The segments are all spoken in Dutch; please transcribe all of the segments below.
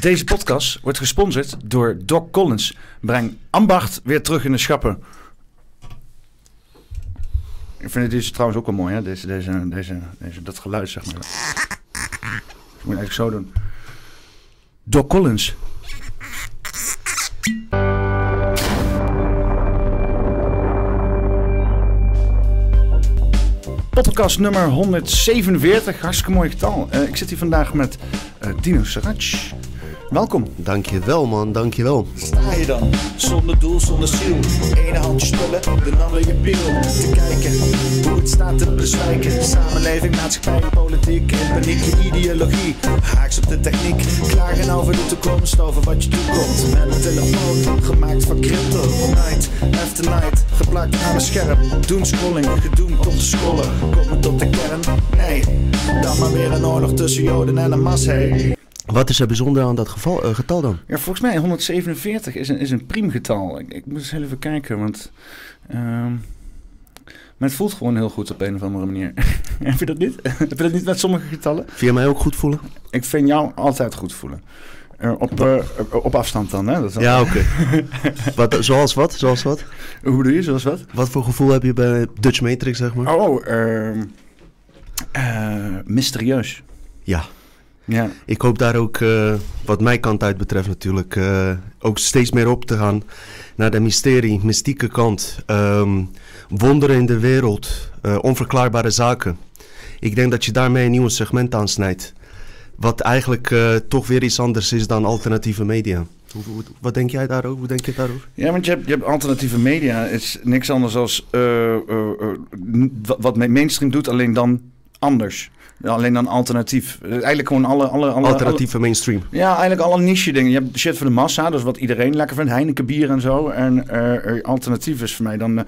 Deze podcast wordt gesponsord door Doc Collins. Breng ambacht weer terug in de schappen. Ik vind dit trouwens ook wel mooi, hè? Deze, deze, deze, deze, dat geluid, zeg maar. Ik moet het eigenlijk zo doen. Doc Collins. Podcast nummer 147, hartstikke mooi getal. Eh, ik zit hier vandaag met eh, Dino Sarach. Welkom. Dankjewel man, dankjewel. Sta je dan, zonder doel, zonder ziel. Ene handje spullen, de andere je piel. Te kijken, hoe het staat te bezwijken. Samenleving, maatschappij, politiek. In paniek, ideologie. Haaks op de techniek. Klagen over de toekomst, over wat je toekomt. Met een telefoon, gemaakt van crypto. Night after night, geplakt aan een scherm. Doen scrolling, gedoemd tot te scrollen. Komen tot de kern? Nee, dan maar weer een oorlog tussen Joden en de massa. hey. Wat is er bijzonder aan dat geval, eh, getal dan? Ja, volgens mij 147 is een, is een priemgetal. Ik, ik moet eens even kijken, want... Ehm, maar het voelt gewoon heel goed op een of andere manier. Heb je dat niet? Heb je dat niet met sommige getallen? Vind je mij ook goed voelen? Ik vind jou altijd goed voelen. Eh, op, op afstand dan, hè? Dat ja, oké. Okay. zoals wat? Zoals wat? Hoe doe je, zoals wat? Wat voor gevoel heb je bij Dutch Matrix, zeg maar? Oh, ehm, eh, mysterieus. Ja. Ja. Ik hoop daar ook, eh, wat mijn kant uit betreft natuurlijk, eh, ook steeds meer op te gaan naar de mysterie, mystieke kant. Ehm, wonderen in de wereld, uh, onverklaarbare zaken. Ik denk dat je daarmee een nieuw segment aansnijdt. Wat eigenlijk toch weer iets anders is dan alternatieve media. Hoe, wat denk jij daarover? Hoe denk je daarover? Ja, want je hebt, alternatieve media. is niks anders dan wat mainstream doet, alleen dan anders. Alleen dan alternatief. Eh, eigenlijk gewoon alle... alle, Alternatieve mainstream. Ja, eigenlijk alle niche dingen. Je hebt shit voor de massa, dus wat iedereen lekker vindt. Heineken bier en zo. En eh, alternatief is voor mij dan eh,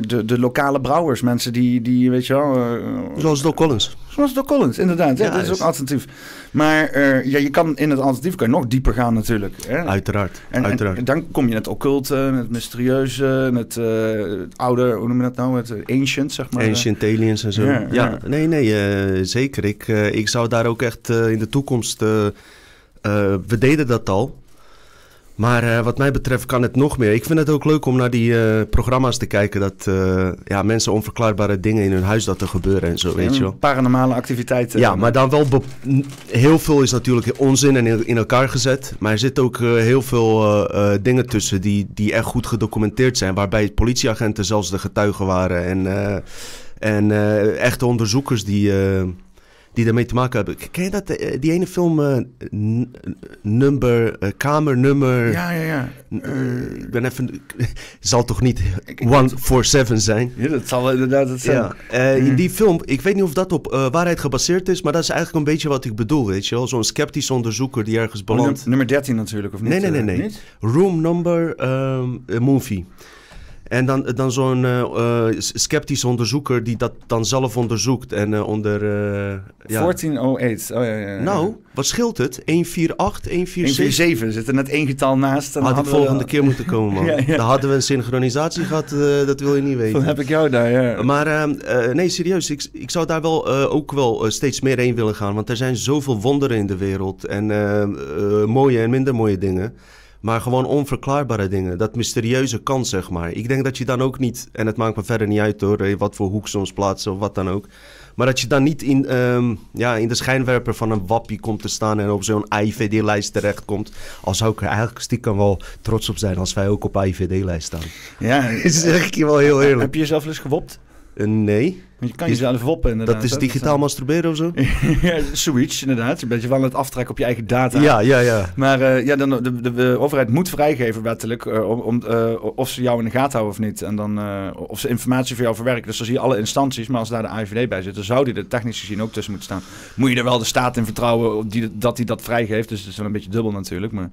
de, de lokale brouwers. Mensen die, die weet je wel... Zoals Doc Collins. Zoals door Collins, inderdaad. Ja, dat is, ook alternatief. Maar eh, ja, je kan in het alternatief kan je nog dieper gaan natuurlijk. Hè? Uiteraard. En, uiteraard. En dan kom je het occulte, het mysterieuze, het, uh, oude, hoe noem je dat nou? Het eh, ancient, zeg maar. Ancient aliens en zo. Ja, nee, nee, zeker. Ik, ik zou daar ook echt in de toekomst... we deden dat al. Maar eh, wat mij betreft kan het nog meer. Ik vind het ook leuk om naar die eh, programma's te kijken. Dat eh, ja, mensen onverklaarbare dingen in hun huis dat er gebeuren en zo, weet je wel. Paranormale activiteiten. Ja, maar dan wel... Heel veel is natuurlijk onzin en in elkaar gezet. Maar er zitten ook heel veel dingen tussen die, die echt goed gedocumenteerd zijn. Waarbij politieagenten zelfs de getuigen waren. En, en echte onderzoekers die die daarmee te maken hebben. Ken je dat, eh, die ene film, eh, nummer number, uh, kamernummer? Ja, ja, ja. ik ben even, zal toch niet 147 zijn? Ja, dat zal inderdaad het zijn. In mm. die film, ik weet niet of dat op waarheid gebaseerd is, maar dat is eigenlijk een beetje wat ik bedoel, weet je wel. Zo'n sceptisch onderzoeker die ergens belandt. nummer 13 natuurlijk, of niet? Nee, nee, nee. nee. Room number ehm, movie. En dan, dan zo'n uh, sceptisch onderzoeker die dat dan zelf onderzoekt en eh, onder... Uh, ja. 1408. Oh, oh ja, ja, Nou, wat scheelt het? 148, 147? 147, zit er net één getal naast. Dan Had ik volgende keer moeten komen, man. ja, Dan hadden we een synchronisatie gehad, dat wil je niet weten. Dan heb ik jou daar, ja. Maar ehm, nee, serieus, ik, ik zou daar wel, ook wel steeds meer heen willen gaan. Want er zijn zoveel wonderen in de wereld. En ehm, mooie en minder mooie dingen. Maar gewoon onverklaarbare dingen. Dat mysterieuze kan zeg maar. Ik denk dat je dan ook niet. En het maakt me verder niet uit hoor. Wat voor hoek soms plaatsen of wat dan ook. Maar dat je dan niet in, ehm, ja, in de schijnwerper van een wappie komt te staan. En op zo'n IVD-lijst terechtkomt. Al zou ik er eigenlijk stiekem wel trots op zijn als wij ook op IVD-lijst staan. Ja, dat zeg ik je wel heel eerlijk. Heb je jezelf eens gewopt? Eh, nee. Want je kan jezelf woppen inderdaad. Dat is digitaal masturberen of zo? ja, switch, inderdaad. Een beetje wel aan het aftrekken op je eigen data. Ja, ja, ja. Maar eh, ja, dan, de, de, overheid moet vrijgeven wettelijk eh, om, of ze jou in de gaten houden of niet. En dan, of ze informatie voor jou verwerken. Dus dan zie je alle instanties. Maar als daar de AIVD bij zit, dan zou die er technisch gezien ook tussen moeten staan. Moet je er wel de staat in vertrouwen die, dat hij dat vrijgeeft. Dus dat is wel een beetje dubbel natuurlijk. Maar...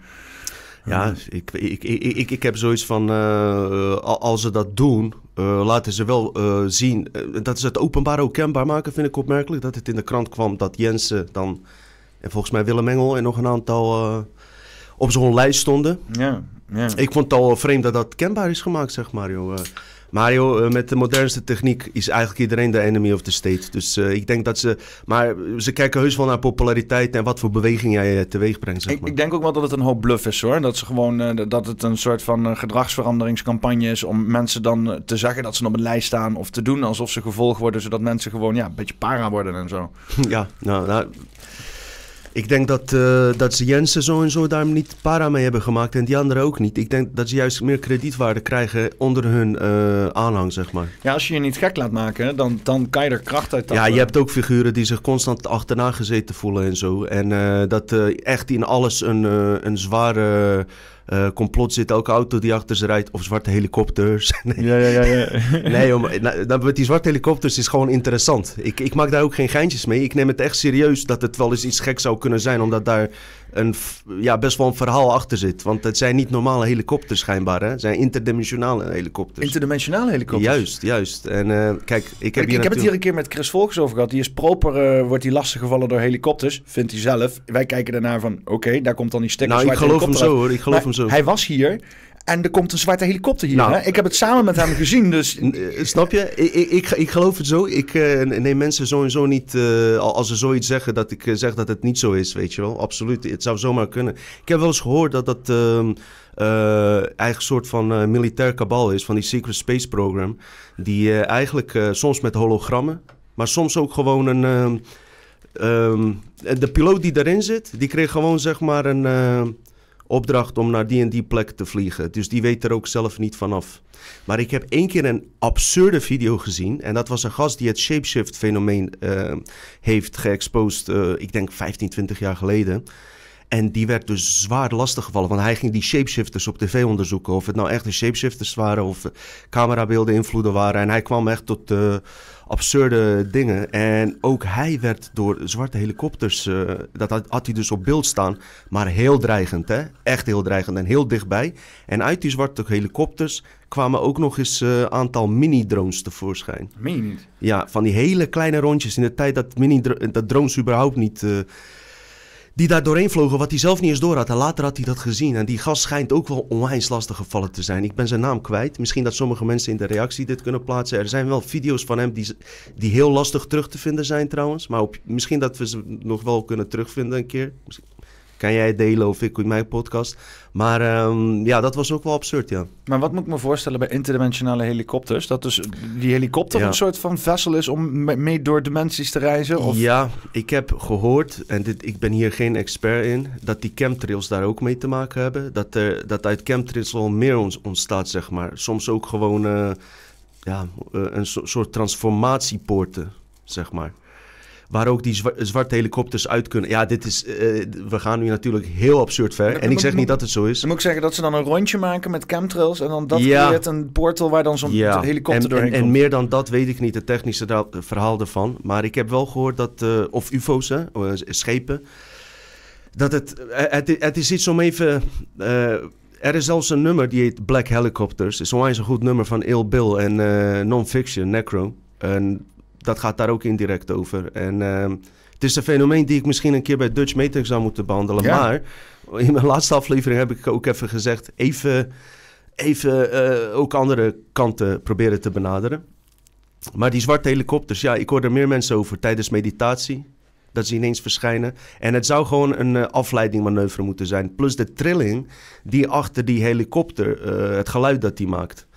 Ja, hm. ik, ik, ik, ik, heb zoiets van, eh, als ze dat doen, eh, laten ze wel eh, zien. dat ze het openbaar ook kenbaar maken, vind ik opmerkelijk. Dat het in de krant kwam dat Jensen dan, en volgens mij Willem Engel en nog een aantal op zo'n lijst stonden. Ja, ja. Ik vond het al vreemd dat dat kenbaar is gemaakt, zeg maar, joh. Mario, eh, met de modernste techniek is eigenlijk iedereen de enemy of the state. Dus eh, ik denk dat ze. Maar ze kijken heus wel naar populariteit en wat voor beweging jij eh, teweeg brengt. Zeg maar. ik, ik, denk ook wel dat het een hoop bluff is hoor. Dat, ze gewoon, dat het een soort van gedragsveranderingscampagne is om mensen dan te zeggen dat ze op een lijst staan of te doen alsof ze gevolg worden, zodat mensen gewoon ja, een beetje para worden en zo. Ja, nou, nou ik denk dat, uh, dat ze Jensen zo en zo daar niet para mee hebben gemaakt en die anderen ook niet. Ik denk dat ze juist meer kredietwaarde krijgen onder hun eh, aanhang, zeg maar. Ja, als je je niet gek laat maken, dan, dan kan je er kracht uit Ja, je hebt ook figuren die zich constant achterna gezeten voelen en zo. En eh, dat echt in alles een, een zware eh, complot zit elke auto die achter ze rijdt. Of zwarte helikopters. nee. Ja, ja, ja. nee, om, nou, nou, met die zwarte helikopters is gewoon interessant. Ik, ik maak daar ook geen geintjes mee. Ik neem het echt serieus dat het wel eens iets gek zou kunnen zijn. Omdat daar een, ja, best wel een verhaal achter zit. Want het zijn niet normale helikopters schijnbaar. Hè? Het zijn interdimensionale helikopters. Interdimensionale helikopters? Juist, juist. En eh, kijk, ik heb, hier ik heb het hier een keer met Chris Volkers over gehad. Die is proper, uh, wordt hij gevallen door helikopters, vindt hij zelf. Wij kijken daarnaar van, oké, daar komt dan die stekker. Nou, ik geloof hem zo hoor, ik geloof hem zo. Hij was hier en er komt een zwarte helikopter hier. Nou. hè? Ik heb het samen met hem gezien. Dus... Eh, snap je? Ik, ik, ik geloof het zo. Ik uh, neem mensen sowieso niet. Eh, als ze zoiets zeggen, dat ik zeg dat het niet zo is. Weet je wel? Absoluut. Het zou zomaar kunnen. Ik heb wel eens gehoord dat dat. Uh, uh, eigen soort van militair kabal is, van die Secret Space Program. Die eigenlijk soms met hologrammen, maar soms ook gewoon een. Ehm, ehm, de piloot die daarin zit, die kreeg gewoon zeg maar een opdracht om naar die en die plek te vliegen. Dus die weet er ook zelf niet vanaf. Maar ik heb één keer een absurde video gezien. En dat was een gast die het shapeshift fenomeen eh, heeft geëxposed, eh, ik denk 15, 20 jaar geleden. En die werd dus zwaar lastiggevallen. Want hij ging die shapeshifters op tv onderzoeken. Of het nou echt de shapeshifters waren of camerabeelden invloeden waren. En hij kwam echt tot absurde dingen. En ook hij werd door zwarte helikopters, eh, dat had, hij dus op beeld staan, maar heel dreigend, hè? echt heel dreigend en heel dichtbij. En uit die zwarte helikopters kwamen ook nog eens een eh, aantal mini-drones tevoorschijn. Meen Ja, van die hele kleine rondjes in de tijd dat, mini dat drones überhaupt niet eh, die daar doorheen vlogen, wat hij zelf niet eens door had. En later had hij dat gezien. En die gast schijnt ook wel onwijs lastig gevallen te zijn. Ik ben zijn naam kwijt. Misschien dat sommige mensen in de reactie dit kunnen plaatsen. Er zijn wel video's van hem die, die heel lastig terug te vinden zijn trouwens. Maar misschien dat we ze nog wel kunnen terugvinden een keer. Misschien, kan jij delen of ik met mijn podcast. Maar ehm, ja, dat was ook wel absurd, ja. Maar wat moet ik me voorstellen bij interdimensionale helikopters? Dat dus die helikopter een soort van vessel is om mee door dimensies te reizen? Of? Ja, ik heb gehoord, en dit, ik ben hier geen expert in, dat die chemtrails daar ook mee te maken hebben. Dat, er, dat uit chemtrails wel meer ontstaat, zeg maar. Soms ook gewoon eh, ja, eh, een soort transformatiepoorten, zeg maar. Waar ook die zwarte helikopters uit kunnen. Ja, dit is, eh, eh, we gaan nu natuurlijk heel absurd ver. En, ik zeg niet dat het zo is. Dan moet ik zeggen dat ze dan een rondje maken met chemtrails. En dan dat ja. creëert een portal waar dan zo'n helikopter en, doorheen en, komt. En meer dan dat weet ik niet, het technische verhaal ervan. Maar ik heb wel gehoord dat, eh, of ufo's, hè, oh, schepen. Dat het, het, het is iets om even... er is zelfs een nummer die heet Black Helicopters. Het is onwijs een goed nummer van Il Bill en Nonfiction, Necro. En dat gaat daar ook indirect over. En ehm, het is een fenomeen die ik misschien een keer bij Dutch Matrix zou moeten behandelen. Maar in mijn laatste aflevering heb ik ook even gezegd... even, even eh, ook andere kanten proberen te benaderen. Maar die zwarte helikopters, ja, ik hoor er meer mensen over tijdens meditatie. Dat ze ineens verschijnen. En het zou gewoon een uh, eh, afleidingmanoeuvre moeten zijn. Plus de trilling die achter die helikopter, eh, het geluid dat die maakt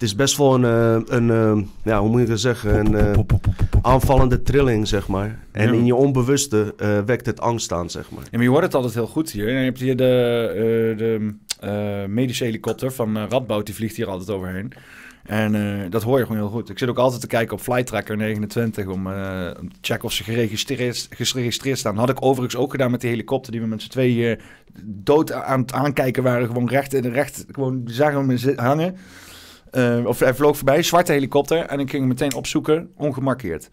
het is best wel een, eh, een, eh, ja, hoe moet ik zeggen, een eh, aanvallende trilling, zeg maar. En in je onbewuste uh, wekt het angst aan, zeg maar. En maar je hoort het altijd heel goed hier. je hebt hier de, de medische helikopter van Radboud, die vliegt hier altijd overheen. En dat hoor je gewoon heel goed. Ik zit ook altijd te kijken op Flight Tracker 29 om uh, te checken of ze geregistreerd, geregistreerd staan. Had ik overigens ook gedaan met die helikopter die we met z'n tweeën dood aan het aankijken waren. Gewoon recht in de recht, gewoon zagen we hem hangen. Eh, of hij vloog voorbij, zwarte helikopter. En ik ging hem meteen opzoeken, ongemarkeerd.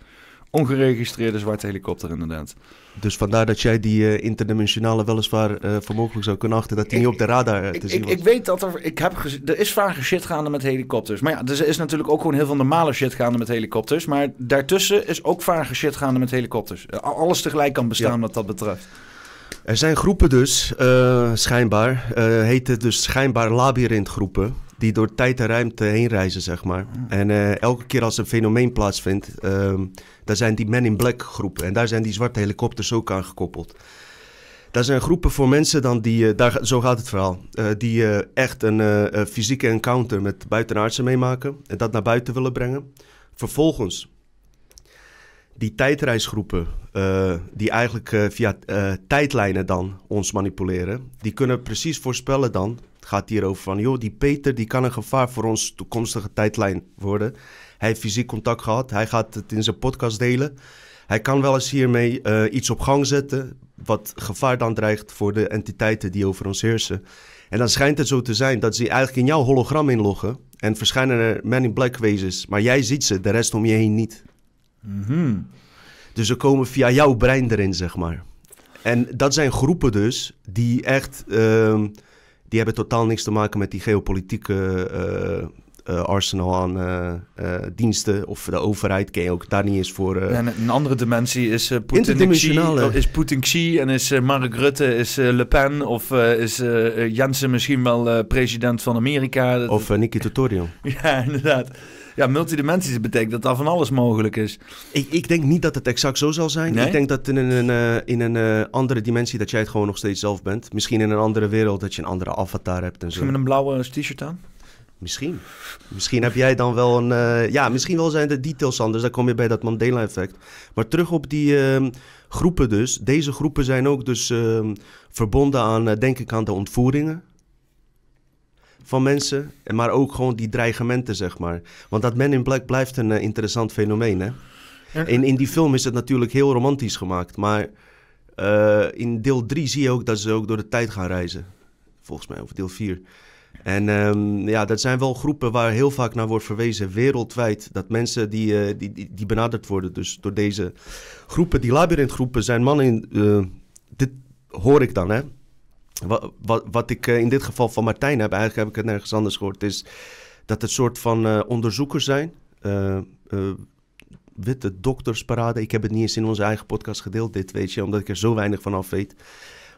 Ongeregistreerde zwarte helikopter, inderdaad. Dus vandaar dat jij die eh, interdimensionale weliswaar uh, mogelijk zou kunnen achten, dat die niet op de radar te zien was. Ik, ik weet dat er, ik heb er is vage shit gaande met helikopters. Maar ja, dus er is natuurlijk ook gewoon heel veel normale shit gaande met helikopters. Maar daartussen is ook vage shit gaande met helikopters. Alles tegelijk kan bestaan wat dat betreft. Er zijn groepen dus, schijnbaar, heet het dus schijnbaar labyrintgroepen die door tijd en ruimte heen reizen, zeg maar. En eh, elke keer als een fenomeen plaatsvindt, ehm, daar zijn die Men in Black groepen. En daar zijn die zwarte helikopters ook aan gekoppeld. Daar zijn groepen voor mensen dan die, eh, daar, zo gaat het verhaal, eh, die echt een fysieke encounter met buitenaardse meemaken en dat naar buiten willen brengen. Vervolgens, die tijdreisgroepen, die eigenlijk via tijdlijnen dan ons manipuleren, die kunnen precies voorspellen dan gaat over van, joh, die Peter die kan een gevaar voor ons toekomstige tijdlijn worden. Hij heeft fysiek contact gehad, hij gaat het in zijn podcast delen. Hij kan wel eens hiermee eh, iets op gang zetten, wat gevaar dan dreigt voor de entiteiten die over ons heersen. En dan schijnt het zo te zijn dat ze eigenlijk in jouw hologram inloggen en verschijnen er men in black wezens, maar jij ziet ze, de rest om je heen niet. Mhm. Dus ze komen via jouw brein erin, zeg maar. En dat zijn groepen dus die echt. Ehm, die hebben totaal niks te maken met die geopolitieke eh, eh, arsenal aan eh, diensten of de overheid ken je ook daar niet eens voor. En een andere dimensie is Poetin Xi, oh, is Poetin Xi en is Mark Rutte, is Le Pen of is Jensen misschien wel president van Amerika. Of Nikki Tutorial. ja, inderdaad. Ja, multidimensies betekent dat daar van alles mogelijk is. Ik, ik denk niet dat het exact zo zal zijn. Ik denk dat in een, in eh, een eh, andere dimensie dat jij het gewoon nog steeds zelf bent. Misschien in een andere wereld dat je een andere avatar hebt en zo. met een blauwe eh, t-shirt aan? Misschien. Misschien heb jij dan wel een... ja, misschien wel zijn de details anders. Dan kom je bij dat Mandela-effect. Maar terug op die ehm, groepen dus. Deze groepen zijn ook dus ehm, verbonden aan, denk ik, aan de ontvoeringen van mensen, maar ook gewoon die dreigementen, zeg maar. Want dat Men in Black blijft een eh, interessant fenomeen, hè? in, in die film is het natuurlijk heel romantisch gemaakt, maar eh, in deel 3 zie je ook dat ze ook door de tijd gaan reizen. Volgens mij, of deel 4. En ehm, ja, dat zijn wel groepen waar heel vaak naar wordt verwezen, wereldwijd. Dat mensen die, eh, die, die, die, benaderd worden dus door deze groepen, die labyrintgroepen, zijn mannen in... dit hoor ik dan, hè? Wat, wat, wat ik eh, in dit geval van Martijn heb, eigenlijk heb ik het nergens anders gehoord, is dat het soort van eh, onderzoekers zijn eh, witte doktersparade. Ik heb het niet eens in onze eigen podcast gedeeld, dit weet je, omdat ik er zo weinig van af weet.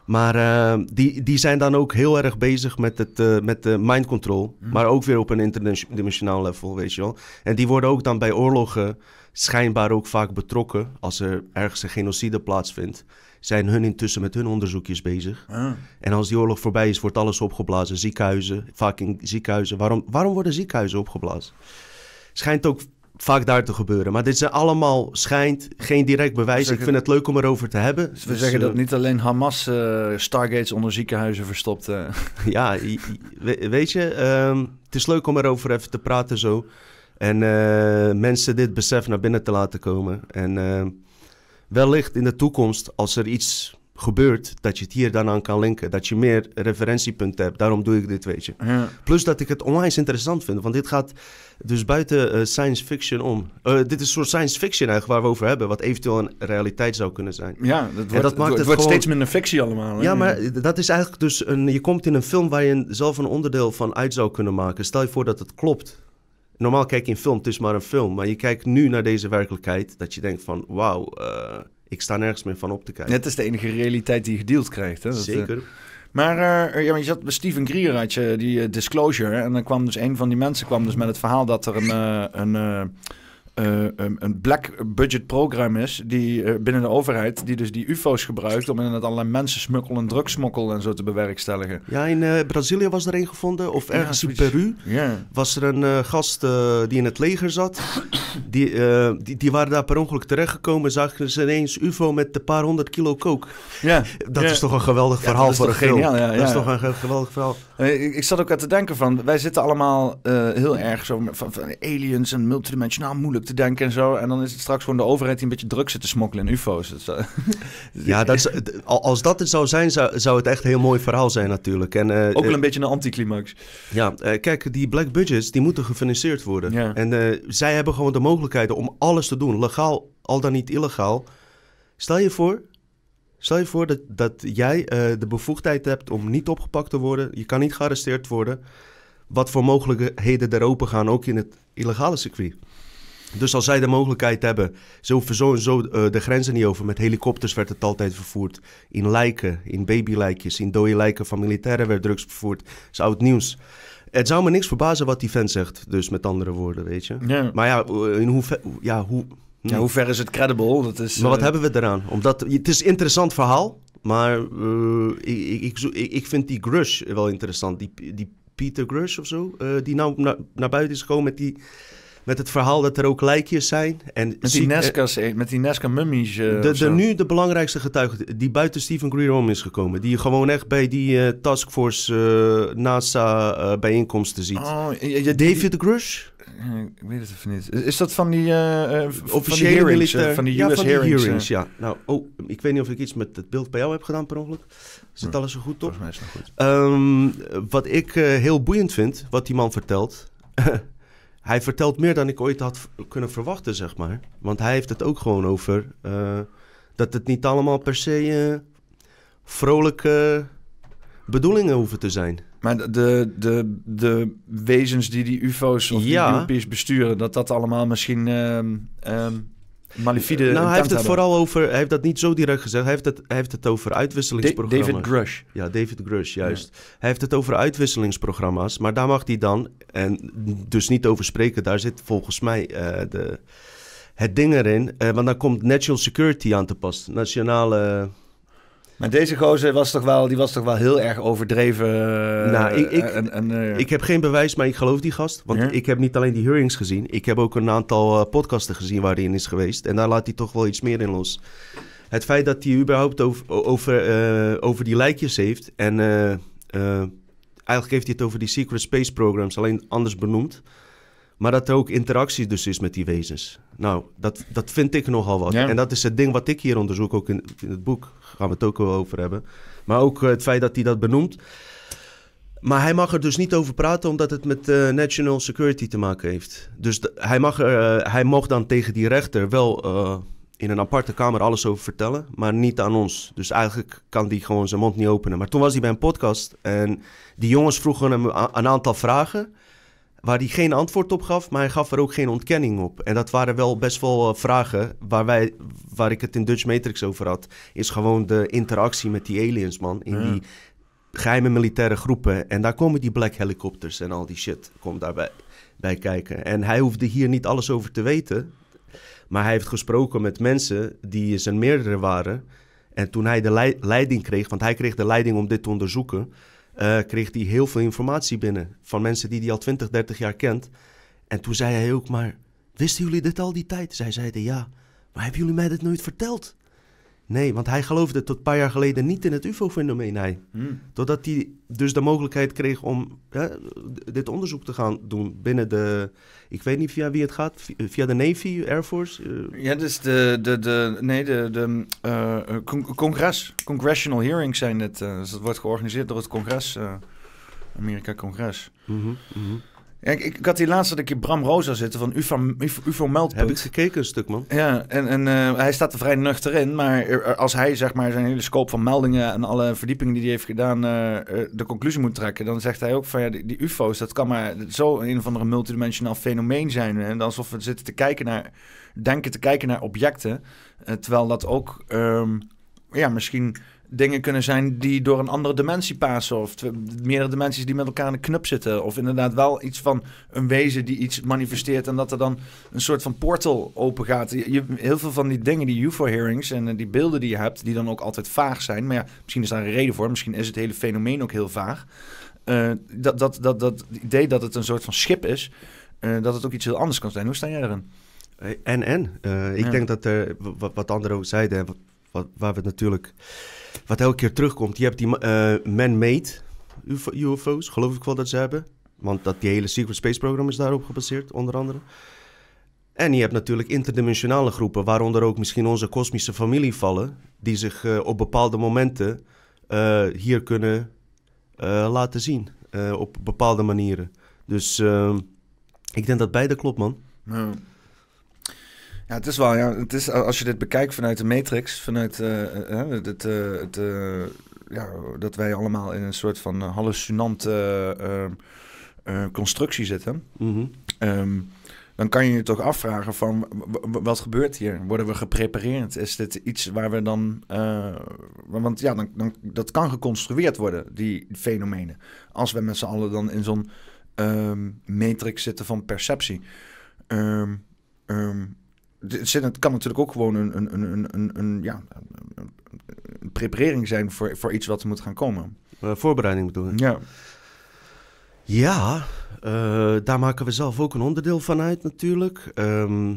Maar die, die zijn dan ook heel erg bezig met, het, met de mind control. Mhm. Maar ook weer op een interdimensionaal level, weet je wel. En die worden ook dan bij oorlogen schijnbaar ook vaak betrokken. Als er ergens een genocide plaatsvindt zijn hun intussen met hun onderzoekjes bezig. Ah. En als die oorlog voorbij is, wordt alles opgeblazen. Ziekenhuizen, vaak in ziekenhuizen. Waarom, waarom worden ziekenhuizen opgeblazen? Schijnt ook vaak daar te gebeuren. Maar dit zijn allemaal schijnt, geen direct bewijs. ik vind het leuk om erover te hebben. Dus we zeggen dus, dat eh, niet alleen Hamas uh, Stargates onder ziekenhuizen verstopte. Eh. ja, weet je, ehm, het is leuk om erover even te praten zo. En mensen dit besef naar binnen te laten komen. En ehm, wellicht in de toekomst, als er iets gebeurt, dat je het hier dan aan kan linken. Dat je meer referentiepunten hebt. Daarom doe ik dit, weet je. Ja. Plus dat ik het onwijs interessant vind. Want dit gaat dus buiten eh, science fiction om. Eh, dit is een soort science fiction eigenlijk waar we over hebben. Wat eventueel een realiteit zou kunnen zijn. Ja, dat wordt, dat wordt steeds minder fictie allemaal. Ja, maar dat is eigenlijk dus... Een, je komt in een film waar je zelf een onderdeel van uit zou kunnen maken. Stel je voor dat het klopt normaal kijk je een film, het is maar een film. Maar je kijkt nu naar deze werkelijkheid dat je denkt van wauw, eh, ik sta nergens meer van op te kijken. Net is de enige realiteit die je gedeeld krijgt. Hè? Dat, eh, Zeker. maar uh, ja, je zat bij Steven Greer had je die disclosure. En dan kwam dus een van die mensen kwam dus met het verhaal dat er een, een eh, een black budget program is die, eh, binnen de overheid, die dus die UFO's gebruikt om inderdaad allerlei mensen smukkel en drugsmokkel en zo te bewerkstelligen. Ja, in eh, Brazilië was er een gevonden, of ergens in Peru was er een gast die in het leger zat. die, die, die, waren daar per ongeluk terechtgekomen, zagen ze ineens UFO met een paar honderd kilo coke. Ja, dat is toch een geweldig verhaal voor een geniaal, ja, Dat is toch een geweldig verhaal. Eh, ik, ik, zat ook aan te denken van, wij zitten allemaal eh, heel erg zo van, aliens en multidimensionaal moeilijk te denken en zo. En dan is het straks gewoon de overheid die een beetje druk zit te smokkelen in ufo's. ja, dat, als dat het zou zijn, zou, het echt een heel mooi verhaal zijn natuurlijk. En, eh, ook wel een beetje een anticlimax. Ja, kijk, die black budgets, die moeten gefinancierd worden. Ja. En zij hebben gewoon de mogelijkheden om alles te doen, legaal, al dan niet illegaal. Stel je voor, Stel je voor dat, dat jij eh, de bevoegdheid hebt om niet opgepakt te worden. Je kan niet gearresteerd worden. Wat voor mogelijkheden er open gaan, ook in het illegale circuit. Dus als zij de mogelijkheid hebben, ze hoeven zo en zo eh, de grenzen niet over. Met helikopters werd het altijd vervoerd. In lijken, in babylijkjes, in dode lijken van militairen werd drugs vervoerd. Dat is oud nieuws. Het zou me niks verbazen wat die vent zegt, dus met andere woorden, weet je. Maar ja, eh, in Ja, hoe, ja, hmm. hoe ver is het credible? Dat is, maar wat eh, hebben we eraan? Omdat, het is een interessant verhaal, maar eh, ik, ik, ik, ik, vind die Grush wel interessant. Die, die Peter Grush of zo, eh, die nou naar buiten is gekomen met die met het verhaal dat er ook lijkjes zijn. En met die Nazca's, met die Nesca mummies de, nu de belangrijkste getuige die buiten Stephen Greer om is gekomen. Die je gewoon echt bij die uh, Taskforce uh, NASA bijeenkomsten ziet. Oh, David die, Grush? ik weet het even niet. Is dat van die eh, eh, officiële van hearings, eh, van die ja, US hearings? ja. Nou, oh, ik weet niet of ik iets met het beeld bij jou heb gedaan per ongeluk. Zit alles zo goed toch? Volgens mij is het goed. Ehm, wat ik heel boeiend vind, wat die man vertelt. hij vertelt meer dan ik ooit had kunnen verwachten, zeg maar. Want hij heeft het ook gewoon over dat het niet allemaal per se vrolijke bedoelingen hoeven te zijn. Maar de, de, de wezens die die UFO's of ja. die besturen, dat dat allemaal misschien um, Nou, hij heeft het vooral over. Hij heeft dat niet zo direct gezegd. Hij heeft het, hij heeft het over uitwisselingsprogramma's. David Grush. Ja, David Grush, juist. Hij heeft het over uitwisselingsprogramma's. Maar daar mag hij dan, en dus niet over spreken, daar zit volgens mij eh, de, het ding erin. Eh, want dan komt national security aan te pas. Nationale. Maar deze gozer was toch wel, die was toch wel heel erg overdreven. Nou, eh, ik, en, eh, ik heb geen bewijs, maar ik geloof die gast. Want ik heb niet alleen die hearings gezien. Ik heb ook een aantal eh, podcasten gezien waar hij in is geweest. En daar laat hij toch wel iets meer in los. Het feit dat hij überhaupt over, over, over die lijkjes heeft. En eigenlijk heeft hij het over die Secret Space Programs, alleen anders benoemd. Maar dat er ook interactie dus is met die wezens. Nou, dat, dat vind ik nogal wat. En dat is het ding wat ik hier onderzoek, ook in, in het boek gaan we het ook over hebben. Maar ook eh, het feit dat hij dat benoemt. Maar hij mag er dus niet over praten omdat het met eh, national security te maken heeft. Dus hij, mag eh, hij mocht dan tegen die rechter wel in een aparte kamer alles over vertellen, maar niet aan ons. Dus eigenlijk kan die gewoon zijn mond niet openen. Maar toen was hij bij een podcast en die jongens vroegen hem een aantal vragen waar hij geen antwoord op gaf, maar hij gaf er ook geen ontkenning op. En dat waren wel best wel eh, vragen waar, wij, waar ik het in Dutch Matrix over had. Is gewoon de interactie met die aliens, man. In die geheime militaire groepen. En daar komen die black helicopters en al die shit Kom daarbij bij kijken. En hij hoefde hier niet alles over te weten. Maar hij heeft gesproken met mensen die zijn meerdere waren. En toen hij de leiding kreeg, want hij kreeg de leiding om dit te onderzoeken eh, kreeg hij heel veel informatie binnen van mensen die hij al 20, 30 jaar kent. En toen zei hij ook maar, wisten jullie dit al die tijd? Zij zeiden ja, maar hebben jullie mij dit nooit verteld? Nee, want hij geloofde tot een paar jaar geleden niet in het UFO-fenomeen. Hij. Hmm. Totdat hij dus de mogelijkheid kreeg om dit onderzoek te gaan doen binnen de. Ik weet niet via wie het gaat, via de Navy, Air Force. Eh. Ja, dus de, de, de, nee, de, de eh, eh, congres, congressional hearings zijn het. dus dat wordt georganiseerd door het congres, Amerika Congres. Mm ik, ik, had die laatste dat ik Bram Rosa zitten van UFO, meld Heb ik gekeken een stuk, man. Ja, en, en eh, hij staat er vrij nuchter in. Maar als hij zeg maar, zijn hele scope van meldingen en alle verdiepingen die hij heeft gedaan... Eh, eh, de conclusie moet trekken, dan zegt hij ook van... Ja, die, UFO's, dat kan maar zo een of andere multidimensionaal fenomeen zijn. En alsof we zitten te kijken naar... denken te kijken naar objecten. terwijl dat ook ehm, ja, misschien dingen kunnen zijn die door een andere dimensie passen. Of meerdere dimensies die met elkaar in de knup zitten. Of inderdaad wel iets van een wezen die iets manifesteert. En dat er dan een soort van portal open gaat. Je, heel veel van die dingen, die UFO-hearings en eh, die beelden die je hebt, die dan ook altijd vaag zijn. Maar ja, misschien is daar een reden voor. Misschien is het hele fenomeen ook heel vaag. Eh, dat, dat, dat, dat idee dat het een soort van schip is, uh, dat het ook iets heel anders kan zijn. Hoe sta jij erin? En, en. ik denk dat, wat, wat anderen ook zeiden, wat, wat, waar we het natuurlijk wat elke keer terugkomt, je hebt die eh, man-made UFO's, geloof ik wel dat ze hebben. Want dat, die hele Secret Space Program is daarop gebaseerd, onder andere. En je hebt natuurlijk interdimensionale groepen, waaronder ook misschien onze kosmische familie vallen, die zich eh, op bepaalde momenten eh, hier kunnen laten zien op bepaalde manieren. Dus ehm, ik denk dat beide klopt, man. Ja. Ja, het is wel, ja, het is, als je dit bekijkt vanuit de matrix, vanuit eh, eh, het, het eh, ja, dat wij allemaal in een soort van hallucinante constructie zitten. Mhm. Ehm, dan kan je je toch afvragen van wat gebeurt hier? Worden we geprepareerd? Is dit iets waar we dan. want ja, dan, dan, dat kan geconstrueerd worden, die fenomenen. Als we met z'n allen dan in zo'n ehm, matrix zitten van perceptie. Um, het kan natuurlijk ook gewoon een, een, een, een, een ja, een preparering zijn voor, voor iets wat er moet gaan komen. Eh, voorbereiding bedoel ik. Ja. Ja, eh, daar maken we zelf ook een onderdeel van uit natuurlijk. Ehm,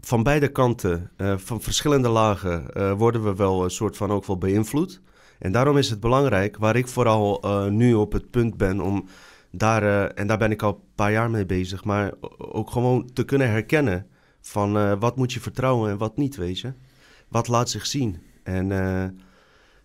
van beide kanten, eh, van verschillende lagen, worden we wel een soort van ook wel beïnvloed. En daarom is het belangrijk, waar ik vooral nu op het punt ben om daar, en daar ben ik al een paar jaar mee bezig, maar ook gewoon te kunnen herkennen van eh, wat moet je vertrouwen en wat niet, weet je. Wat laat zich zien. En, eh,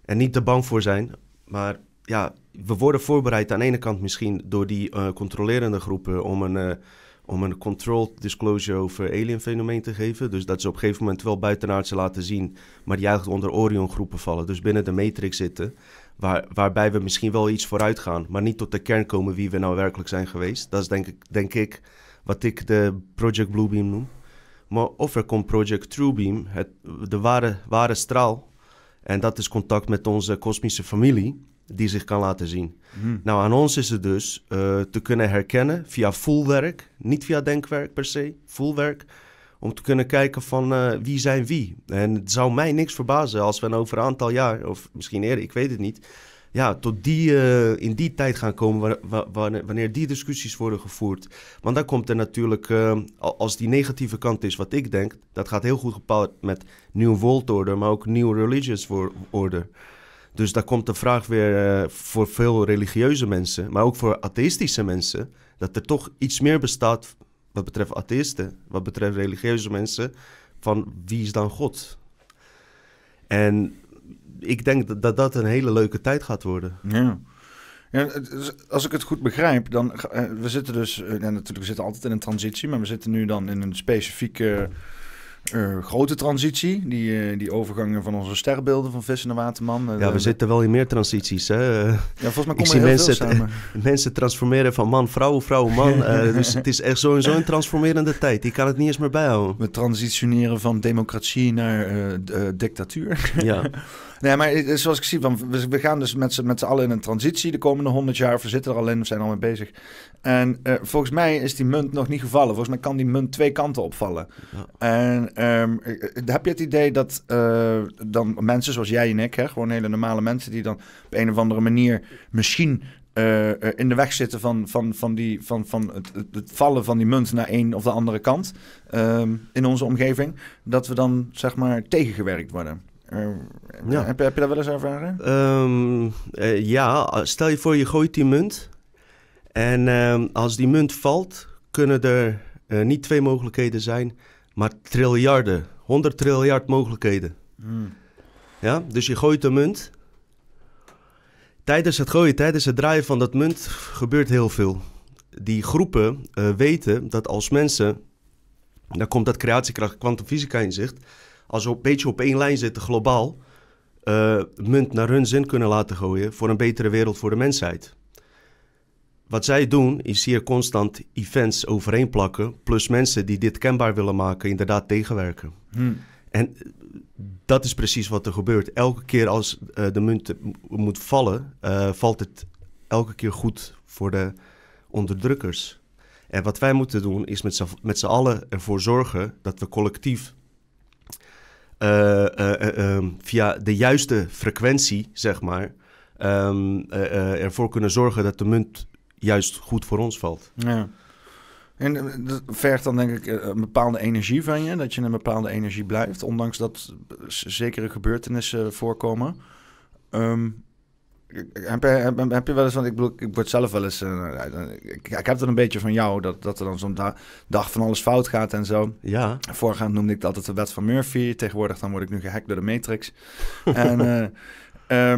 en niet te bang voor zijn. Maar ja, we worden voorbereid aan de ene kant misschien door die eh, controlerende groepen om een, om een controlled disclosure over alien fenomeen te geven. Dus dat ze op een gegeven moment wel buitenaardse laten zien, maar die eigenlijk onder Orion groepen vallen. Dus binnen de matrix zitten. Waar, waarbij we misschien wel iets vooruit gaan, maar niet tot de kern komen wie we nou werkelijk zijn geweest. Dat is denk ik, denk ik wat ik de Project Bluebeam noem. Maar of er komt Project Truebeam, het, de ware, ware straal. En dat is contact met onze kosmische familie, die zich kan laten zien. Hmm. Nou, aan ons is het dus eh, te kunnen herkennen via voelwerk, niet via denkwerk per se, voelwerk. Om te kunnen kijken van eh, wie zijn wie. En het zou mij niks verbazen als we over een aantal jaar, of misschien eerder, ik weet het niet ja, tot die, eh, in die tijd gaan komen wanneer, wanneer die discussies worden gevoerd. Want dan komt er natuurlijk, eh, als die negatieve kant is wat ik denk, dat gaat heel goed gepaard met nieuwe world order, maar ook nieuw religious order. Dus daar komt de vraag weer eh, voor veel religieuze mensen, maar ook voor atheïstische mensen, dat er toch iets meer bestaat wat betreft atheïsten, wat betreft religieuze mensen, van wie is dan God? En ik denk dat, dat, een hele leuke tijd gaat worden. Ja. als ik het goed begrijp, dan eh, we zitten dus, eh, ja, natuurlijk we zitten altijd in een transitie, maar we zitten nu dan in een specifieke eh, grote transitie. Die, uh, die overgang van onze sterrenbeelden van Vissen naar de Waterman. ja, we zitten wel in meer transities. Hè? Ja, volgens mij komen er heel mensen, samen. mensen transformeren van man, vrouw, vrouw, man. dus het is echt sowieso een transformerende tijd. Ik kan het niet eens meer bijhouden. We transitioneren van democratie naar dictatuur. ja. Nee, maar zoals ik zie, we gaan dus met z'n, met z'n allen in een transitie de komende honderd jaar. we zitten er al in, we zijn al mee bezig. En eh, volgens mij is die munt nog niet gevallen. Volgens mij kan die munt twee kanten opvallen. Ja. En ehm, eh, eh, heb je het idee dat dan mensen zoals jij en ik, hè, gewoon hele normale mensen, die dan op een of andere manier misschien in de weg zitten van, van, van, die, van, van het, het vallen van die munt naar een of de andere kant ehm, in onze omgeving, dat we dan zeg maar tegengewerkt worden? Ehm, ja. heb, je dat wel eens ervaren? Um, ja, eh, stel je voor je gooit die munt. En ehm, als die munt valt, kunnen er eh, niet twee mogelijkheden zijn, maar triljarden, 100 triljard mogelijkheden. Hmm. Ja, dus je gooit de munt. Tijdens het gooien, tijdens het draaien van dat munt gebeurt heel veel. Die groepen weten dat als mensen, daar komt dat creatiekracht kwantumfysica in zicht, als we een beetje op één lijn zitten globaal, eh, munt naar hun zin kunnen laten gooien voor een betere wereld voor de mensheid. Wat zij doen is hier constant events overheen plakken, plus mensen die dit kenbaar willen maken, inderdaad tegenwerken. Hmm. En eh, dat is precies wat er gebeurt. Elke keer als eh, de munt moet vallen, valt het elke keer goed voor de onderdrukkers. En wat wij moeten doen is met z'n allen ervoor zorgen dat we collectief eh, eh, eh, ehm, via de juiste frequentie, zeg maar, um, ervoor kunnen zorgen dat de munt juist goed voor ons valt. Ja. En dat vergt dan denk ik een bepaalde energie van je, dat je een bepaalde energie blijft, ondanks dat zekere gebeurtenissen voorkomen. Ehm, heb, je wel eens, want ik, bedoel, ik word zelf wel eens. Eh, nou, ik, ik, heb dat een beetje van jou, dat, dat er dan zo'n dag van alles fout gaat en zo. Ja. Voorgaand noemde ik dat altijd de wet van Murphy. Tegenwoordig dan word ik nu gehackt door de Matrix. en. Uh,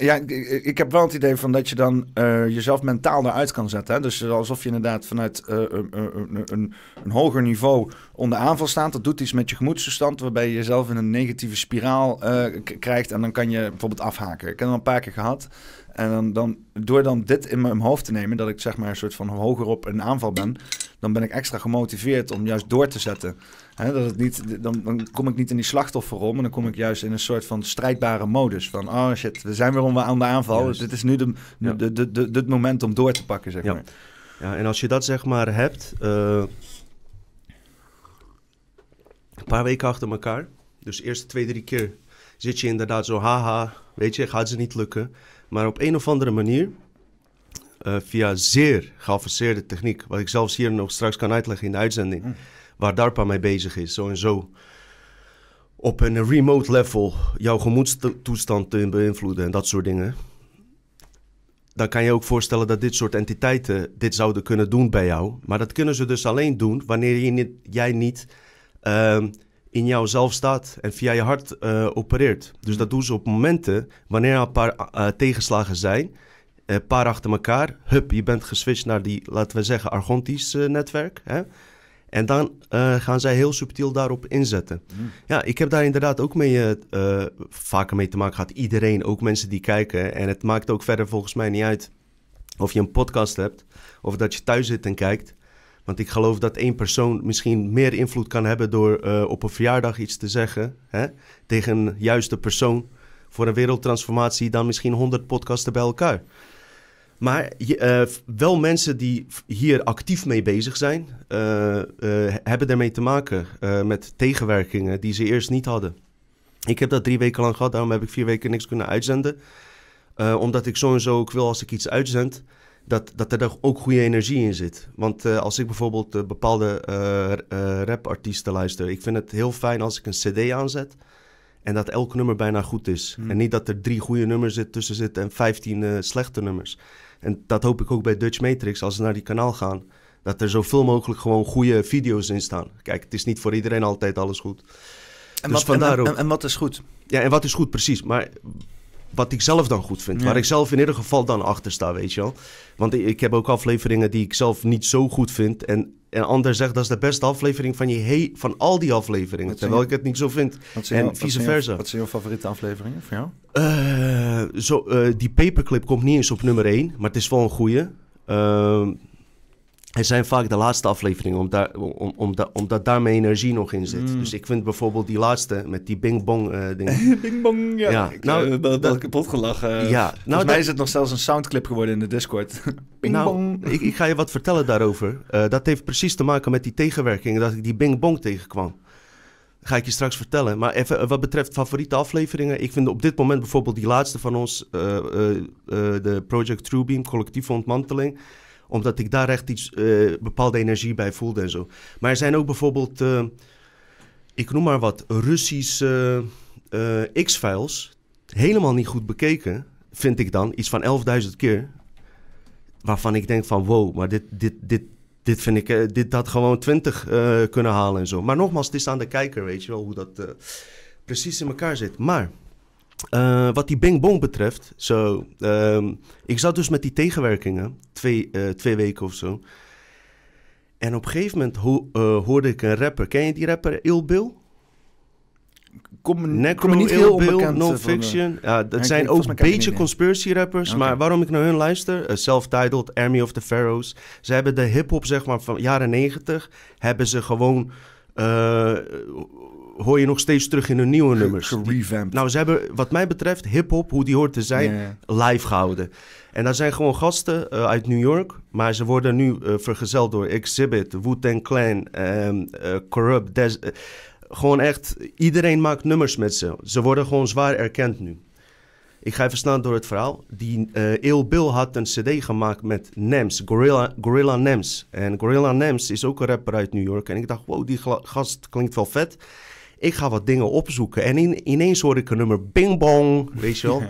ja, ik, heb wel het idee van dat je dan eh, jezelf mentaal eruit kan zetten. Hè? Dus eh, alsof je inderdaad vanuit eh, een, een, een, hoger niveau onder aanval staat. Dat doet iets met je gemoedstoestand, waarbij je jezelf in een negatieve spiraal krijgt. En dan kan je bijvoorbeeld afhaken. Ik heb dat een paar keer gehad. En dan, dan, door dan dit in mijn hoofd te nemen, dat ik zeg maar een soort van hoger op een aanval ben dan ben ik extra gemotiveerd om juist door te zetten. dat het niet, dan, dan, kom ik niet in die slachtofferrol, maar dan kom ik juist in een soort van strijdbare modus. Van, oh shit, we zijn weer aan de aanval. Dit is nu de, de, de, de, het moment om door te pakken, zeg maar. Ja, en als je dat zeg maar hebt, eh, een paar weken achter elkaar, dus eerste twee, drie keer zit je inderdaad zo, haha, weet je, gaat ze niet lukken. Maar op een of andere manier eh, via zeer geavanceerde techniek, wat ik zelfs hier nog straks kan uitleggen in de uitzending, mm. waar DARPA mee bezig is, zo en zo. Op een remote level jouw gemoedstoestand te beïnvloeden en dat soort dingen. Dan kan je ook voorstellen dat dit soort entiteiten dit zouden kunnen doen bij jou. Maar dat kunnen ze dus alleen doen wanneer je niet, jij niet in ehm, in jouzelf staat en via je hart eh, opereert. Dus dat hm. doen ze op momenten wanneer er een paar eh, tegenslagen zijn eh, een paar achter elkaar. Hup, je bent geswitcht naar die, laten we zeggen, Argontisch eh, netwerk. Hè? En dan eh, gaan zij heel subtiel daarop inzetten. Hmm. Ja, ik heb daar inderdaad ook mee, uh, vaker mee te maken gehad. Iedereen, ook mensen die kijken. En het maakt ook verder volgens mij niet uit of je een podcast hebt of dat je thuis zit en kijkt. Want ik geloof dat één persoon misschien meer invloed kan hebben door op een verjaardag iets te zeggen hè, tegen een juiste persoon voor een wereldtransformatie dan misschien honderd podcasten bij elkaar. Maar eh, wel mensen die hier actief mee bezig zijn, eh, eh, hebben daarmee te maken met tegenwerkingen die ze eerst niet hadden. Ik heb dat drie weken lang gehad, daarom heb ik vier weken niks kunnen uitzenden. omdat ik zo en zo ook wil als ik iets uitzend, dat, dat er ook goede energie in zit. Want als ik bijvoorbeeld bepaalde rapartiesten luister, ik vind het heel fijn als ik een cd aanzet en dat elk nummer bijna goed is. Hmm. En niet dat er drie goede nummers tussen zitten en vijftien slechte nummers. En dat hoop ik ook bij Dutch Matrix, als ze naar die kanaal gaan. Dat er zoveel mogelijk gewoon goede video's in staan. Kijk, het is niet voor iedereen altijd alles goed. En, dus wat, en, wat is goed? Ja, en wat is goed, precies. Maar wat ik zelf dan goed vind. Waar ik zelf in ieder geval dan achter sta, weet je wel. Want ik heb ook afleveringen die ik zelf niet zo goed vind. En een ander zegt dat is de beste aflevering van, je van al die afleveringen. Terwijl ik het niet zo vind. en vice versa. Wat zijn jouw favoriete afleveringen voor jou? Eh, zo, eh, die paperclip komt niet eens op nummer 1, maar het is wel een goeie. Uh, ehm, het zijn vaak de laatste afleveringen, omdat, om, omdat daar mijn energie nog in zit. Mm. Dus ik vind bijvoorbeeld die laatste met die Bing Bong eh, ding. bing Bong, ja. ja ik, nou, dat, kapot gelachen. Ja, nou, mij dat, is het nog zelfs een soundclip geworden in de Discord. bing nou, Bong. Ik, ik, ga je wat vertellen daarover. dat heeft precies te maken met die tegenwerking, dat ik die Bing Bong tegenkwam. Ga ik je straks vertellen. Maar even eh, wat betreft favoriete afleveringen. Ik vind op dit moment bijvoorbeeld die laatste van ons, eh, eh, de Project Truebeam, collectieve ontmanteling. Omdat ik daar echt iets, bepaalde energie bij voelde en zo. Maar er zijn ook bijvoorbeeld, ik noem maar wat, Russische X-files. Helemaal niet goed bekeken, vind ik dan. Iets van 11.000 keer. Waarvan ik denk van wow, maar dit, dit, dit, dit vind ik, eh, dit had gewoon 20 eh, kunnen halen en zo. Maar nogmaals, het is aan de kijker, weet je wel, hoe dat eh, precies in elkaar zit. Maar wat die Bing Bong betreft, zo, ehm, ik zat dus met die tegenwerkingen, twee, twee weken of zo. En op een gegeven moment hoorde ik een rapper. Ken je die rapper Il kom, Necro, heel Bill, onbekend. Eh, no Fiction. Eh, ja, dat zijn ook een beetje conspiracy rappers. Maar waarom ik naar hun luister? Eh, self-titled, Army of the Pharaohs. Ze hebben de hip-hop, zeg maar, van jaren negentig. Hebben ze gewoon. hoor je nog steeds terug in hun nieuwe nummers. revamp. Nou, ze hebben, wat mij betreft, hip-hop, hoe die hoort te zijn, live gehouden. En daar zijn gewoon gasten uit New York. Maar ze worden nu vergezeld door Exhibit, Wu-Tang Clan, um, Corrupt, Des gewoon echt, iedereen maakt nummers met ze. Ze worden gewoon zwaar erkend nu. Ik ga even staan door het verhaal. Die uh, Bill had een cd gemaakt met Nems, Gorilla, Gorilla Nems. En Gorilla Nems is ook een rapper uit New York. En ik dacht, wow, die gast klinkt wel vet. Ik ga wat dingen opzoeken. En in, ineens hoor ik een nummer, bing bong, weet je wel.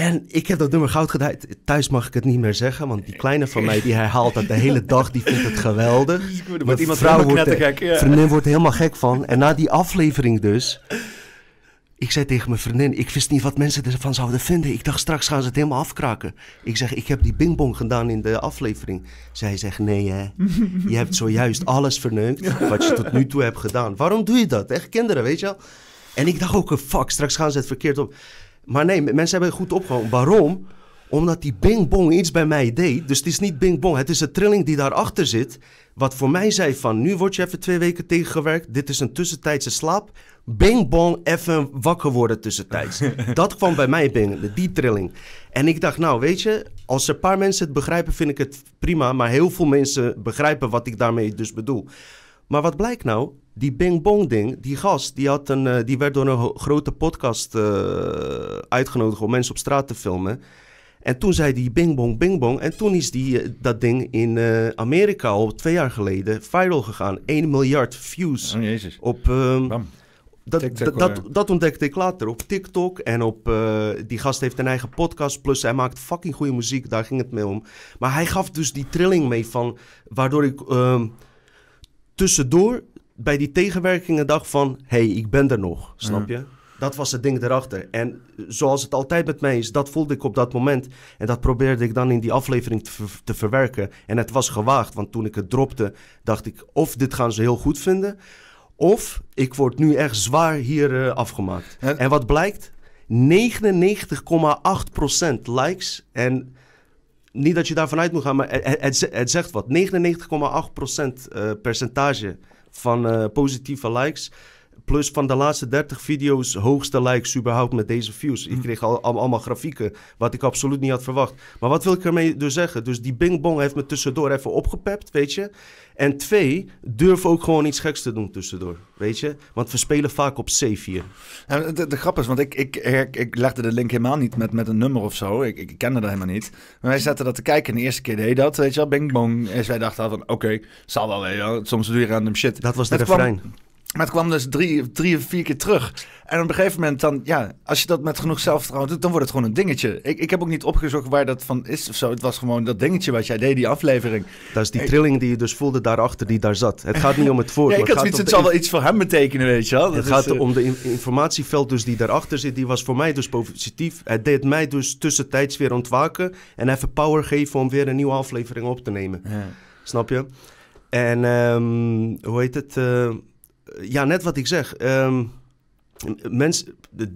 En ik heb dat nummer goud gedaan. Thuis mag ik het niet meer zeggen, want die kleine van mij die herhaalt dat de hele dag. Die vindt het geweldig. Want iemand vrouw wordt, gek. ja. vriendin wordt helemaal gek van. En na die aflevering dus, ik zei tegen mijn vriendin, ik wist niet wat mensen ervan zouden vinden. Ik dacht straks gaan ze het helemaal afkraken. Ik zeg, ik heb die bingbong gedaan in de aflevering. Zij zegt, nee hè, je hebt zojuist alles verneukt wat je tot nu toe hebt gedaan. Waarom doe je dat? Echt kinderen, weet je wel? En ik dacht ook, fuck, straks gaan ze het verkeerd op. Maar nee, mensen hebben goed opgehouden. Waarom? Omdat die Bing Bong iets bij mij deed. Dus het is niet Bing Bong. Het is de trilling die daarachter zit. Wat voor mij zei van nu word je even twee weken tegengewerkt. Dit is een tussentijdse slaap. Bing Bong even wakker worden tussentijds. dat kwam bij mij binnen, die trilling. En ik dacht, nou weet je, als er een paar mensen het begrijpen, vind ik het prima. Maar heel veel mensen begrijpen wat ik daarmee dus bedoel. Maar wat blijkt nou? Die Bing Bong ding, die gast, die, had een, eh, die werd door een grote podcast eh, uitgenodigd om mensen op straat te filmen. En toen zei die Bing Bong Bing Bong. En toen is die, eh, dat ding in Amerika al twee jaar geleden viral gegaan. 1 miljard views. Oh, jezus. Op, ehm, dat, dat, dat, ontdekte ik later op TikTok en op... die gast heeft een eigen podcast, plus hij maakt fucking goede muziek, daar ging het mee om. Maar hij gaf dus die trilling mee van... waardoor ik... Ehm, tussendoor bij die tegenwerkingen dacht van... hé, hey, ik ben er nog, snap je? Dat was het ding erachter. En zoals het altijd met mij is, dat voelde ik op dat moment. En dat probeerde ik dan in die aflevering te, verwerken. En het was gewaagd, want toen ik het dropte, dacht ik... of dit gaan ze heel goed vinden... Of ik word nu echt zwaar hier eh, afgemaakt. en wat blijkt? 99,8% likes en niet dat je daar vanuit moet gaan, maar het, het, zegt wat. 99,8% eh, percentage van eh, positieve likes Plus van de laatste 30 video's hoogste likes überhaupt met deze views. Ik hm. kreeg al, allemaal grafieken, wat ik absoluut niet had verwacht. Maar wat wil ik ermee dus zeggen? Dus die Bing Bong heeft me tussendoor even opgepept, weet je. En twee, durf ook gewoon iets geks te doen tussendoor, weet je. Want we spelen vaak op safe hier. de, grap is, want ik, ik, ik, legde de link helemaal niet met, met een nummer of zo. Ik, ik kende dat helemaal niet. Maar wij zaten dat te kijken en de eerste keer deed dat, weet je wel. Bing Bong. En dus wij dachten van, oké, zal wel, weet wel. Soms doe je random shit. Dat was de refrein. Maar het kwam dus drie, drie of vier keer terug. En op een gegeven moment dan, ja, als je dat met genoeg zelfvertrouwen doet, dan wordt het gewoon een dingetje. Ik, ik heb ook niet opgezocht waar dat van is of zo. Het was gewoon dat dingetje wat jij deed, die aflevering. Dat is die trilling die je dus voelde daarachter die daar zat. Het gaat niet om het voor. ja, het zal wel iets voor hem betekenen, weet je wel. Dat het gaat eh, om de informatieveld dus die daarachter zit. Die was voor mij dus positief. Het deed mij dus tussentijds weer ontwaken en even power geven om weer een nieuwe aflevering op te nemen. Ja. Snap je? En ehm, hoe heet het? Eh, ja, net wat ik zeg. Um, mens,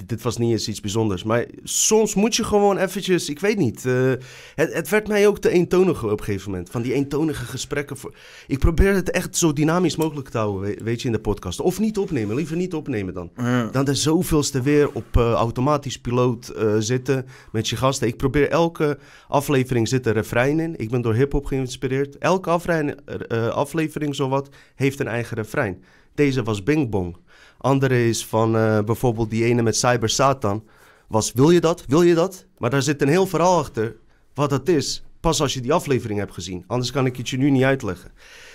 dit, was niet eens iets bijzonders. Maar soms moet je gewoon eventjes, ik weet niet. Eh, het, het, werd mij ook te eentonig op een gegeven moment. Van die eentonige gesprekken. Voor, ik probeer het echt zo dynamisch mogelijk te houden, weet je, in de podcast. Of niet opnemen, liever niet opnemen dan. Ja. Dan de zoveelste weer op eh, automatisch piloot eh, zitten met je gasten. Ik probeer elke aflevering zit een refrein in. Ik ben door hip-hop geïnspireerd. Elke afrein, aflevering, zowat, heeft een eigen refrein. Deze was Bing Bong. Andere is van eh, bijvoorbeeld die ene met Cyber Satan. Was wil je dat? Wil je dat? Maar daar zit een heel verhaal achter wat dat is. Pas als je die aflevering hebt gezien. Anders kan ik het je nu niet uitleggen.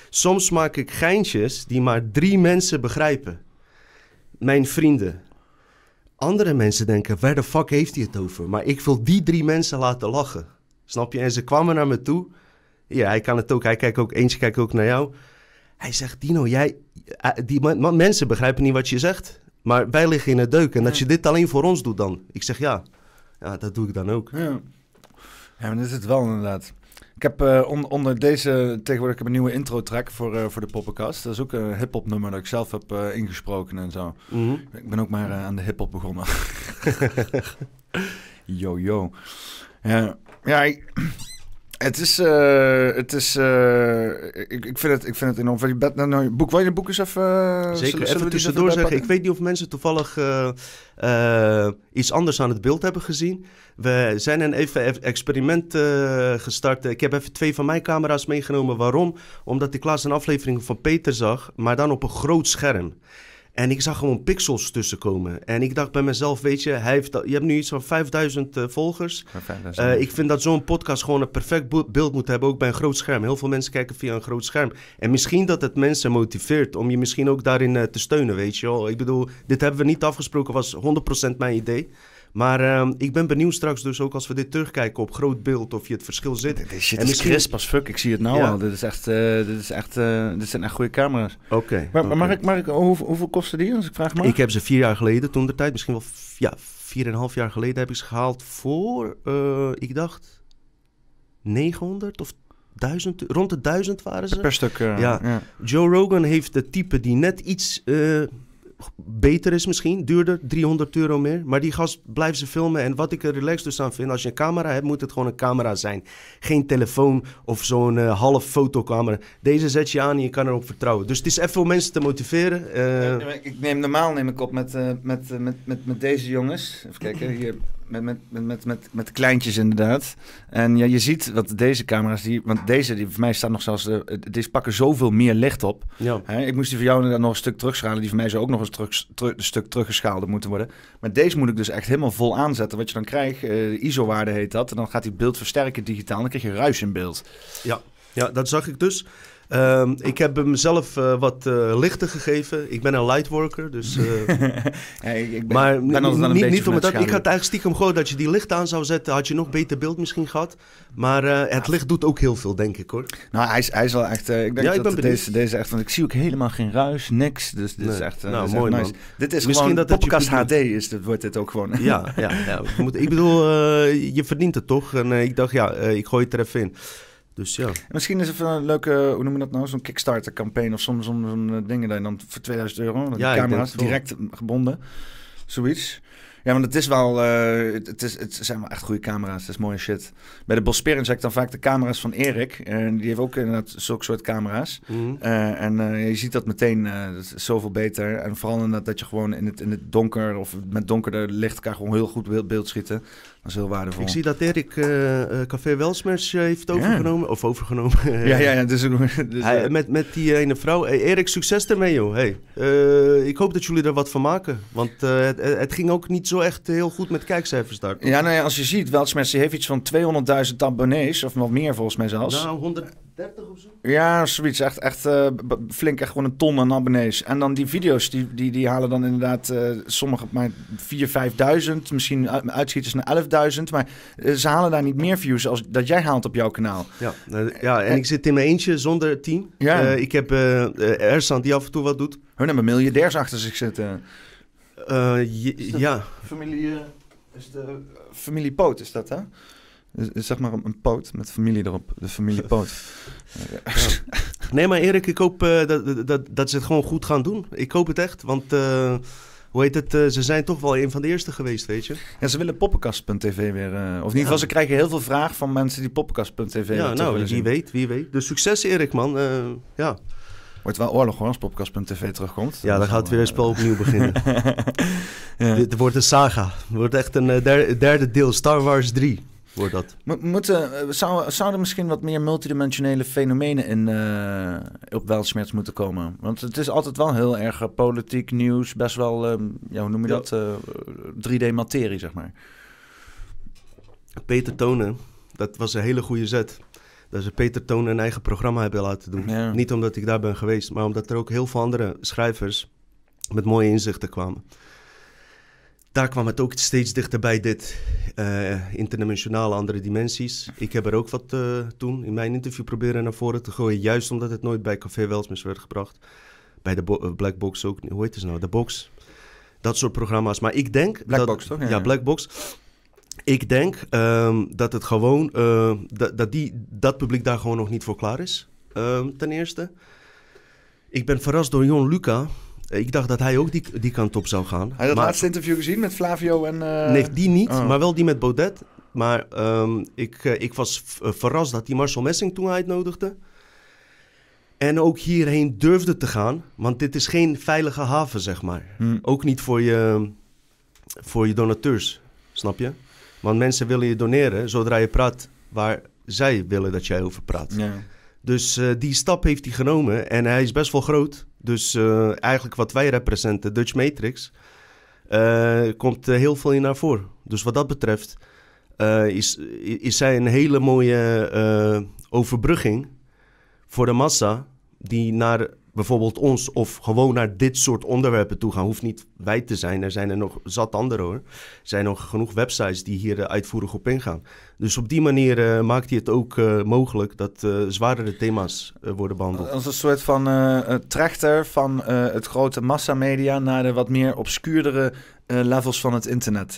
Soms maak ik geintjes die maar drie mensen begrijpen. Mijn vrienden. Andere mensen denken, waar de fuck heeft hij het over? Maar ik wil die drie mensen laten lachen. Snap je? En ze kwamen naar me toe. Ja, hij kan het ook. Hij kijkt ook, eentje kijkt ook naar jou. Hij zegt, Dino, jij, eh, eh, die man, mensen begrijpen niet wat je zegt. Maar wij liggen in het deuk. En dat je dit alleen voor ons doet dan. Ik zeg, ja, ja dat doe ik dan ook. Ja, ja maar dat is het wel inderdaad. Ik heb eh, onder deze tegenwoordig heb ik een nieuwe intro track voor, voor de poppenkast. Dat is ook een hip-hop nummer dat ik zelf heb ingesproken en zo. Mhm. Ik ben ook maar aan de hip-hop begonnen. yo, yo. ja, het is, eh, het is eh, ik, ik, vind het, ik vind het enorm. Nou, nou, je nou, boek, wil je een boek eens even... Eh, Zeker, even tussendoor zeggen. Ik weet niet of mensen toevallig iets anders aan het beeld hebben gezien. We zijn een even experiment gestart. Ik heb even twee van mijn camera's meegenomen. Waarom? Omdat ik laatst een aflevering van Peter zag, maar dan op een groot scherm. En ik zag gewoon pixels tussenkomen. En ik dacht bij mezelf, weet je, hij heeft, je hebt nu iets van 5000 eh, volgers. Eh, ik vind dat zo'n podcast gewoon een perfect beeld moet hebben, ook bij een groot scherm. Heel veel mensen kijken via een groot scherm. En misschien dat het mensen motiveert om je misschien ook daarin eh, te steunen, weet je wel. Ik bedoel, dit hebben we niet afgesproken, was 100% mijn idee. Maar ehm, ik ben benieuwd straks dus ook als we dit terugkijken op groot beeld of je het verschil zit. Dit, en is misschien... crisp als fuck, ik zie het nou al. Dit, is echt, eh, dit, is echt, eh, dit zijn echt goede camera's. Oké. maar, mag ik, mag ik hoe, hoeveel kosten die als ik vraag maar? Ik heb ze vier jaar geleden toen de tijd, misschien wel ja, vier en een half jaar geleden heb ik ze gehaald voor, eh, ik dacht 900 of 1000, e-, rond de 1000 waren ze. Per stuk, ja. Joe Rogan heeft de type die net iets beter is misschien, duurder, 300 euro meer. Maar die gast blijft ze filmen. En wat ik er relaxed dus aan vind, als je een camera hebt, moet het gewoon een camera zijn. Geen telefoon of zo'n eh, half fotocamera. Deze zet je aan en je kan erop vertrouwen. Dus het is even voor mensen te motiveren. Eh. Ik neem, normaal neem ik op met, eh, met, met, met, met, deze jongens. Even kijken, hier met, met, met, met, met kleintjes inderdaad. En ja, je ziet dat deze camera's, die, want deze die voor mij staan nog zelfs, uh, deze pakken zoveel meer licht op. Ja. Hè? Ik moest die voor jou nog een stuk terugschalen. Die voor mij zou ook nog eens terug, terug, een stuk teruggeschaald moeten worden. Maar deze moet ik dus echt helemaal vol aanzetten. Wat je dan krijgt, eh, ISO-waarde heet dat. En dan gaat die beeld versterken digitaal. dan krijg je ruis in beeld. Ja, ja dat zag ik dus. Ehm, ik heb hem zelf eh, wat eh, lichten gegeven. Ik ben een lightworker, dus... Eh, ja, ik, ik ben, maar ben een niet, niet om het Ik had eigenlijk stiekem gehoord dat je die licht aan zou zetten. Had je nog beter beeld misschien gehad. Maar het licht doet ook heel veel, denk ik hoor. Nou, hij is, hij is wel echt... ik denk dat deze, echt... Want ik zie ook helemaal geen ruis, niks. Dus dit is echt, nou, mooi, Man. Dit is misschien gewoon... Dat podcast HD is, dat wordt dit ook gewoon. Ja, ja, ja. ik bedoel, je verdient het toch? En ik dacht, ja, ik gooi het er even in. Dus ja. Misschien is het een leuke, hoe noem je dat nou, zo'n Kickstarter-campaign of soms zo'n eh, dingen daar dan voor 2000 euro. Ja, camera's direct gebonden, zoiets. Ja, want het is wel, eh, het, is, het zijn wel echt goede camera's. Het is mooie shit. Bij de Bosperen heb ik dan vaak de camera's van Erik. En die heeft ook inderdaad zulke soort camera's. Mhm. Eh, en je ziet dat meteen, dat zoveel beter. En vooral inderdaad dat je gewoon in het, in het donker of met donkerder licht kan gewoon heel goed beeld schieten. Dat is heel waardevol. Ik zie dat erik eh, eh, Café Welsmers eh, heeft overgenomen. Ja. Of overgenomen. ja, ja, ja. Dus, dus met, met die ene vrouw. Hey, Erik, succes ermee, joh. Hey, ik hoop dat jullie er wat van maken. Want het, het, ging ook niet zo echt heel goed met kijkcijfers daar. Ja, nou ja, als je ziet, Welsmers heeft iets van 200.000 abonnees. Of wat meer, volgens mij zelfs. Nou, 100... 30 of zo? Ja, zoiets. Echt, echt uh, flink, echt gewoon een ton aan abonnees. En dan die video's, die, die, die halen dan inderdaad uh, sommige maar 4.000, 5.000. Misschien uitschieters naar 11.000. Maar eh, ze halen daar niet meer views als dat jij haalt op jouw kanaal. Ja, ja en, ik zit in mijn eentje zonder team. Ja. ik heb Ersan die af en toe wat doet. Hun hebben miljardairs achter zich zitten. ja. Familie, is de, familie Poot is dat hè? zeg maar een, poot met familie erop. De familiepoot. ja. Nee, maar Erik, ik hoop eh, dat, dat, dat ze het gewoon goed gaan doen. Ik hoop het echt, want... Uh, hoe heet het? Eh, ze zijn toch wel een van de eerste geweest, weet je? Ja, ze willen poppenkast.tv weer. of niet? geval, Ze krijgen heel veel vragen van mensen die poppenkast.tv. Ja, nou, wie weet, wie weet. Dus succes, Erik, man. ja. Wordt wel oorlog hoor, als podcast.tv terugkomt. Ja, dan gaat het weer een spel opnieuw beginnen. ja. Dit wordt een saga. wordt echt een derde, derde deel, Star Wars 3 voor dat. moeten, eh, zouden misschien wat meer multidimensionele fenomenen in, eh, op Weltschmerz moeten komen? Want het is altijd wel heel erg eh, politiek nieuws, best wel, ehm, ja, hoe noem je dat? 3D-materie, zeg maar. Peter Tonen, dat was een hele goede zet. Dat ze Peter Tonen een eigen programma hebben laten doen. Niet omdat ik daar ben geweest, maar omdat er ook heel veel andere schrijvers met mooie inzichten kwamen daar kwam het ook steeds bij dit uh, eh, internationale andere dimensies. Ik heb er ook wat eh, toen in mijn interview proberen naar voren te gooien. Juist omdat het nooit bij Café Welsmis werd gebracht. Bij de eh, Black Box ook. Hoe heet het nou? De Box. Dat soort programma's. Maar ik denk... dat, toch? Ja, Black Box. Ik denk ehm, dat het gewoon... dat, dat, die, dat publiek daar gewoon nog niet voor klaar is. Ehm, ten eerste. Ik ben verrast door Jon Luca... Eh, ik dacht dat hij ook die, die kant op zou gaan. Hij had dat laatste interview gezien met Flavio en... Eh, nee, die niet, oh. maar wel die met Baudet. Maar ehm, ik, eh, ik was verrast dat hij Marcel Messing toen uitnodigde. En ook hierheen durfde te gaan. Want dit is geen veilige haven, zeg maar. Hm. Ook niet voor je, voor je donateurs, snap je? Want mensen willen je doneren zodra je praat waar zij willen dat jij over praat. Ja. Dus eh, die stap heeft hij genomen en hij is best wel groot. Dus eh, eigenlijk wat wij representen, Dutch Matrix, eh, komt heel veel in naar voren. Dus wat dat betreft is, is zij een hele mooie overbrugging voor de massa die naar bijvoorbeeld ons of gewoon naar dit soort onderwerpen toe gaan. Hoeft niet wij te zijn, er zijn er nog zat andere hoor. Er zijn nog genoeg websites die hier eh, uitvoerig op ingaan. Dus op die manier eh, maakt hij het ook eh, mogelijk dat zwaardere thema's worden behandeld. Als een soort van trechter van het grote massamedia naar de wat meer obscuurdere levels van het internet.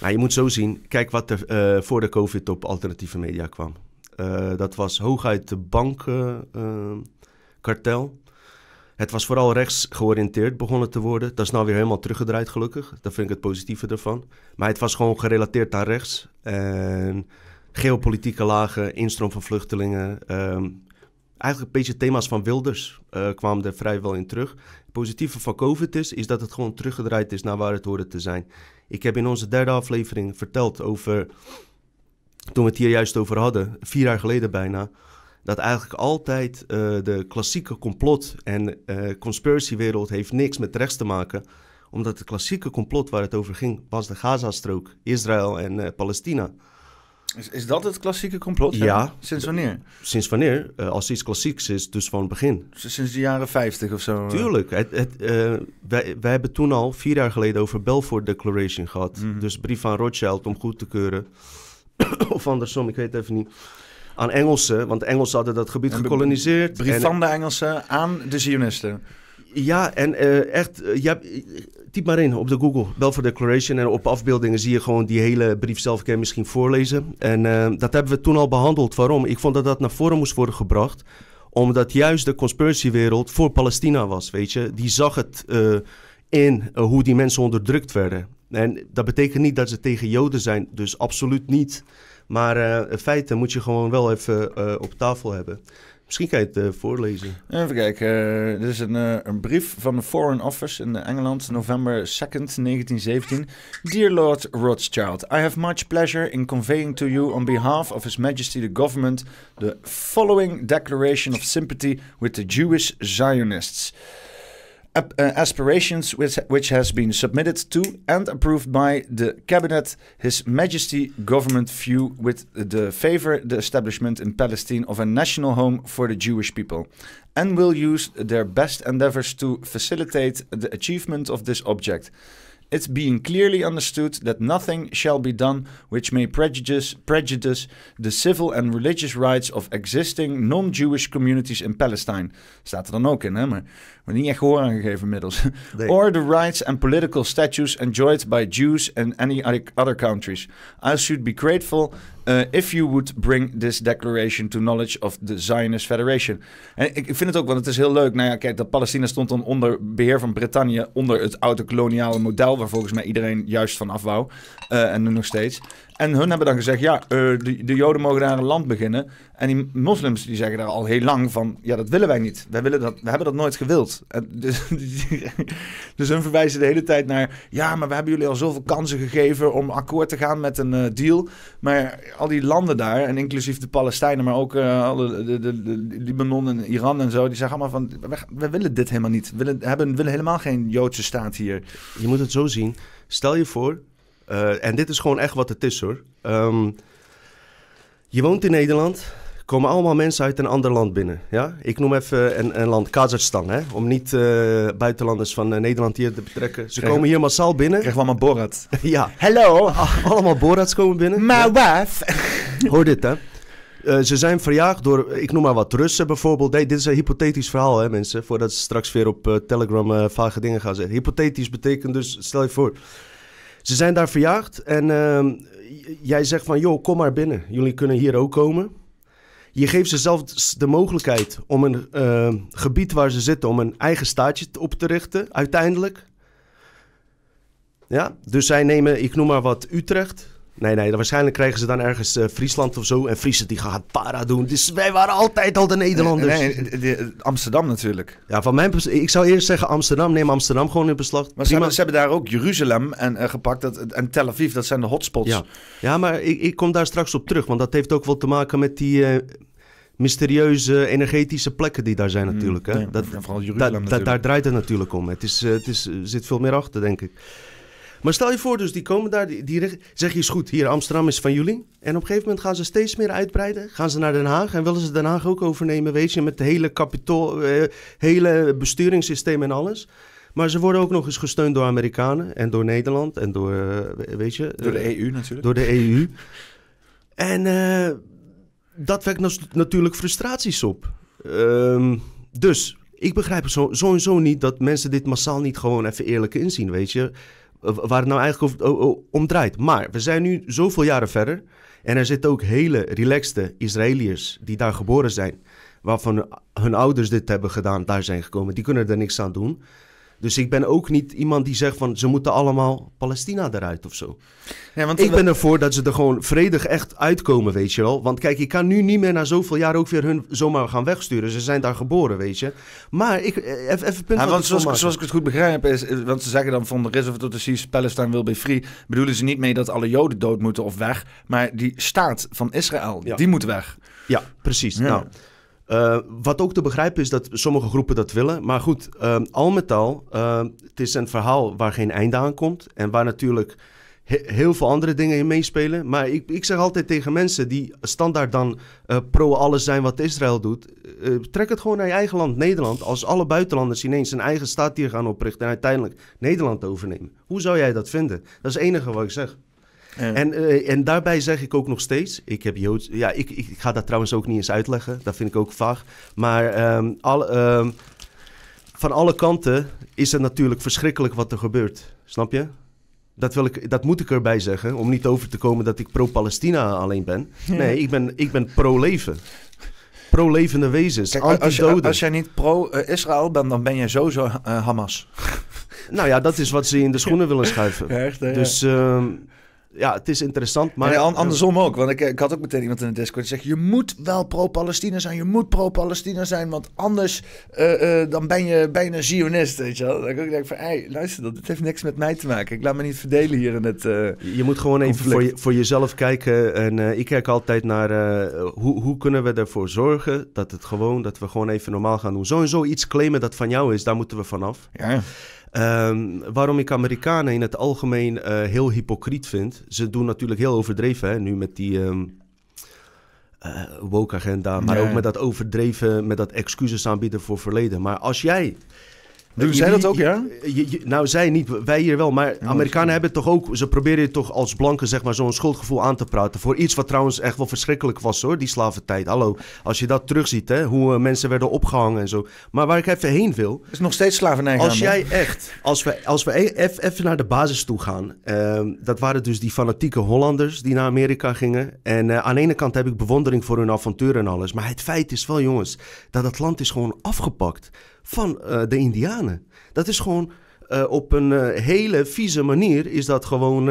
Nou, je moet zo zien, kijk wat er voor de COVID op alternatieve media kwam. dat was hooguit de bankenkartel. Het was vooral rechts georiënteerd begonnen te worden. Dat is nou weer helemaal teruggedraaid, gelukkig. Dat vind ik het positieve ervan. Maar het was gewoon gerelateerd aan rechts. En geopolitieke lagen, instroom van vluchtelingen. Ehm, eigenlijk een beetje thema's van Wilders eh, kwamen er vrijwel in terug. Het positieve van COVID is, is dat het gewoon teruggedraaid is naar waar het hoorde te zijn. Ik heb in onze derde aflevering verteld over, toen we het hier juist over hadden, vier jaar geleden bijna, dat eigenlijk altijd eh, de klassieke complot- en uh, conspiratiewereld heeft niks met rechts te maken. Omdat het klassieke complot waar het over ging was de Gazastrook, Israël en eh, Palestina. Is, is dat het klassieke complot? Ja. Sinds wanneer? Sinds wanneer? als iets klassieks is, dus van het begin. Sinds de jaren 50 of zo? Tuurlijk. Het, het, wij, wij hebben toen al vier jaar geleden over Belfort Declaration gehad. Mhm. Dus brief van Rothschild om goed te keuren. of andersom, ik weet even niet aan Engelsen. Want Engelsen hadden dat gebied gekoloniseerd. Brief van de Engelsen aan de Zionisten. Ja, en eh, echt, eh, typ maar in op de Google. Belfort Declaration. En op afbeeldingen zie je gewoon die hele brief zelf. Kan misschien voorlezen. En eh, dat hebben we toen al behandeld. Waarom? Ik vond dat dat naar voren moest worden gebracht. Omdat juist de conspiratiewereld voor Palestina was, weet je. Die zag het in hoe die mensen onderdrukt werden. En dat betekent niet dat ze tegen Joden zijn. Dus absoluut niet. Maar eh, feiten eh, moet je gewoon wel even eh, op tafel hebben. Misschien kan je het voorlezen. Even kijken. dit is een, een, brief van de Foreign Office in Engeland, november 2nd, 1917. Dear Lord Rothschild, I have much pleasure in conveying to you on behalf of His Majesty the Government the following declaration of sympathy with the Jewish Zionists. Uh, aspirations which, which has been submitted to and approved by the cabinet his majesty government view with the favor the establishment in palestine of a national home for the jewish people and will use their best endeavors to facilitate the achievement of this object it's being clearly understood that nothing shall be done which may prejudice, prejudice the civil and religious rights of existing non-Jewish communities in Palestine. Staat er dan ook in, hè? Maar niet echt gehoor aangegeven inmiddels. Or the rights and political statues enjoyed by Jews in any other countries. I should be grateful uh, if you would bring this declaration to knowledge of the Zionist Federation. En ik, vind het ook, want het is heel leuk. Nou ja, kijk, dat Palestina stond dan onder beheer van Brittannië, onder het oude koloniale model, waar volgens mij iedereen juist van af wou. Uh, en nu nog steeds. En hun hebben dan gezegd, ja, eh, de, de, Joden mogen daar een land beginnen. En die moslims die zeggen daar al heel lang van, ja, dat willen wij niet. Wij willen dat, we hebben dat nooit gewild. dus, dus hun verwijzen de hele tijd naar, ja, maar we hebben jullie al zoveel kansen gegeven om akkoord te gaan met een eh, deal. Maar al die landen daar, en inclusief de Palestijnen, maar ook eh, alle, de, de, de, Libanon en Iran en zo, die zeggen allemaal van, we, willen dit helemaal niet. We willen, hebben, willen helemaal geen Joodse staat hier. Je moet het zo zien. Stel je voor, eh, en dit is gewoon echt wat het is hoor. Ehm, je woont in Nederland, komen allemaal mensen uit een ander land binnen. Ja? Ik noem even een, land, Kazachstan, hè? om niet eh, buitenlanders van eh, Nederland hier te betrekken. Ze komen hier massaal binnen. Krijg wel maar Borat. ja. Hallo! Ah, allemaal Borats komen binnen. Maar wat? Hoor dit hè. ze zijn verjaagd door, ik noem maar wat, Russen bijvoorbeeld. dit is een hypothetisch verhaal, hè, mensen. Voordat ze straks weer op Telegram vage dingen gaan zeggen. Hypothetisch betekent dus, stel je voor, ze zijn daar verjaagd en ehm, jij zegt van, joh, kom maar binnen. Jullie kunnen hier ook komen. Je geeft ze zelf de mogelijkheid om een ehm, gebied waar ze zitten, om een eigen staatje op te richten, uiteindelijk. Ja, dus zij nemen, ik noem maar wat, Utrecht. Nee, nee, waarschijnlijk kregen ze dan ergens uh, Friesland of zo. En Friesen die gaan para doen. Dus wij waren altijd al de Nederlanders. Nee, Amsterdam natuurlijk. Ja, van mijn Ik zou eerst zeggen Amsterdam. Neem Amsterdam gewoon in beslag. Maar ze hebben, daar ook Jeruzalem en, eh, gepakt. Dat, en Tel Aviv, dat zijn de hotspots. Ja, maar ik, ik, kom daar straks op terug. Want dat heeft ook wel te maken met die... Eh, mysterieuze energetische plekken die daar zijn mm, natuurlijk. dat, vooral Jeruzalem Daar draait het natuurlijk om. Het, is, het is, zit veel meer achter, denk ik. Maar stel je voor, dus die komen daar, die, zeg je is goed, hier Amsterdam is van jullie. En op een gegeven moment gaan ze steeds meer uitbreiden. Gaan ze naar Den Haag en willen ze Den Haag ook overnemen, weet je, met het hele, kapitaal, eh, hele besturingssysteem en alles. Maar ze worden ook nog eens gesteund door Amerikanen en door Nederland en door, eh, weet je... Door de EU eh, e natuurlijk. Door de EU. en dat wekt natuurlijk frustraties op. Ehm, dus, ik begrijp zo, zo niet dat mensen dit massaal niet gewoon even eerlijk inzien, weet je. Eh, waar het nou eigenlijk om draait. Maar we zijn nu zoveel jaren verder. En er zitten ook hele relaxte Israëliërs die daar geboren zijn. Waarvan hun ouders dit hebben gedaan, daar zijn gekomen. Die kunnen er niks aan doen. Dus ik ben ook niet iemand die zegt van ze moeten allemaal Palestina eruit of zo. Ja, want ik ben ervoor dat ze er gewoon vredig echt uitkomen, weet je wel. Want kijk, ik kan nu niet meer na zoveel jaar ook weer hun zomaar gaan wegsturen. Ze zijn daar geboren, weet je. Maar ik, eh, even, even punt. Ja, want zoals, ik, het goed begrijp, is, eh, want ze zeggen dan van de of tot precies Palestine will be free. Bedoelen ze niet mee dat alle Joden dood moeten of weg. Maar die staat van Israël, die moet weg. Ja, precies. Nou, eh, wat ook te begrijpen is dat sommige groepen dat willen. Maar goed, eh, al met al, eh, het is een verhaal waar geen einde aan komt. En waar natuurlijk heel veel andere dingen in meespelen. Maar ik, ik zeg altijd tegen mensen die standaard dan pro alles zijn wat Israël doet. trek het gewoon naar je eigen land, Nederland. Als alle buitenlanders ineens een eigen staat hier gaan oprichten en uiteindelijk Nederland overnemen. Hoe zou jij dat vinden? Dat is het enige wat ik zeg. En, eh, en daarbij zeg ik ook nog steeds, ik heb Joods, ja, ik, ik, ga dat trouwens ook niet eens uitleggen, dat vind ik ook vaag. Maar ehm, al, ehm, van alle kanten is het natuurlijk verschrikkelijk wat er gebeurt, snap je? Dat, wil ik, dat moet ik erbij zeggen, om niet over te komen dat ik pro-Palestina alleen ben. Nee, ik ben, ik ben pro-leven pro-levende wezens. als, je, als, jij niet pro-Israël bent, dan ben je sowieso eh, Hamas. nou ja, dat is wat ze in de schoenen willen schuiven. echt, dus, ehm, ja, het is interessant. Maar... andersom ook. Want ik, ik, had ook meteen iemand in de Discord die zegt... je moet wel pro-Palestina zijn. Je moet pro-Palestina zijn. Want anders eh, eh, dan ben je bijna Zionist, weet je wel. Dan denk ik denk van... luister, dat, heeft niks met mij te maken. Ik laat me niet verdelen hier in het eh, Je moet gewoon even voor, je, voor, jezelf kijken. En ik kijk altijd naar... hoe, hoe kunnen we ervoor zorgen dat het gewoon... dat we gewoon even normaal gaan doen. Zo en zo iets claimen dat van jou is, daar moeten we vanaf. Ja. Ehm, waarom ik Amerikanen in het algemeen eh, heel hypocriet vind. Ze doen natuurlijk heel overdreven, hè, nu met die um, ehm, eh, woke-agenda. Maar ook met dat overdreven, met dat excuses aanbieden voor verleden. Maar als jij doen eh, zij dat ook, ja? nou, zij niet. Wij hier wel. Maar oh, Amerikanen hebben toch ook... Ze proberen toch als blanken zeg maar, zo'n schuldgevoel aan te praten. Voor iets wat trouwens echt wel verschrikkelijk was, hoor. Die slaventijd. Hallo. Als je dat terugziet, hè. Hoe eh, mensen werden opgehangen en zo. Maar waar ik even heen wil... is nog steeds slavernij Als jij echt... Als we, als we e- even naar de basis toe gaan. Ehm, dat waren dus die fanatieke Hollanders die naar Amerika gingen. En eh, aan de ene kant heb ik bewondering voor hun avonturen en alles. Maar het feit is wel, jongens... Dat het land is gewoon afgepakt van eh, de Indianen. Dat is gewoon eh, op een eh, hele vieze manier is dat gewoon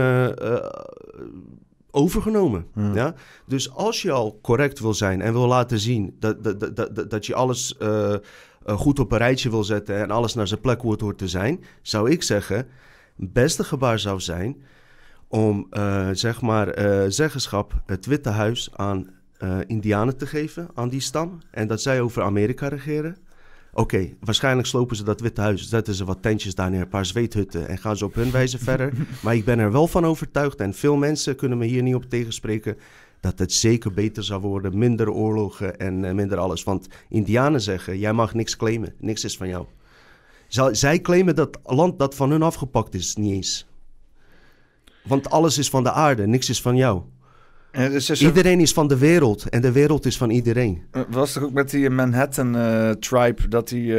overgenomen. Ja? Dus als je al correct wil zijn en wil laten zien dat, dat, dat, dat je alles goed op een rijtje wil zetten en alles naar zijn plek hoort, hoort te zijn, zou ik zeggen: het beste gebaar zou zijn om zeg maar uh, zeggenschap, het Witte Huis, aan Indianen te geven, aan die stam. En dat zij over Amerika regeren. Oké, waarschijnlijk slopen ze dat Witte Huis, zetten ze wat tentjes daar neer, een paar zweethutten en gaan ze op hun wijze verder. Maar ik ben er wel van overtuigd en veel mensen kunnen me hier niet op tegenspreken dat het zeker beter zou worden. Minder oorlogen en eh, minder alles. Want Indianen zeggen: jij mag niks claimen, niks is van jou. Zij claimen dat land dat van hun afgepakt is, niet eens. Want alles is van de aarde, niks is van jou. Is dus Iedereen is van de wereld en de wereld is van iedereen. Eh, was toch ook met die eh, Manhattan eh, Tribe dat die,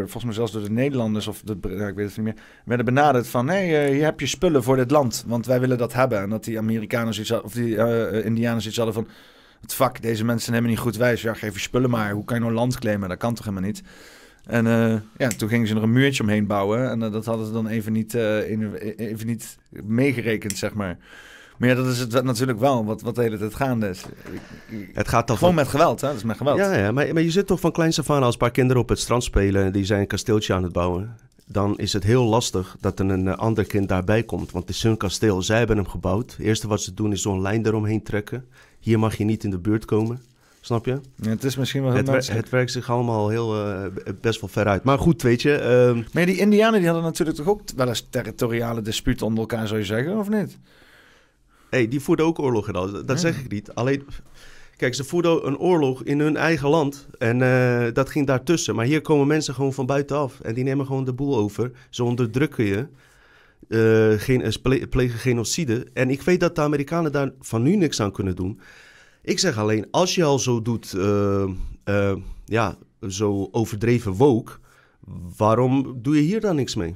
volgens mij zelfs door de Nederlanders of de, ik weet het niet meer, werden benaderd van: hé, hier heb je spullen voor dit land, want wij willen dat hebben. En dat die Amerikanen zoiets of die Indianen zoiets hadden van: het fuck, deze mensen hebben niet goed wijs. Ja, geef je spullen maar. Hoe kan je nou land claimen? Dat kan toch helemaal niet? En ja, toen gingen ze er een muurtje omheen bouwen. En dat hadden ze dan even niet, even niet meegerekend, zeg maar. Maar ja, dat is het natuurlijk wel wat, wat het hele tijd gaande is. Het gaat dan Gewoon met geweld, hè? Dat is met geweld. Ja, ja maar, maar je zit toch van kleins af als een paar kinderen op het strand spelen... en die zijn een kasteeltje aan het bouwen dan is het heel lastig dat er een eh, ander kind daarbij komt. Want het is hun kasteel, zij hebben hem gebouwd. eerste wat ze doen is zo'n lijn eromheen trekken. Hier mag je niet in de buurt komen. Snap je? Ja, het is misschien wel het, het werkt zich allemaal heel, eh, best wel ver uit. Maar goed, weet je. Ehm, maar die Indianen die hadden natuurlijk toch ook wel eens territoriale dispuut onder elkaar, zou je zeggen, of niet? hey, die voerden ook oorlog in al. Dat zeg ik niet. Alleen, kijk, ze voerden een oorlog in hun eigen land. En eh, dat ging daartussen. Maar hier komen mensen gewoon van buitenaf. En die nemen gewoon de boel over. Ze onderdrukken je. Eh, geen, eh, ple plegen genocide. En ik weet dat de Amerikanen daar van nu niks aan kunnen doen. Ik zeg alleen, als je al zo doet, ja, zo overdreven woke, waarom doe je hier dan niks mee?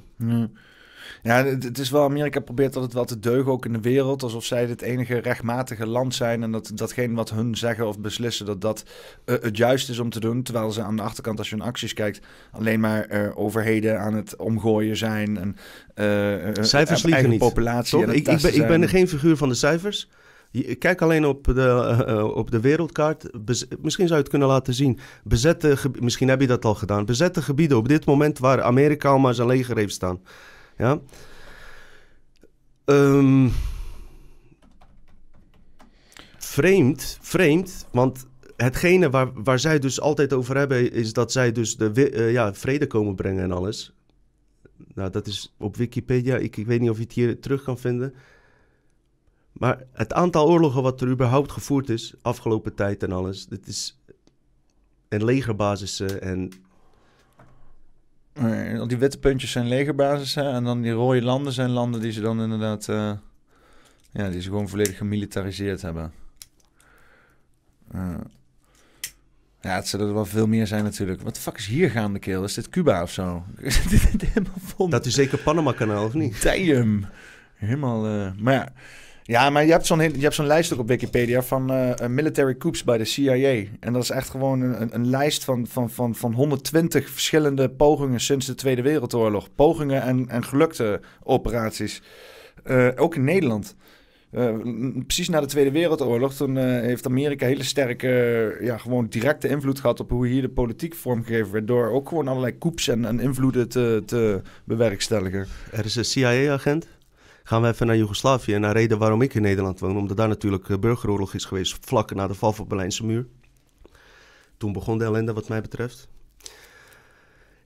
Ja, het is wel, Amerika probeert altijd wel te deugen, ook in de wereld. Alsof zij het enige rechtmatige land zijn. En dat datgene wat hun zeggen of beslissen, dat dat eh, het juist is om te doen. Terwijl ze aan de achterkant, als je hun acties kijkt, alleen maar eh, overheden aan het omgooien zijn. En, eh, cijfers liegen niet. Populatie ik, ik, ben, ik ben geen figuur van de cijfers. Kijk alleen op de, op de wereldkaart. misschien zou je het kunnen laten zien. Bezette misschien heb je dat al gedaan. Bezette gebieden op dit moment waar Amerika al maar zijn leger heeft staan. Ja. Ehm, vreemd, vreemd, want hetgene waar, waar zij dus altijd over hebben, is dat zij dus de eh, ja, vrede komen brengen en alles. Nou, dat is op Wikipedia. Ik, ik weet niet of je het hier terug kan vinden. Maar het aantal oorlogen wat er überhaupt gevoerd is, afgelopen tijd en alles, dit is. En legerbasissen en eh, want die witte puntjes zijn legerbasissen en dan die rode landen zijn landen die ze dan inderdaad, eh, ja, die ze gewoon volledig gemilitariseerd hebben. Eh, ja, het zullen er wel veel meer zijn natuurlijk. Wat de fuck is hier gaande, keel? Is dit Cuba of zo? helemaal Dat is zeker Panama-kanaal, of niet? Damn. Helemaal, maar ja. Ja, maar je hebt zo'n, je hebt lijst ook op Wikipedia van eh, eh, military coups bij de CIA. En dat is echt gewoon een, een lijst van, van, van, van 120 verschillende pogingen sinds de Tweede Wereldoorlog. Pogingen en, en gelukte operaties. Eh, ook in Nederland. precies na de Tweede Wereldoorlog, toen heeft Amerika hele sterke, ja, gewoon directe invloed gehad op hoe hier de politiek vormgegeven werd. Door ook gewoon allerlei coups en, invloeden te, te bewerkstelligen. Er is een CIA-agent Gaan we even naar Joegoslavië en naar reden waarom ik in Nederland woon. Omdat daar natuurlijk eh, burgeroorlog is geweest vlak na de val van de Berlijnse muur. Toen begon de ellende wat mij betreft.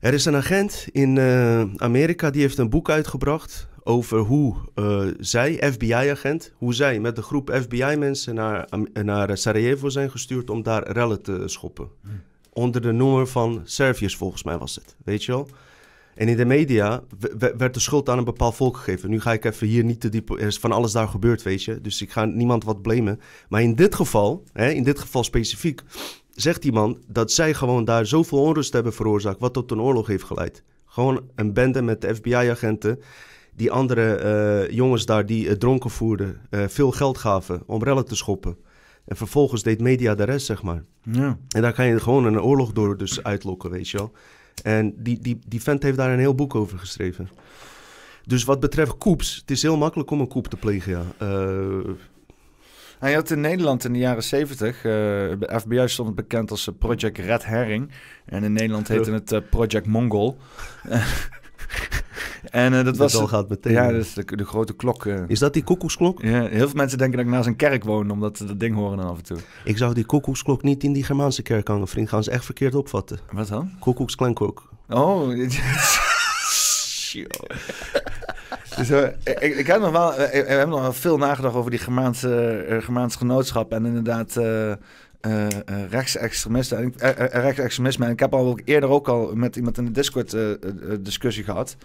Er is een agent in eh, Amerika die heeft een boek uitgebracht over hoe eh, zij, FBI-agent, hoe zij met de groep FBI-mensen naar, naar Sarajevo zijn gestuurd om daar rellen te schoppen. Hm. Onder de noemer van Serviërs volgens mij was het, weet je wel. En in de media werd de schuld aan een bepaald volk gegeven. Nu ga ik even hier niet te diep. Er is van alles daar gebeurd, weet je. Dus ik ga niemand wat blamen. Maar in dit geval, hè, in dit geval specifiek, zegt iemand dat zij gewoon daar zoveel onrust hebben veroorzaakt. wat tot een oorlog heeft geleid. Gewoon een bende met FBI-agenten. die andere eh, jongens daar die uh, dronken voerden. Eh, veel geld gaven om rellen te schoppen. En vervolgens deed media de rest, zeg maar. Ja. En daar kan je gewoon een oorlog door dus uitlokken, weet je wel. En die, die, die vent heeft daar een heel boek over geschreven. Dus wat betreft koeps, het is heel makkelijk om een koep te plegen, ja. Eh, Hij had in Nederland in de jaren 70, eh, FBI stond het bekend als eh, Project Red Herring. En in Nederland heette het Project Mongol. En uh, dat de was. Al gaat meteen. Ja, dus de, grote klok. Eh. Is dat die koekoeksklok? Ja, heel veel mensen denken dat ik naast een kerk woon, omdat ze dat ding horen dan af en toe. Ik zou die koekoeksklok niet in die Germaanse kerk hangen, vriend. Gaan ze echt verkeerd opvatten. Wat dan? Koekoeksklankok. Oh, Dus, uh, ik, heb nog wel, ik, nog veel nagedacht over die Germaanse, uh, genootschap. En inderdaad, rechtsextremisten. En, rechtsextremisme. En ik heb al eerder ook al met iemand in de Discord discussie gehad.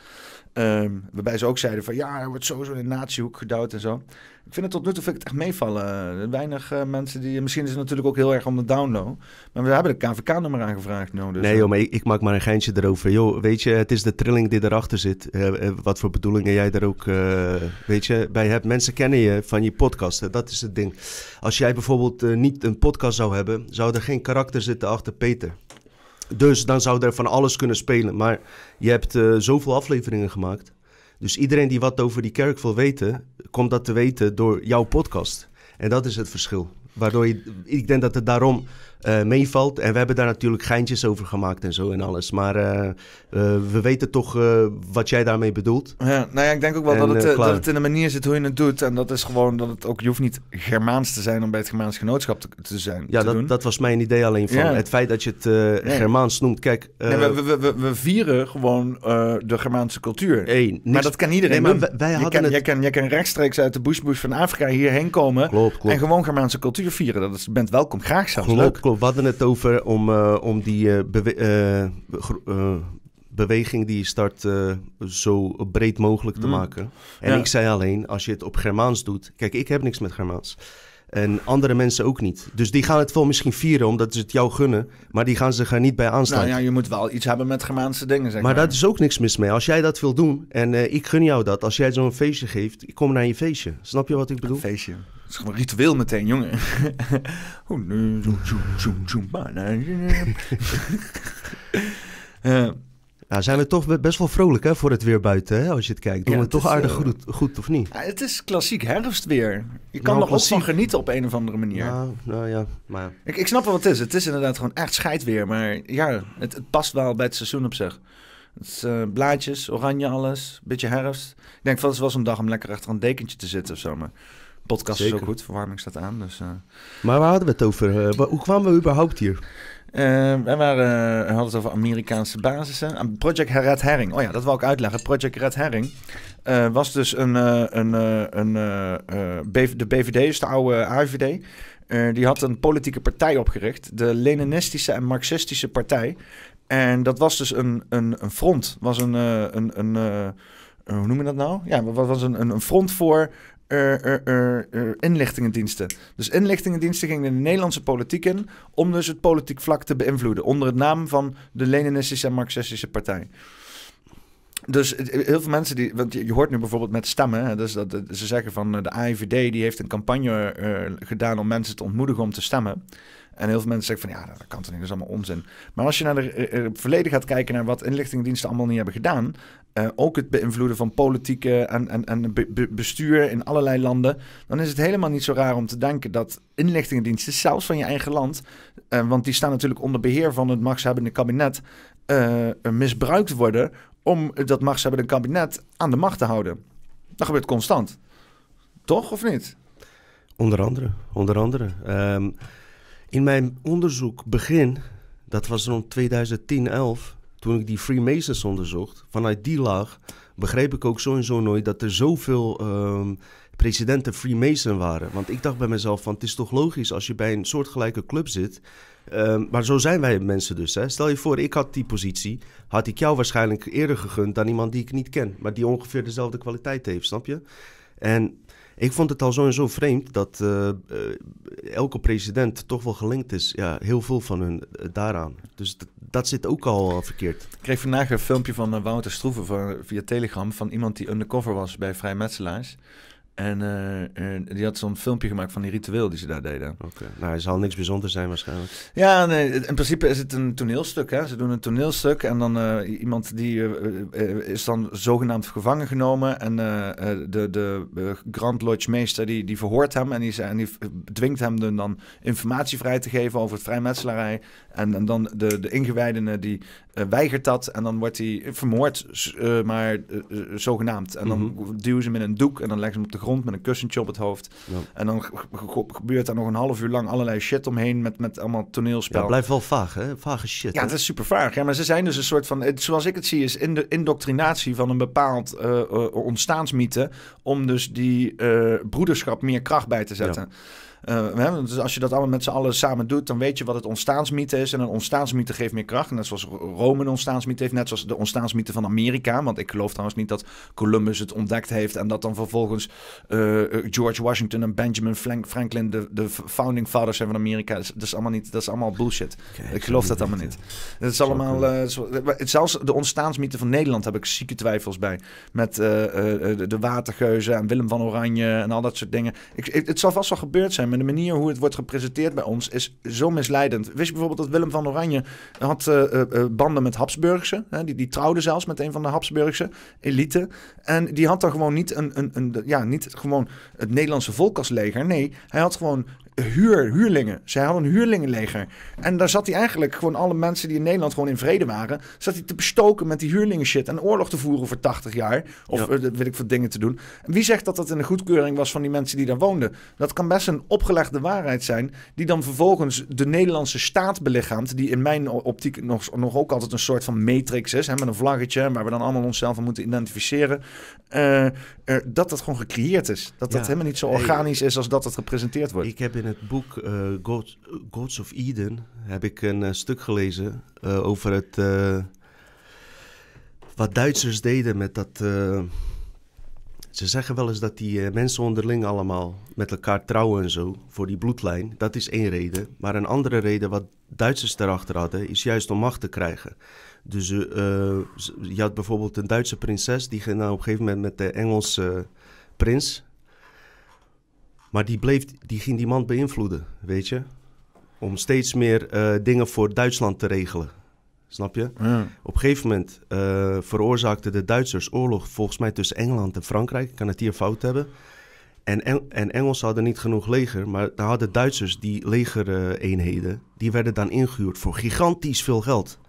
Ehm, waarbij ze ook zeiden van ja, er wordt sowieso in de natiehoek gedouwd en zo. Ik vind het tot nu toe ik het echt meevallen. Weinig eh, mensen die. Misschien is het natuurlijk ook heel erg om de download. Maar we hebben de KVK-nummer aangevraagd. Nou, dus, nee, joh, eh. maar ik, ik, maak maar een geintje erover. Joh, weet je, het is de trilling die erachter zit. Eh, wat voor bedoelingen jij daar ook weet je, bij hebt. Mensen kennen je van je podcast. Dat is het ding. Als jij bijvoorbeeld niet een podcast zou hebben, zou er geen karakter zitten achter Peter. Dus dan zou er van alles kunnen spelen. Maar je hebt eh, zoveel afleveringen gemaakt. Dus iedereen die wat over die kerk wil weten, komt dat te weten door jouw podcast. En dat is het verschil. Waardoor je, ik denk dat het daarom eh, meevalt. En we hebben daar natuurlijk geintjes over gemaakt en zo en alles. Maar eh, eh, we weten toch wat jij daarmee bedoelt. Ja, nou ja, ik denk ook wel dat, het, dat het in de manier zit hoe je het doet. En dat is gewoon dat het ook, je hoeft niet Germaans te zijn om bij het Germaans genootschap te, zijn. Ja, dat, dat was mijn idee alleen van. Het feit dat je het nee. Germaans noemt. Kijk, nee, we, we, we, vieren gewoon de Germaanse cultuur. Hey, maar dat kan iedereen maar Wij, hadden je kan, je, kan, je rechtstreeks uit de bushbush van Afrika hierheen komen. En gewoon Germaanse cultuur vieren. Dat is, bent welkom, graag zelfs. Klopt, klopt we hadden het over om, eh, om die eh, eh, beweging die je start zo breed mogelijk te mm. maken. En ik zei alleen, als je het op Germaans doet... Kijk, ik heb niks met Germaans. En andere mensen ook niet. Dus die gaan het wel misschien vieren, omdat ze het jou gunnen. Maar die gaan ze er niet bij aanstaan. Nou ja, je moet wel iets hebben met Germaanse dingen, zeg maar. Maar dat is ook niks mis mee. Als jij dat wil doen, en ik gun jou dat. Als jij zo'n feestje geeft, ik kom naar je feestje. Snap je wat ik bedoel? Een feestje. Het is gewoon ritueel meteen, jongen. uh, nou, zijn we toch best wel vrolijk hè, voor het weer buiten, hè, als je het kijkt. Doen we het, toch aardig eh, goed, goed, of niet? Ja, het is klassiek herfstweer. Je nou, kan nog er ook van genieten op een of andere manier. Nou, nou ja, maar... Ik, ik snap wel wat het is. Het is inderdaad gewoon echt scheidweer. Maar ja, het, het past wel bij het seizoen op zich. Het is, eh, blaadjes, oranje alles, beetje herfst. Ik denk van het wel een dag om lekker achter een dekentje te zitten of zo. Maar podcast is ook goed, verwarming staat aan. Dus, eh. Maar waar hadden we het over? hoe kwamen we überhaupt hier? Eh, we eh, hadden het over Amerikaanse basissen. Project Red Herring. Oh ja, dat wil ik uitleggen. Project Red Herring eh, was dus een, een, een, de BVD, is dus de oude AVD. die had een politieke partij opgericht, de Leninistische en Marxistische Partij. En dat was dus een, een, een front, was een, een, een hoe noem je dat nou? Ja, was een, een front voor eh, eh, eh, inlichtingendiensten. Dus inlichtingendiensten gingen in de Nederlandse politiek in om dus het politiek vlak te beïnvloeden. Onder het naam van de Leninistische en Marxistische Partij. Dus heel veel mensen die. Want je hoort nu bijvoorbeeld met stemmen. Hè, dus dat, ze zeggen van de AIVD die heeft een campagne gedaan om mensen te ontmoedigen om te stemmen. En heel veel mensen zeggen van ja, dat kan toch niet, dat is allemaal onzin. Maar als je naar de eh, eh, verleden gaat kijken naar wat inlichtingendiensten allemaal niet hebben gedaan, eh, ook het beïnvloeden van politieke en, en, en bestuur in allerlei landen, dan is het helemaal niet zo raar om te denken dat inlichtingendiensten, zelfs van je eigen land, want die staan natuurlijk onder beheer van het machtshebbende kabinet, misbruikt worden om dat machtshebbende kabinet aan de macht te houden. Dat gebeurt constant. Toch of niet? Onder andere, onder andere. Ehm, in mijn onderzoek begin, dat was rond 2010-11, toen ik die Freemasons onderzocht, vanuit die laag begreep ik ook sowieso nooit dat er zoveel um, presidenten Freemason waren. Want ik dacht bij mezelf van het is toch logisch als je bij een soortgelijke club zit. Ehm, maar zo zijn wij mensen dus. Hè? Stel je voor, ik had die positie, had ik jou waarschijnlijk eerder gegund dan iemand die ik niet ken, maar die ongeveer dezelfde kwaliteit heeft, snap je? En ik vond het al zo en zo vreemd dat eh, eh, elke president toch wel gelinkt is. Ja, heel veel van hun eh, daaraan. Dus dat zit ook al verkeerd. Ik kreeg vandaag een filmpje van Wouter Stroeven via Telegram van iemand die undercover was bij Vrijmetselaars. En, eh, en die had zo'n filmpje gemaakt van die ritueel die ze daar deden. Oké. Nou, hij zal niks bijzonders zijn waarschijnlijk. Ja, nee, in principe is het een toneelstuk. Hè? Ze doen een toneelstuk en dan eh, iemand die eh, is dan zogenaamd gevangen genomen. En de, de Grand Lodge meester die, die verhoort hem en die, en die dwingt hem dan informatie vrij te geven over het vrijmetselarij. En, en dan de, de ingewijden die weigert dat en dan wordt hij vermoord, maar zogenaamd. En dan mhm. duwen ze hem in een doek en dan leggen ze hem op de grond met een kussentje op het hoofd. En dan gebeurt daar nog een half uur lang allerlei shit omheen met, met allemaal toneelspel. Ja, blijft wel vaag, hè? Vage shit. Ja, dat het is super vaag. Ja, maar ze zijn dus een soort van, zoals ik het zie, is in de indoctrinatie van een bepaald eh, eh, ontstaansmythe om dus die eh, broederschap meer kracht bij te zetten. Eh, dus als je dat allemaal met z'n allen samen doet, dan weet je wat het ontstaansmythe is. En een ontstaansmythe geeft meer kracht. Net zoals Rome een ontstaansmythe heeft, net zoals de ontstaansmythe van Amerika. Want ik geloof trouwens niet dat Columbus het ontdekt heeft en dat dan vervolgens eh, eh, George Washington en Benjamin Franklin de, de founding fathers zijn van Amerika. Dat is, allemaal, niet, dat is allemaal bullshit. ik geloof dat allemaal niet. Het is allemaal, zelfs de ontstaansmythe van Nederland heb ik zieke twijfels bij. Met de, de watergeuzen en Willem van Oranje en al dat soort dingen. Ik, het zal vast wel gebeurd zijn. Maar de manier hoe het wordt gepresenteerd bij ons is zo misleidend. Wist je bijvoorbeeld dat Willem van Oranje had eh, eh, eh, banden met Habsburgse? Hè? Die, die trouwde zelfs met een van de Habsburgse elite. En die had dan gewoon niet, een, een, een, ja, niet gewoon het Nederlandse volk als leger. Nee, hij had gewoon huur, huurlingen. Zij hadden een huurlingenleger. En daar zat hij eigenlijk gewoon alle mensen die in Nederland gewoon in vrede waren. Zat hij te bestoken met die huurlingen shit. En oorlog te voeren voor 80 jaar. Of eh, weet ik wat dingen te doen. En wie zegt dat dat een goedkeuring was van die mensen die daar woonden? Dat kan best een opgelegde waarheid zijn. Die dan vervolgens de Nederlandse staat belichaamt. Die in mijn optiek nog, nog ook altijd een soort van matrix is. Hè, met een vlaggetje waar we dan allemaal onszelf aan moeten identificeren. Eh, eh, dat dat gewoon gecreëerd is. Dat dat helemaal niet zo organisch is als dat het gepresenteerd wordt. Ik heb in het boek eh, Gods of Eden heb ik een eh, stuk gelezen eh, over het, wat Duitsers deden met dat. ze zeggen wel eens dat die mensen onderling allemaal met elkaar trouwen en zo voor die bloedlijn. Dat is één reden. Maar een andere reden wat Duitsers daarachter hadden is juist om macht te krijgen. Dus je had bijvoorbeeld een Duitse prinses die ging op een gegeven moment met de Engelse prins maar die, bleef, die ging die man beïnvloeden, weet je. Om steeds meer eh, dingen voor Duitsland te regelen. Snap je? Ja. Op een gegeven moment eh, veroorzaakten de Duitsers oorlog volgens mij tussen Engeland en Frankrijk. Ik kan het hier fout hebben. En, en, en hadden niet genoeg leger, maar daar hadden Duitsers die legereenheden. Die werden dan ingehuurd voor gigantisch veel geld.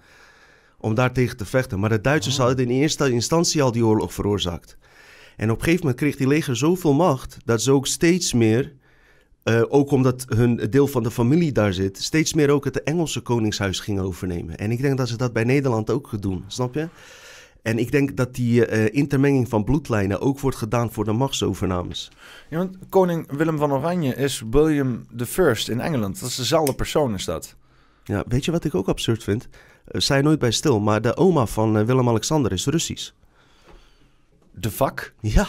Om daartegen te vechten. Maar de Duitsers oh. hadden in eerste instantie al die oorlog veroorzaakt. En op een gegeven moment kreeg die leger zoveel macht dat ze ook steeds meer, eh, ook omdat hun deel van de familie daar zit, steeds meer ook het Engelse koningshuis gingen overnemen. En ik denk dat ze dat bij Nederland ook doen, snap je? En ik denk dat die uh, intermenging van bloedlijnen ook wordt gedaan voor de machtsovernames. Ja, want koning Willem van Oranje is William I in Engeland. Dat is dezelfde persoon, is dat? Ja, weet je wat ik ook absurd vind? Eh, zij nooit bij stil, maar de oma van Willem-Alexander is Russisch. De vak? Ja.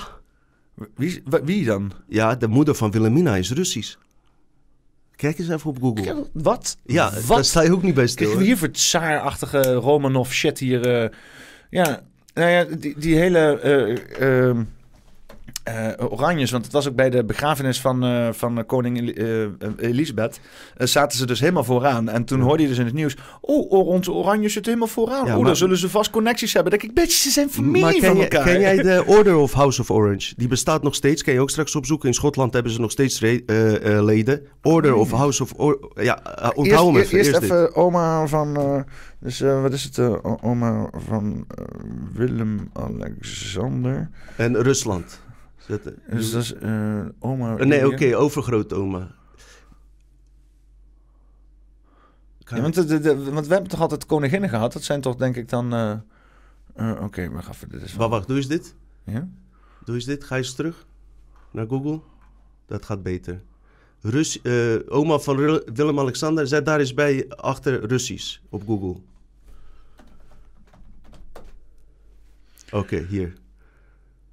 Wie, wie dan? Ja, de moeder van Wilhelmina is Russisch. Kijk eens even op Google. wat? Ja, wat? daar sta je ook niet bij stil. Kijk, hier voor het zaarachtige Romanov shit hier. Eh, ja, nou ja, die, die hele... Eh, eh, uh, oranjes. Want het was ook bij de begrafenis van, uh, van koning Elizabeth eh, Elisabeth. zaten ze dus helemaal vooraan. En toen hoorde je dus in het nieuws... Oh, onze oranje zit helemaal vooraan. oh, dan zullen ze vast connecties hebben. Denk ik, beetje, ze zijn familie van elkaar. ken jij de Order of House of Orange? Die bestaat nog steeds. Kan je ook straks opzoeken. In Schotland hebben ze nog steeds leden. Order of hmm. House of... Orange. ja, onthou me. Eerst, eerst, even oma van... Dus wat is het, oma van Willem-Alexander? En Rusland dus dat is eh, oma. Eh, nee, oké, okay, overgrootoma. want, de, want we hebben toch altijd koninginnen gehad? Dat zijn toch denk ik dan... Eh, oké, maar ga even. Dit is wel... Wacht, wacht, doe eens dit. Ja? Doe eens dit. Ga eens terug naar Google. Dat gaat beter. Rus, oma van Willem-Alexander, zet daar eens bij achter Russisch op Google. Oké, hier.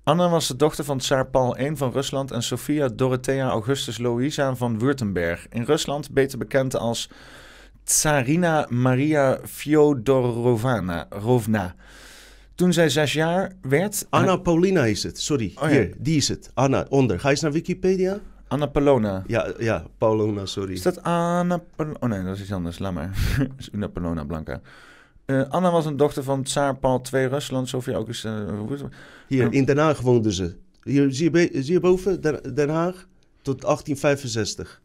Anna was de dochter van tsaar Paul I van Rusland en Sophia Dorothea Augustus Louisa van Württemberg. In Rusland beter bekend als Tsarina Maria Fyodorovna. Rovna. Toen zij zes jaar werd... Anna Paulina is het, sorry. Oh Hier, die is het. Anna, onder. Ga eens naar Wikipedia. Anna Polona. Ja, ja, Paulona, sorry. Is dat Anna Oh nee, dat is iets anders. Laat maar. dat is Una Polona Blanca. Eh, Anna was een dochter van Tsaar Paul II Rusland. Sofia eh, ook is... Hier, in Den Haag woonde ze. Hier, zie, je, zie je boven, Den, Haag, tot 1865.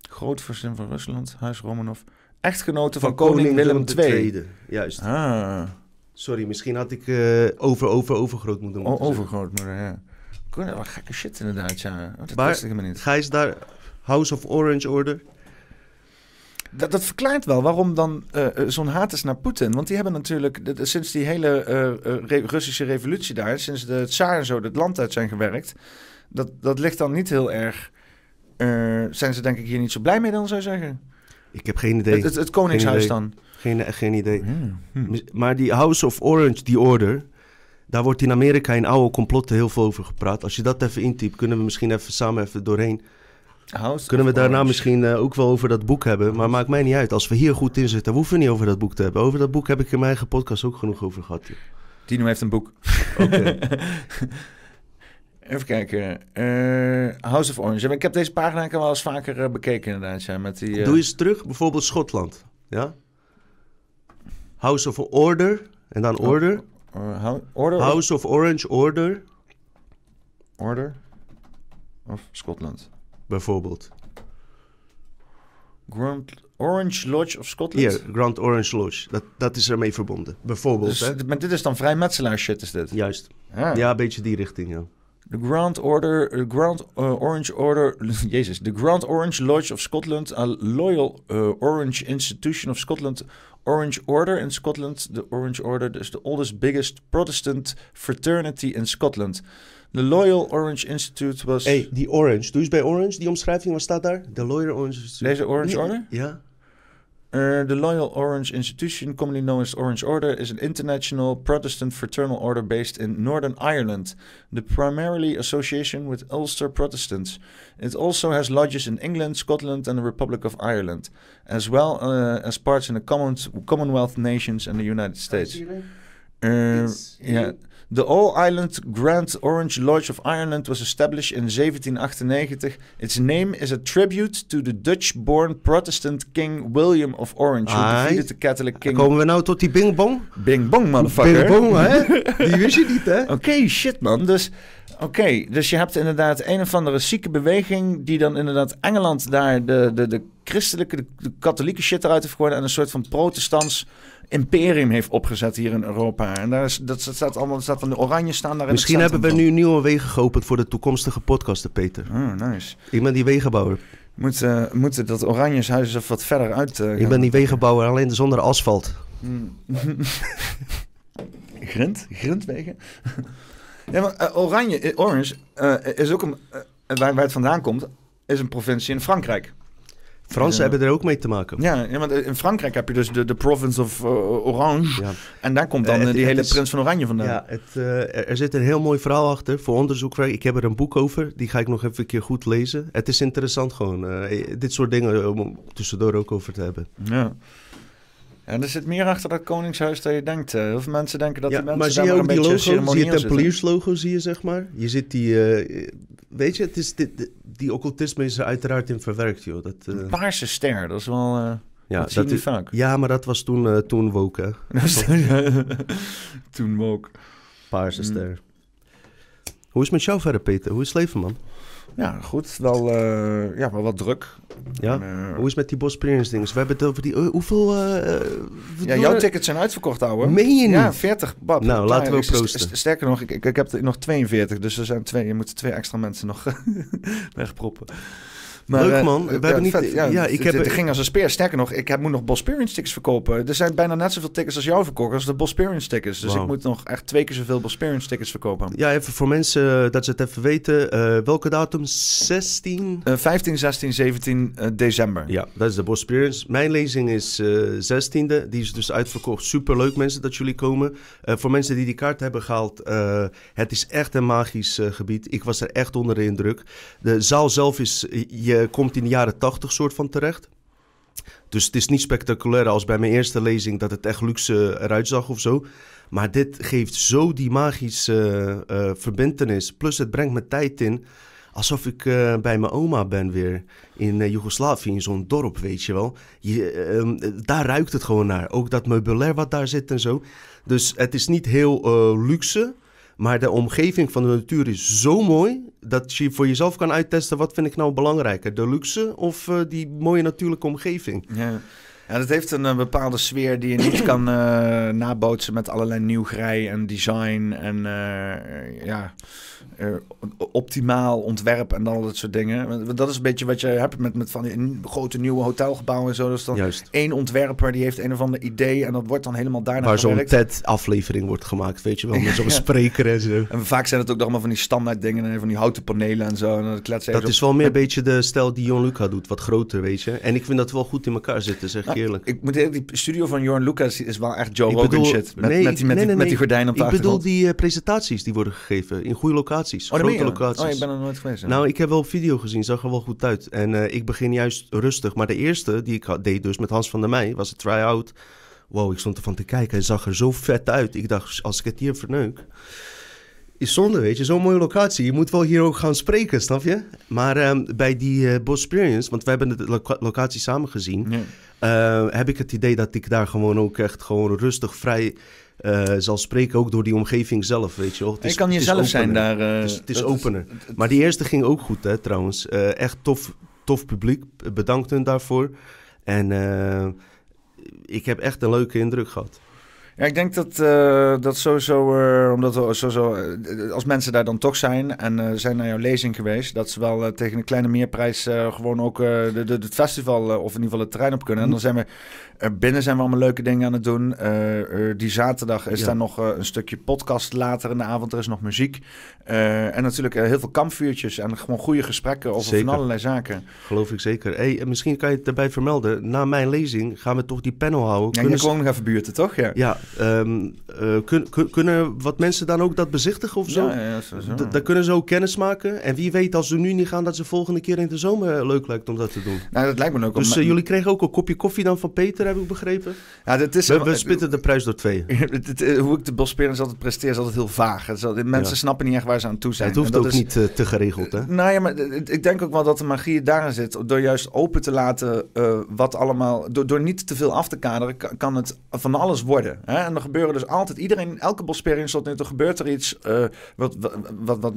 Groot verzin van Rusland, Huis Romanov. Echtgenote van, van koning, Willem II. Juist. Ah. Sorry, misschien had ik uh, over, over, overgrootmoeder moeten o, Overgrootmoeder, ja. gekke shit inderdaad, ja. dat wist ik helemaal niet. Gijs daar, House of Orange Order dat, dat verklaart wel waarom dan eh, eh, zo'n haat is naar Poetin. Want die hebben natuurlijk eh, sinds die hele Russische revolutie daar, sinds de tsaar en zo het land uit zijn gewerkt, dat, dat ligt dan niet heel erg. zijn ze denk ik hier niet zo blij mee dan, zou je zeggen? Ik heb geen idee. Het, Koningshuis dan? Geen, geen idee. Hm. Maar die House of Orange, die order, daar wordt in Amerika in oude complotten heel veel over gepraat. Als je dat even intypt, kunnen we misschien even samen even doorheen. House Kunnen we daarna misschien eh, ook wel over dat boek hebben. Maar maakt mij niet uit. Als we hier goed in zitten, hoeven we niet over dat boek te hebben. Over dat boek heb ik in mijn eigen podcast ook genoeg over gehad. Tino heeft een boek. Even kijken. Eh, House of Orange. Ik heb deze pagina wel eens vaker eh, bekeken inderdaad. Ja, met die, Doe eens terug. Bijvoorbeeld Schotland. Ja? House of Order. En dan oh, Order. Oh, oh, order House of Orange, Order. Order. Of Schotland bijvoorbeeld. Grand Orange Lodge of Scotland? Ja, Grand Orange Lodge. Dat, dat is ermee verbonden, bijvoorbeeld. Dus maar dit is dan vrij shit, is dit? Juist. Ah. Ja, een beetje die richting, ja. De Grand Order, eh, Grand eh, Orange Order, Jezus, de Grand Orange Lodge of Scotland, a loyal eh, Orange Institution of Scotland, Orange Order in Scotland, de Orange Order, dus de oldest, biggest Protestant fraternity in Scotland. The Loyal Orange Institute was... hey, die Orange. Doe eens bij Orange, die omschrijving, wat staat daar? The Loyal Orange Institute. Deze Orange Order? Ja. Uh, the Loyal Orange Institution, commonly known as Orange Order, is an international Protestant fraternal order based in Northern Ireland, the primarily association with Ulster Protestants. It also has lodges in England, Scotland, and the Republic of Ireland, as well uh, as parts in the common Commonwealth nations and the United States. Uh, eh, yeah. The All-Island Grand Orange Lodge of Ireland was established in 1798. Its name is a tribute to the Dutch-born Protestant King William of Orange, who defeated the Catholic King. Komen we nou tot die bing bong? Bing bong, motherfucker. Bing bong, hè? die wist je niet, hè? Oké, shit, man. Dus... Oké, dus je hebt inderdaad een of andere zieke beweging die dan inderdaad Engeland daar de, de, de christelijke, de, katholieke shit eruit heeft geworden en een soort van protestants imperium heeft opgezet hier in Europa. En daar is, dat, staat allemaal, staat de oranje staan daar Misschien hebben we nu nieuwe wegen geopend voor de toekomstige podcasten, Peter. Oh, nice. Ik ben die wegenbouwer. Moeten uh, moet eh, dat huizen even wat verder uit. Eh, ik ben die wegenbouwer alleen zonder asfalt. Mm. Grind, ja, maar eh, Oranje, Orange is ook een, waar, waar het vandaan komt, is een provincie in Frankrijk. Fransen hebben er ook mee te maken. Ja, want in Frankrijk heb je dus de, de province of eh, Orange. En daar komt dan eh, die hele prins van Oranje vandaan. Ja, het, eh, er zit een heel mooi verhaal achter voor onderzoek. Ik heb er een boek over, die ga ik nog even een keer goed lezen. Het is interessant gewoon, dit soort dingen om tussendoor ook over te hebben. Ja. En er zit meer achter dat koningshuis dan je denkt. Heel veel mensen denken dat ja, die mensen maar zie je ook die logo, zie je Tempeliers logo, zie je zeg maar. Je ziet die, weet je, het is dit, die occultisme is er uiteraard in verwerkt, joh. Dat, eh, paarse ster, dat is wel... Uh, ja, dat, vaak. Ja, maar dat was toen, uh, toen woke, toen woke. Paarse mm. ster. Hoe is het met jou verder, Peter? Hoe is het leven, man? Ja, goed. Wel, eh, ja, wel wat druk. Ja? Eh, Hoe is het met die Bos dingen We hebben het over die... Eh, hoeveel... ja, jouw tickets zijn uitverkocht, ouwe. Meen je niet? Nou, ja, 40. Bab, nou, laten we ook proosten. Sterker nog, ik, ik, heb nog 42. Dus er zijn twee, je moet twee extra mensen nog wegproppen. Leuk eh, man. We hebben niet, ja, ik heb, het ging als een speer. Sterker nog, ik heb, moet nog Bos tickets verkopen. Er zijn bijna net zoveel tickets als jou verkocht als de Bos tickets. Dus ik moet nog echt twee keer zoveel Bos tickets stickers verkopen. Ja, even voor mensen eh, dat ze het even weten. Eh, welke datum? 16? 15, 16, 17 december. Ja, dat is de Bos Mijn lezing is 16e. Die is dus uitverkocht. Superleuk mensen dat jullie komen. voor mensen die die kaart hebben gehaald. het is echt een magisch gebied. Ik was er echt onder de indruk. De zaal zelf is... je eh, komt in de jaren tachtig soort van terecht. Dus het is niet spectaculair als bij mijn eerste lezing dat het echt luxe eruit zag of zo. Maar dit geeft zo die magische uh, verbindenis. Plus het brengt me tijd in. Alsof ik bij mijn oma ben weer in Joegoslavië, in zo'n dorp, weet je wel. Je, ehm, daar ruikt het gewoon naar. Ook dat meubilair wat daar zit en zo. Dus het is niet heel luxe, maar de omgeving van de natuur is zo mooi dat je voor jezelf kan uittesten wat vind ik nou belangrijker, de luxe of eh, die mooie natuurlijke omgeving. Ja. Ja, dat heeft een, eh, bepaalde sfeer die je niet kan eh, nabootsen met allerlei nieuwgrij en design en eh, ja, optimaal ontwerp en al dat soort dingen. Dat is een beetje wat je hebt met, met van die grote nieuwe hotelgebouwen en zo. Dus dan één ontwerper die heeft een of ander idee en dat wordt dan helemaal daarna Waar zo'n TED-aflevering wordt gemaakt, weet je wel, met zo'n spreker en zo. En vaak zijn het ook nog van die standaard dingen en van die houten panelen en zo. En dat dat is wel meer een beetje de stijl die Jon Luca doet, wat groter, weet je. En ik vind dat wel goed in elkaar zitten, zeg ik moet die studio van Jorn Lucas is wel echt Joe Rogan shit. Met, met, die, met, die gordijnen op de Ik bedoel die eh, presentaties die worden gegeven in goede locaties. Oh, grote locaties. Oh, ik ben er nooit geweest. Nou, ik heb wel video gezien. Zag er wel goed uit. En eh, ik begin juist rustig. Maar de eerste die ik deed dus met Hans van der Meij was het try-out. Wow, ik stond ervan te kijken. Hij zag er zo vet uit. Ik dacht, als ik het hier verneuk zonde, weet je. Zo'n mooie locatie. Je moet wel hier ook gaan spreken, snap je? Maar ehm, bij die uh, eh, Boss Experience, want we hebben de locatie samen gezien... Ja. Eh, heb ik het idee dat ik daar gewoon ook echt gewoon rustig, vrij... Eh, zal spreken, ook door die omgeving zelf, weet je wel. Ik kan je kan zijn daar. het is, het is opener. maar die eerste ging ook goed, hè, trouwens. echt tof, tof publiek. Bedankt hun daarvoor. En ik heb echt een leuke indruk gehad. Ja, ik denk dat, eh, dat sowieso, eh, omdat we sowieso, eh, als mensen daar dan toch zijn en zijn naar jouw lezing geweest, dat ze wel tegen een kleine meerprijs gewoon ook de, het festival of in ieder geval het terrein op kunnen. En dan mhm. zijn we binnen zijn we allemaal leuke dingen aan het doen. Eh, eh, die zaterdag is ja. daar nog eh, een stukje podcast later in de avond. Er is nog muziek. en natuurlijk heel veel kampvuurtjes en gewoon goede gesprekken over van allerlei zaken. Geloof ik zeker. Hey, misschien kan je het daarbij vermelden. Na mijn lezing gaan we toch die panel houden. Ja, kunnen je ze... nog even buurten, toch? Ja, ja ehm, kunnen wat mensen dan ook dat bezichtigen of zo? Ja, zo, kunnen ze ook kennis maken. En wie weet als ze nu niet gaan, dat ze volgende keer in de zomer leuk lijkt om dat te doen. Nou, dat lijkt me ook. Dus jullie kregen ook een kopje koffie dan van Peter beter, heb begrepen. Ja, dat is, we, we spitten de prijs door twee. Eh, hoe ik de zat altijd presteer is altijd heel vaag. mensen snappen niet echt waar ze aan toe zijn. het hoeft ook niet eh, te geregeld, hè? nou ja, maar eh, ik denk ook wel dat de magie daarin zit. Door juist open te laten wat allemaal... Door, niet te veel af te kaderen, kan het van alles worden. Hè? En er gebeuren dus altijd... Iedereen, elke Bospelers tot nu toe gebeurt er iets wat, wat, wat, wat,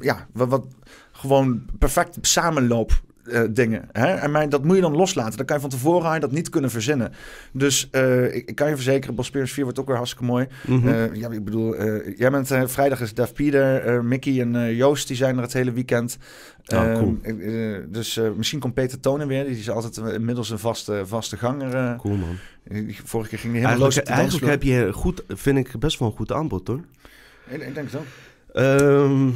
ja, wat, wat gewoon perfect samenloopt eh, dingen. Hè? En mijn, dat moet je dan loslaten. Dan kan je van tevoren dat niet kunnen verzinnen. Dus eh, ik, kan je verzekeren, Boss 4 wordt ook weer hartstikke mooi. Mhm. Eh, ja, ik bedoel, jij bent vrijdag is Def Pieter, Mickey en Joost, die zijn er het hele weekend. Ah, ehm, dus misschien komt Peter Tonen weer. Die is altijd inmiddels een vaste, vaste ganger. cool man. Vorige keer ging hij helemaal eigenlijk, los. Eigenlijk heb je goed, vind ik best wel een goed aanbod hoor. Ik, ik denk zo. Ehm,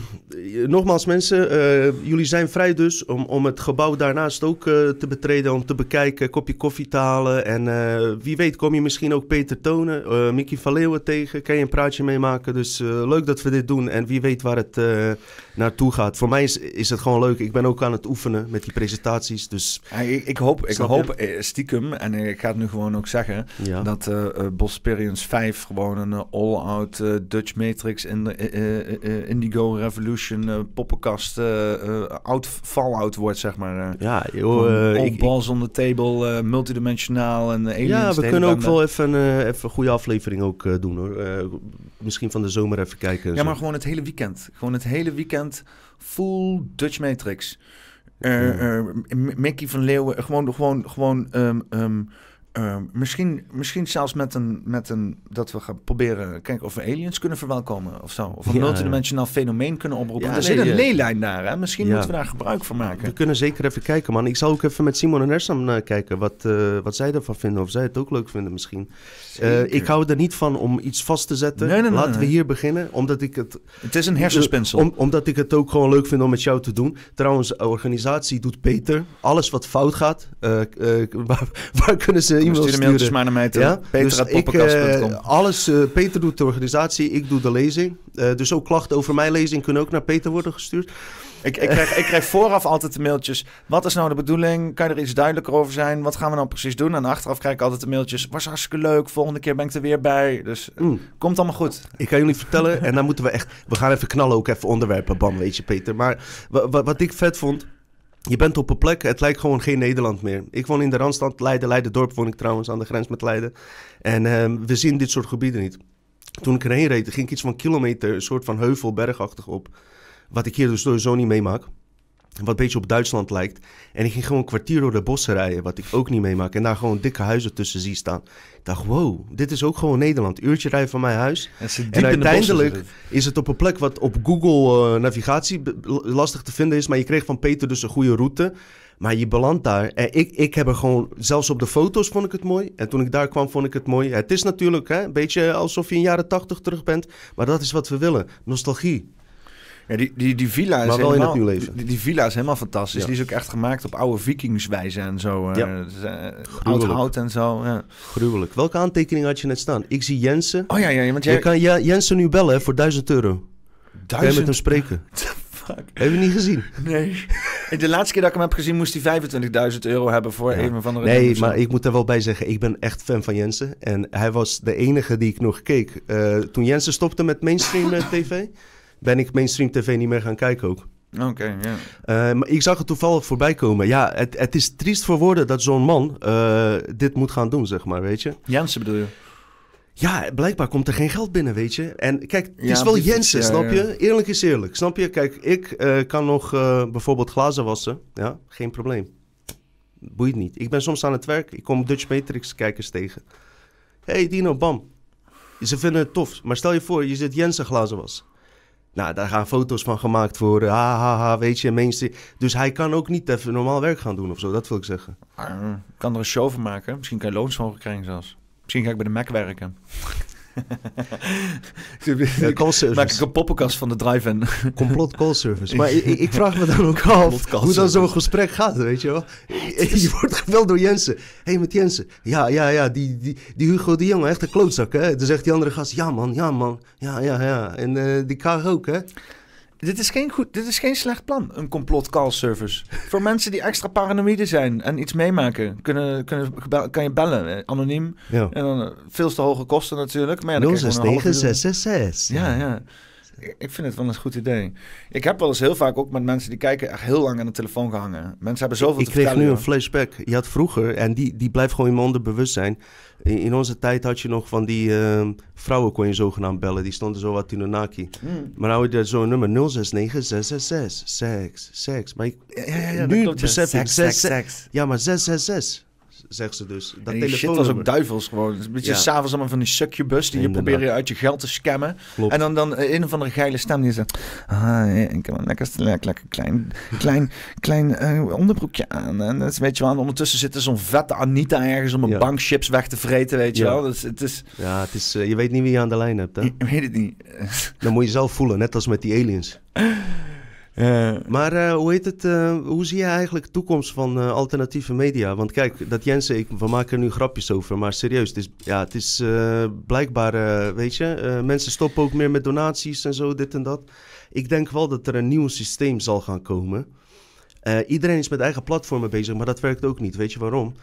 nogmaals mensen, eh, jullie zijn vrij dus om, om het gebouw daarnaast ook eh, te betreden, om te bekijken, kopje koffie te halen. En eh, wie weet kom je misschien ook Peter Tonen, Mickey van tegen, kan je een praatje meemaken. Dus leuk dat we dit doen en wie weet waar het naartoe gaat. Voor mij is, is het gewoon leuk. Ik ben ook aan het oefenen met die presentaties. Dus, ik, hoop, ik hoop eh, stiekem, en ik ga het nu gewoon ook zeggen, dat uh, eh, eh, Bosperians 5 gewoon een all-out Dutch Matrix in de, Indigo Revolution poppenkast out, fallout wordt, zeg maar. ja, joh. all ik, balls on the table, multidimensionaal en aliens. Ja, we kunnen ook wel even, even een goede aflevering ook doen hoor. misschien van de zomer even kijken. Ja, maar gewoon het hele weekend. Gewoon het hele weekend full Dutch Matrix. Uh, uh, Mickey van Leeuwen, eh, gewoon, gewoon, gewoon um, um, Ehm, misschien, misschien zelfs met een, met een. dat we gaan proberen. kijken of we aliens kunnen verwelkomen of zo. Of een ja, multidimensionaal fenomeen kunnen oproepen. Ja, er zit een leelijn naar, hè? Misschien moeten we daar gebruik van maken. We kunnen zeker even kijken, man. Ik zal ook even met Simon en Ersam eh, kijken. Wat, eh, wat zij ervan vinden. Of zij het ook leuk vinden, misschien. Eh, ik hou er niet van om iets vast te zetten. Laten we hier beginnen. Omdat ik het. Het is een hersenspinsel. omdat ik het ook gewoon leuk vind om met jou te doen. Trouwens, organisatie doet beter. Alles wat fout gaat. waar, waar kunnen ze Moest wil sturen. mailtjes maar naar mij te ja? peter dus ik, eh, alles, eh, Peter doet de organisatie, ik doe de lezing. Eh, dus ook klachten over mijn lezing kunnen ook naar Peter worden gestuurd. Ik, ik, krijg, ik krijg vooraf altijd de mailtjes. Wat is nou de bedoeling? Kan je er iets duidelijker over zijn? Wat gaan we nou precies doen? En achteraf krijg ik altijd de mailtjes. Was hartstikke leuk. Volgende keer ben ik er weer bij. Dus mm. komt allemaal goed. Ik kan jullie vertellen. En dan moeten we echt. We gaan even knallen ook even onderwerpen. Bam, weet je, Peter. Maar wat ik vet vond. Je bent op een plek, het lijkt gewoon geen Nederland meer. Ik woon in de Randstad, Leiden, Leiden-dorp woon ik trouwens, aan de grens met Leiden. En ehm, we zien dit soort gebieden niet. Toen ik erheen reed, ging ik iets van kilometer, een soort van heuvel, bergachtig op. Wat ik hier dus sowieso niet meemaak. Wat een beetje op Duitsland lijkt. En ik ging gewoon een kwartier door de bossen rijden, wat ik ook niet meemaak. En daar gewoon dikke huizen tussen zie staan. Ik dacht, wow, dit is ook gewoon Nederland. Uurtje rijden van mijn huis. En, uiteindelijk is het op een plek wat op Google eh, navigatie lastig te vinden is. Maar je kreeg van Peter dus een goede route. Maar je belandt daar. En ik, ik heb er gewoon, zelfs op de foto's vond ik het mooi. En toen ik daar kwam, vond ik het mooi. Het is natuurlijk hè, een beetje alsof je in jaren tachtig terug bent. Maar dat is wat we willen. Nostalgie. Ja, die, die, die villa is helemaal, in het die, die, villa is helemaal fantastisch. Die is ook echt gemaakt op oude vikingswijze en zo. Eh, ja. Dus, eh, oud hout en zo. Ja. Gruwelijk. Welke aantekening had je net staan? Ik zie Jensen. Oh ja, ja. Want jij... Je kan Jensen nu bellen voor 1000 euro. Duizend... je met hem spreken? fuck? Heb je niet gezien? Nee. De laatste keer dat ik hem heb gezien, moest hij 25.000 euro hebben voor ja. een van de. Nee, maar ik moet er wel bij zeggen, ik ben echt fan van Jensen. En hij was de enige die ik nog keek. Uh, toen Jensen stopte met mainstream tv, ben ik mainstream tv niet meer gaan kijken ook. Oké, ja. Eh, maar ik zag het toevallig voorbij komen. Ja, het, het is triest voor woorden dat zo'n man eh, dit moet gaan doen, zeg maar, weet je. Jansen bedoel je? Ja, blijkbaar komt er geen geld binnen, weet je. En kijk, het is wel Jensen, snap je? Eerlijk is eerlijk, snap je? Kijk, ik eh, kan nog bijvoorbeeld glazen wassen. Ja, geen probleem. Boeit niet. Ik ben soms aan het werk. Ik kom Dutch Matrix kijkers tegen. hey, Dino, bam. Ze vinden het tof. Maar stel je voor, je zit Jensen glazen wassen. Nou, daar gaan foto's van gemaakt worden. Eh, ha, ha, ha, weet je, mensen. Dus hij kan ook niet even normaal werk gaan doen of zo, dat wil ik zeggen. Ik eh, kan er een show van maken. Misschien kan je loonsverhoging krijgen zelfs. Misschien ga ik bij de Mac werken ik maak ik een poppenkast van de drive-in. Complot call service. Maar ik, ik, vraag me dan ook af hoe dan zo'n gesprek gaat, weet je wel. Je wordt geweld door Jensen. Hé, hey, met Jensen. Ja, ja, ja, die, die, die Hugo de jongen, echt een klootzak, hè. Dan zegt die andere gast, ja man, ja man, ja, ja, ja. En eh, die Kaag ook, hè. Dit is, geen goed, dit is geen slecht plan, een complot call service. Voor mensen die extra paranoïde zijn en iets meemaken, kunnen, kunnen, kan je bellen, anoniem. Ja. En dan eh, veel te hoge kosten natuurlijk. Maar ja, 069666. Ja, ja ik vind het wel een goed idee. Ik heb wel eens heel vaak ook met mensen die kijken echt heel lang aan de telefoon gehangen. Mensen hebben zoveel ik, te Ik kreeg nu een flashback. Je had vroeger, en die, die blijft gewoon in mijn onderbewustzijn. In, in onze tijd had je nog van die ehm, vrouwen kon je zogenaamd bellen. Die stonden zo wat een naki hmm. Maar nou had je zo'n nummer 069666. Seks, seks. Maar ja, ja, ja, nu besef ik... Seks, seks, seks. Ja, maar 666 zegt ze dus. Dat en shit was ook duivels gewoon. Een beetje ja. s'avonds allemaal van die sukje bus die je uit je geld te scammen. En dan, dan eh, een of andere geile stem die zegt... Ah, ik heb een lekker, lekker klein, klein, klein eh, onderbroekje aan. En dat is, weet je wel, ondertussen zit er zo'n vette Anita ergens om een ja. bank chips weg te vreten, weet je wel. Dus, het is... Ja, het is, eh, je weet niet wie je aan de lijn hebt, hè? Ik weet het niet. dan moet je zelf voelen, net als met die aliens. Eh, maar eh, hoe heet het? Eh, hoe zie je eigenlijk de toekomst van alternatieve media? Want kijk, dat Jensen, ik, we maken er nu grapjes over, maar serieus, het is, ja, het is blijkbaar, weet je, mensen stoppen ook meer met donaties en zo, dit en dat. Ik denk wel dat er een nieuw systeem zal gaan komen. iedereen is met eigen platformen bezig, maar dat werkt ook niet. Weet je waarom?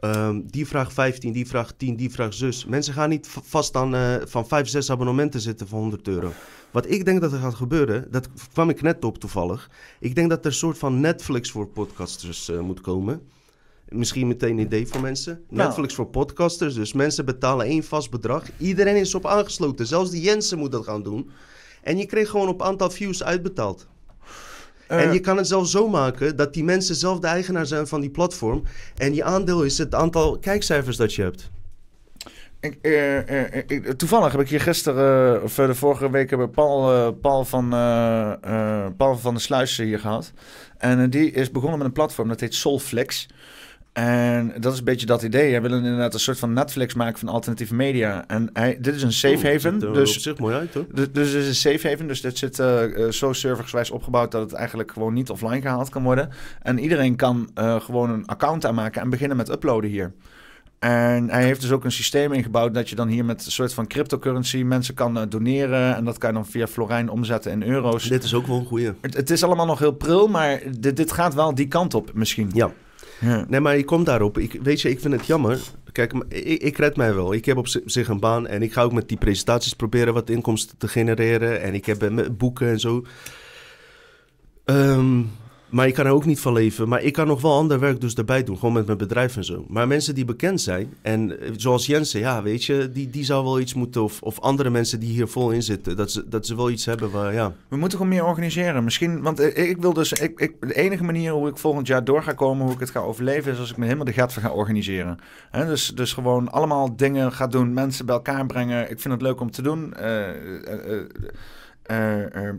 Ehm, die vraag 15, die vraag 10, die vraag zus. Mensen gaan niet vast aan eh, van 5, 6 abonnementen zitten voor 100 euro. Wat ik denk dat er gaat gebeuren, dat kwam ik net op toevallig. Ik denk dat er een soort van Netflix voor podcasters eh, moet komen. Misschien meteen een idee voor mensen. Netflix voor podcasters. Dus mensen betalen één vast bedrag. Iedereen is op aangesloten. Zelfs die Jensen moet dat gaan doen. En je kreeg gewoon op aantal views uitbetaald en eh. je kan het zelf zo maken dat die mensen zelf de eigenaar zijn van die platform. En je aandeel is het aantal kijkcijfers dat je hebt. Eh, eh, toevallig heb ik hier gisteren, of de vorige week, hebben Paul, Paul, van, uh, Paul van de Sluis hier gehad. En die is begonnen met een platform dat heet Solflex. En dat is een beetje dat idee. Hij wil inderdaad een soort van Netflix maken van alternatieve media. En hij, dit is een safe haven. Oh, dus, er mooi uit, hoor. Dus, dus dit is een safe haven. Dus dit zit uh, zo servergewijs opgebouwd dat het eigenlijk gewoon niet offline gehaald kan worden. En iedereen kan gewoon een account aanmaken en beginnen met uploaden hier. En hij heeft dus ook een systeem ingebouwd dat je dan hier met een soort van cryptocurrency mensen kan doneren. En dat kan je dan via Florijn omzetten in euro's. Dit is ook wel een goeie. Het, is allemaal nog heel pril, maar dit, dit gaat wel die kant op misschien. Ja. Ja. Hm. Nee, maar je komt daarop. Ik, weet je, ik vind het jammer. Kijk, ik, ik red mij wel. Ik heb op zich een baan en ik ga ook met die presentaties proberen wat inkomsten te genereren. En ik heb eh, boeken en zo. Um, maar ik kan er ook niet van leven. Maar ik kan nog wel ander werk dus erbij doen. Gewoon met mijn bedrijf en zo. Maar mensen die bekend zijn. En eh, zoals Jensen, ja, weet je. Die, die zou wel iets moeten. Of, of andere mensen die hier vol in zitten. Dat ze, dat ze wel iets hebben waar, ja. We moeten gewoon meer organiseren. Misschien, want eh, ik wil dus... Ik, ik, de enige manier hoe ik volgend jaar door ga komen... hoe ik het ga overleven... is als ik me helemaal de gat van ga organiseren. He, dus, dus gewoon allemaal dingen ga doen. Mensen bij elkaar brengen. Ik vind het leuk om te doen. Eh,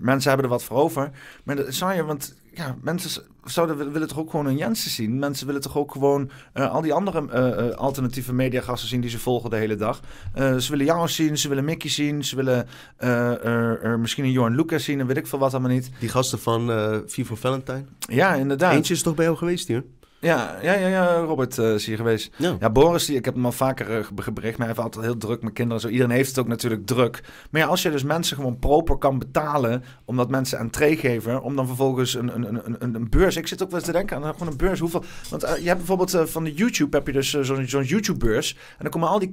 mensen hebben er wat voor over. Maar dat, je. want ja, mensen zouden willen toch ook gewoon een Jensen zien. Mensen willen toch ook gewoon eh, al die andere uh, alternatieve mediagassen zien die ze volgen de hele dag. ze willen jou zien, ze willen Mickey zien, ze willen misschien een Johan Lucas zien en weet ik veel wat allemaal niet. Die gasten van Vivo Valentine. Ja, inderdaad. Eentje is toch bij jou geweest hier? Ja, ja, ja, ja Robert uh, is hier geweest. Ja. Boris, die, ik heb hem al vaker uh, gebericht, maar hij heeft altijd heel druk met kinderen. Zo. Iedereen heeft het ook natuurlijk druk. Maar ja, als je dus mensen gewoon proper kan betalen, omdat mensen entree geven, om dan vervolgens een, een, een, een beurs... Ik zit ook wel eens te denken aan gewoon een beurs. Hoeveel, want eh, je hebt bijvoorbeeld van de YouTube, heb je dus zo'n zo YouTube-beurs. En dan komen al die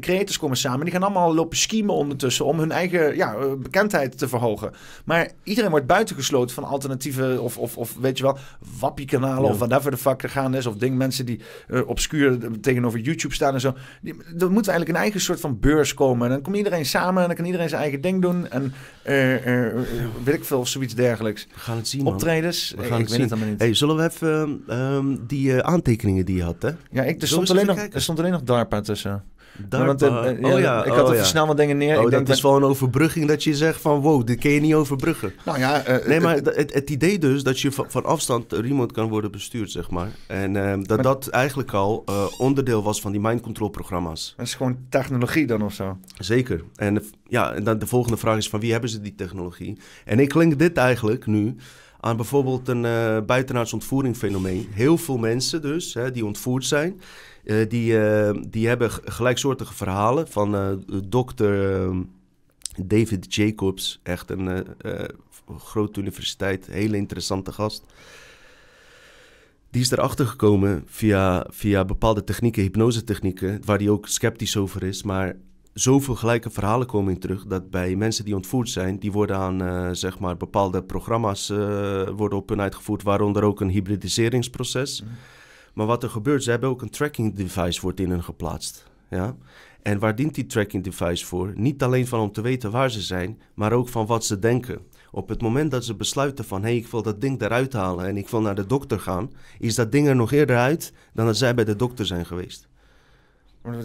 creators komen samen. die gaan allemaal lopen schiemen ondertussen om hun eigen ja, bekendheid te verhogen. Maar iedereen wordt buitengesloten van alternatieve of, of, of weet je wel, wappie kanalen of whatever the fuck gaan is. Of ding, mensen die eh, obscuur tegenover YouTube staan en zo. Die, dan moet eigenlijk een eigen soort van beurs komen. En dan komt iedereen samen en dan kan iedereen zijn eigen ding doen. En uh, weet ik veel, of zoiets dergelijks. We gaan het zien, man. Optredens. We gaan ik het weet zien. niet. Hey, zullen we even ehm, die aantekeningen die je had, hè? Ja, ik, stond alleen, nog, er stond alleen nog DARPA tussen oh ja, ik had oh, snel wat dingen neer. Oh, ik denk dat is wel een overbrugging dat je zegt van wow, dit kun je niet overbruggen. Nou ja, eh, nee, maar het, het, idee dus dat je van, afstand eh, remote kan worden bestuurd, zeg maar. En ehm, dat dat eigenlijk al eh, onderdeel was van die mind control programma's. Dat is gewoon technologie dan of zo? Zeker. En ja, en dan de volgende vraag is van wie hebben ze die technologie? En ik link dit eigenlijk nu aan bijvoorbeeld een buitenaards ontvoering fenomeen. Heel veel mensen dus, hè, die ontvoerd zijn eh, die, eh, die hebben gelijksoortige verhalen van eh, dokter ehm, David Jacobs. Echt een grote universiteit, hele interessante gast. Die is erachter gekomen via, via bepaalde technieken, technieken, waar hij ook sceptisch over is. Maar zoveel gelijke verhalen komen in terug dat bij mensen die ontvoerd zijn, die worden aan zeg maar bepaalde programma's worden op hun uitgevoerd, waaronder ook een hybridiseringsproces. Mhm. Maar wat er gebeurt, ze hebben ook een tracking device wordt in hun geplaatst. Ja? En waar dient die tracking device voor? Niet alleen van om te weten waar ze zijn, maar ook van wat ze denken. Op het moment dat ze besluiten van hé, hey, ik wil dat ding eruit halen en ik wil naar de dokter gaan, is dat ding er nog eerder uit dan dat zij bij de dokter zijn geweest.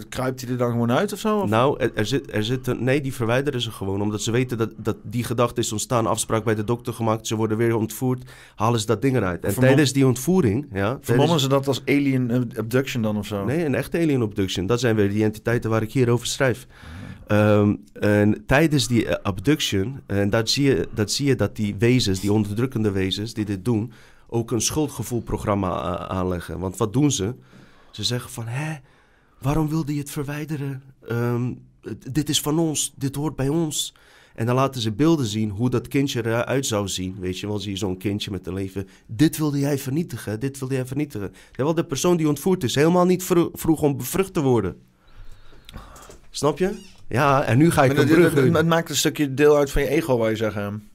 Kruipt hij er dan gewoon uit of zo? Nou, er, zit, er zit nee, die verwijderen ze gewoon. Omdat ze weten dat, dat die gedachte is ontstaan. Afspraak bij de dokter gemaakt. Ze worden weer ontvoerd. Halen ze dat ding eruit. En tijdens die ontvoering... Ja, tijdens... ze dat als alien abduction dan of zo? Nee, een echte alien abduction. Dat zijn weer die entiteiten waar ik hier over schrijf. Ehm, en tijdens die eh, abduction... En dat zie, je, dat zie je dat die wezens, die onderdrukkende wezens die dit doen... ook een schuldgevoelprogramma eh, aanleggen. Want wat doen ze? Ze zeggen van... hè Waarom wilde je het verwijderen? Ehm, dit is van ons, dit hoort bij ons. En dan laten ze beelden zien hoe dat kindje eruit zou zien. Weet je wel, zie je zo'n kindje met een leven. Dit wilde jij vernietigen, dit wilde jij vernietigen. Terwijl de persoon die ontvoerd is helemaal niet vroeg om bevrucht te worden. Snap je? Ja, en nu ga ik het, het, het, maakt een stukje deel uit van je ego, waar je zeggen.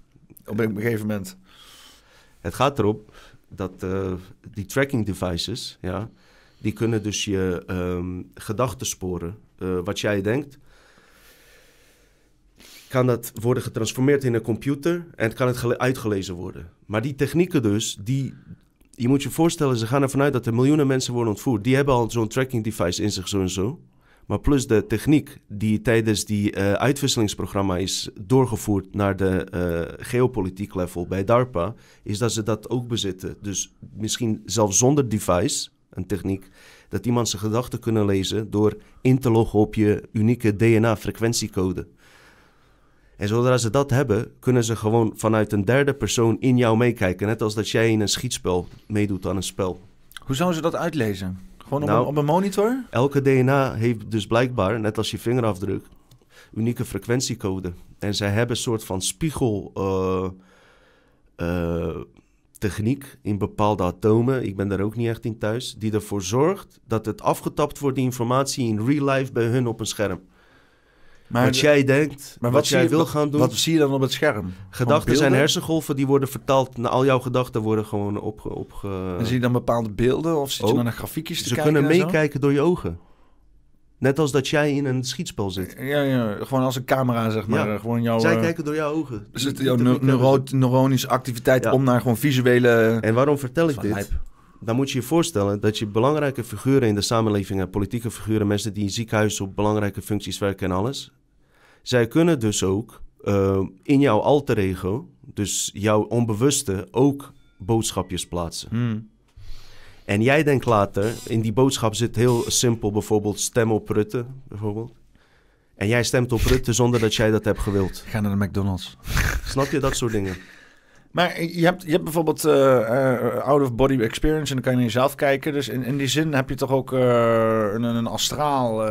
Op een gegeven moment. Het gaat erop dat eh, die tracking devices, ja, die kunnen dus je ehm, gedachten sporen. Eh, wat jij denkt, kan dat worden getransformeerd in een computer en kan het uitgelezen worden. Maar die technieken dus, die, je moet je voorstellen, ze gaan ervan uit dat er miljoenen mensen worden ontvoerd. Die hebben al zo'n tracking device in zich zo en zo. Maar plus de techniek die tijdens die uh, uitwisselingsprogramma is doorgevoerd naar de uh, geopolitiek level bij DARPA, is dat ze dat ook bezitten. Dus misschien zelfs zonder device een techniek, dat iemand zijn gedachten kunnen lezen door in te loggen op je unieke DNA-frequentiecode. En zodra ze dat hebben, kunnen ze gewoon vanuit een derde persoon in jou meekijken. Net als dat jij in een schietspel meedoet aan een spel. Hoe zouden ze dat uitlezen? Gewoon op, een, nou, op een monitor? Elke DNA heeft dus blijkbaar, net als je vingerafdruk, unieke frequentiecode. En zij hebben een soort van spiegel. Eh, eh, techniek in bepaalde atomen, ik ben daar ook niet echt in thuis, die ervoor zorgt dat het afgetapt wordt, die informatie in real life bij hun op een scherm. Maar, wat jij denkt, maar wat, jij wil gaan doen. Wat zie je dan op het scherm? Gedachten zijn hersengolven, die worden vertaald. Nou, al jouw gedachten worden gewoon opge... Op, En zie je dan bepaalde beelden of zit je naar grafiekjes te kijken? Ze kunnen meekijken door je ogen. Net als dat jij in een schietspel zit. Eh, ja, ja gewoon als een camera, zeg maar. Eh, gewoon jouw, Zij eh, kijken door jouw ogen. Zit jouw neuro neuronische activiteit om naar gewoon visuele... En waarom vertel ik dit? Dan moet je je voorstellen dat je belangrijke figuren in de samenleving... politieke figuren, mensen die in ziekenhuizen op belangrijke functies werken en alles... Zij kunnen dus ook in jouw alter ego, dus jouw onbewuste, ook boodschapjes plaatsen. Hmm. En jij denkt later, in die boodschap zit heel simpel bijvoorbeeld stem op Rutte, bijvoorbeeld. En jij stemt op Rutte zonder dat jij dat hebt gewild. Ga naar de McDonald's. Snap je dat soort dingen? Maar je hebt, je hebt bijvoorbeeld eh, eh, out-of-body experience en dan kan je naar jezelf kijken. Dus in, in die zin heb je toch ook eh, een, een astraal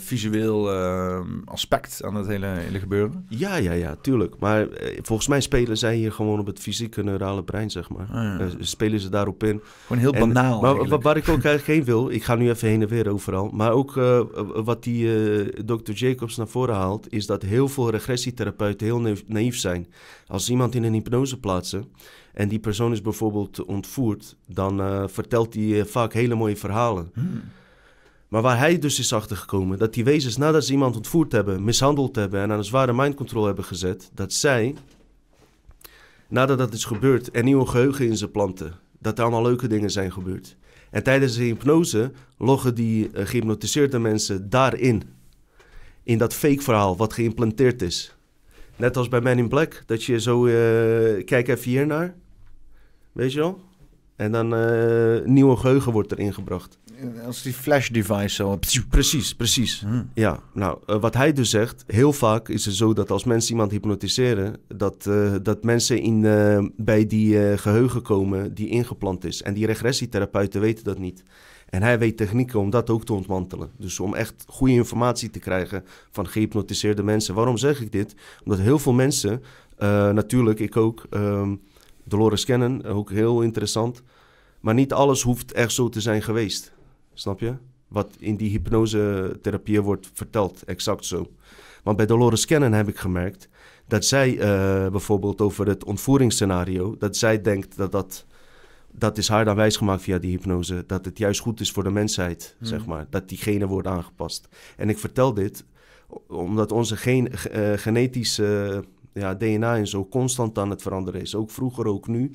visueel aspect aan het hele, hele gebeuren? Ja, ja, ja, tuurlijk. Maar volgens mij spelen zij hier gewoon op het fysieke neurale brein, zeg maar. Ah, spelen ze daarop in. Gewoon heel banaal. Maar waar, waar, ik ook eigenlijk heen wil, ik ga nu even heen en weer overal. Maar ook wat die dokter Jacobs naar voren haalt, is dat heel veel regressietherapeuten heel naïef zijn. Als iemand in een hypnose plaatsen en die persoon is bijvoorbeeld ontvoerd, dan eh, vertelt hij eh, vaak hele mooie verhalen. Hmm. Maar waar hij dus is achtergekomen, dat die wezens nadat ze iemand ontvoerd hebben, mishandeld hebben en aan een zware control hebben gezet, dat zij, nadat dat is gebeurd, en nieuwe geheugen in ze planten, dat er allemaal leuke dingen zijn gebeurd. En tijdens de hypnose loggen die eh, gehypnotiseerde mensen daarin. In dat fake verhaal wat geïmplanteerd is. Net als bij Man in Black, dat je zo, eh, kijk even hier naar, weet je wel? En dan uh, nieuwe geheugen wordt erin gebracht. Als die flash device zo. Precies, precies. Hm. Ja, nou, eh, wat hij dus zegt, heel vaak is het zo dat als mensen iemand hypnotiseren, dat, dat mensen in, bij die geheugen komen die ingeplant is. En die regressietherapeuten weten dat niet. En hij weet technieken om dat ook te ontmantelen. Dus om echt goede informatie te krijgen van gehypnotiseerde mensen. Waarom zeg ik dit? Omdat heel veel mensen, eh, natuurlijk, ik ook, ehm, Dolores kennen, eh, ook heel interessant. Maar niet alles hoeft echt zo te zijn geweest. Snap je? Wat in die hypnosetherapie wordt verteld, exact zo. Want bij Dolores Cannon heb ik gemerkt dat zij eh, bijvoorbeeld over het ontvoeringsscenario, dat zij denkt dat dat dat is haar dan wijsgemaakt via die hypnose. Dat het juist goed is voor de mensheid, hmm. zeg maar. Dat die genen worden aangepast. En ik vertel dit omdat onze eh, genetische ja, DNA en zo constant aan het veranderen is. Ook vroeger, ook nu.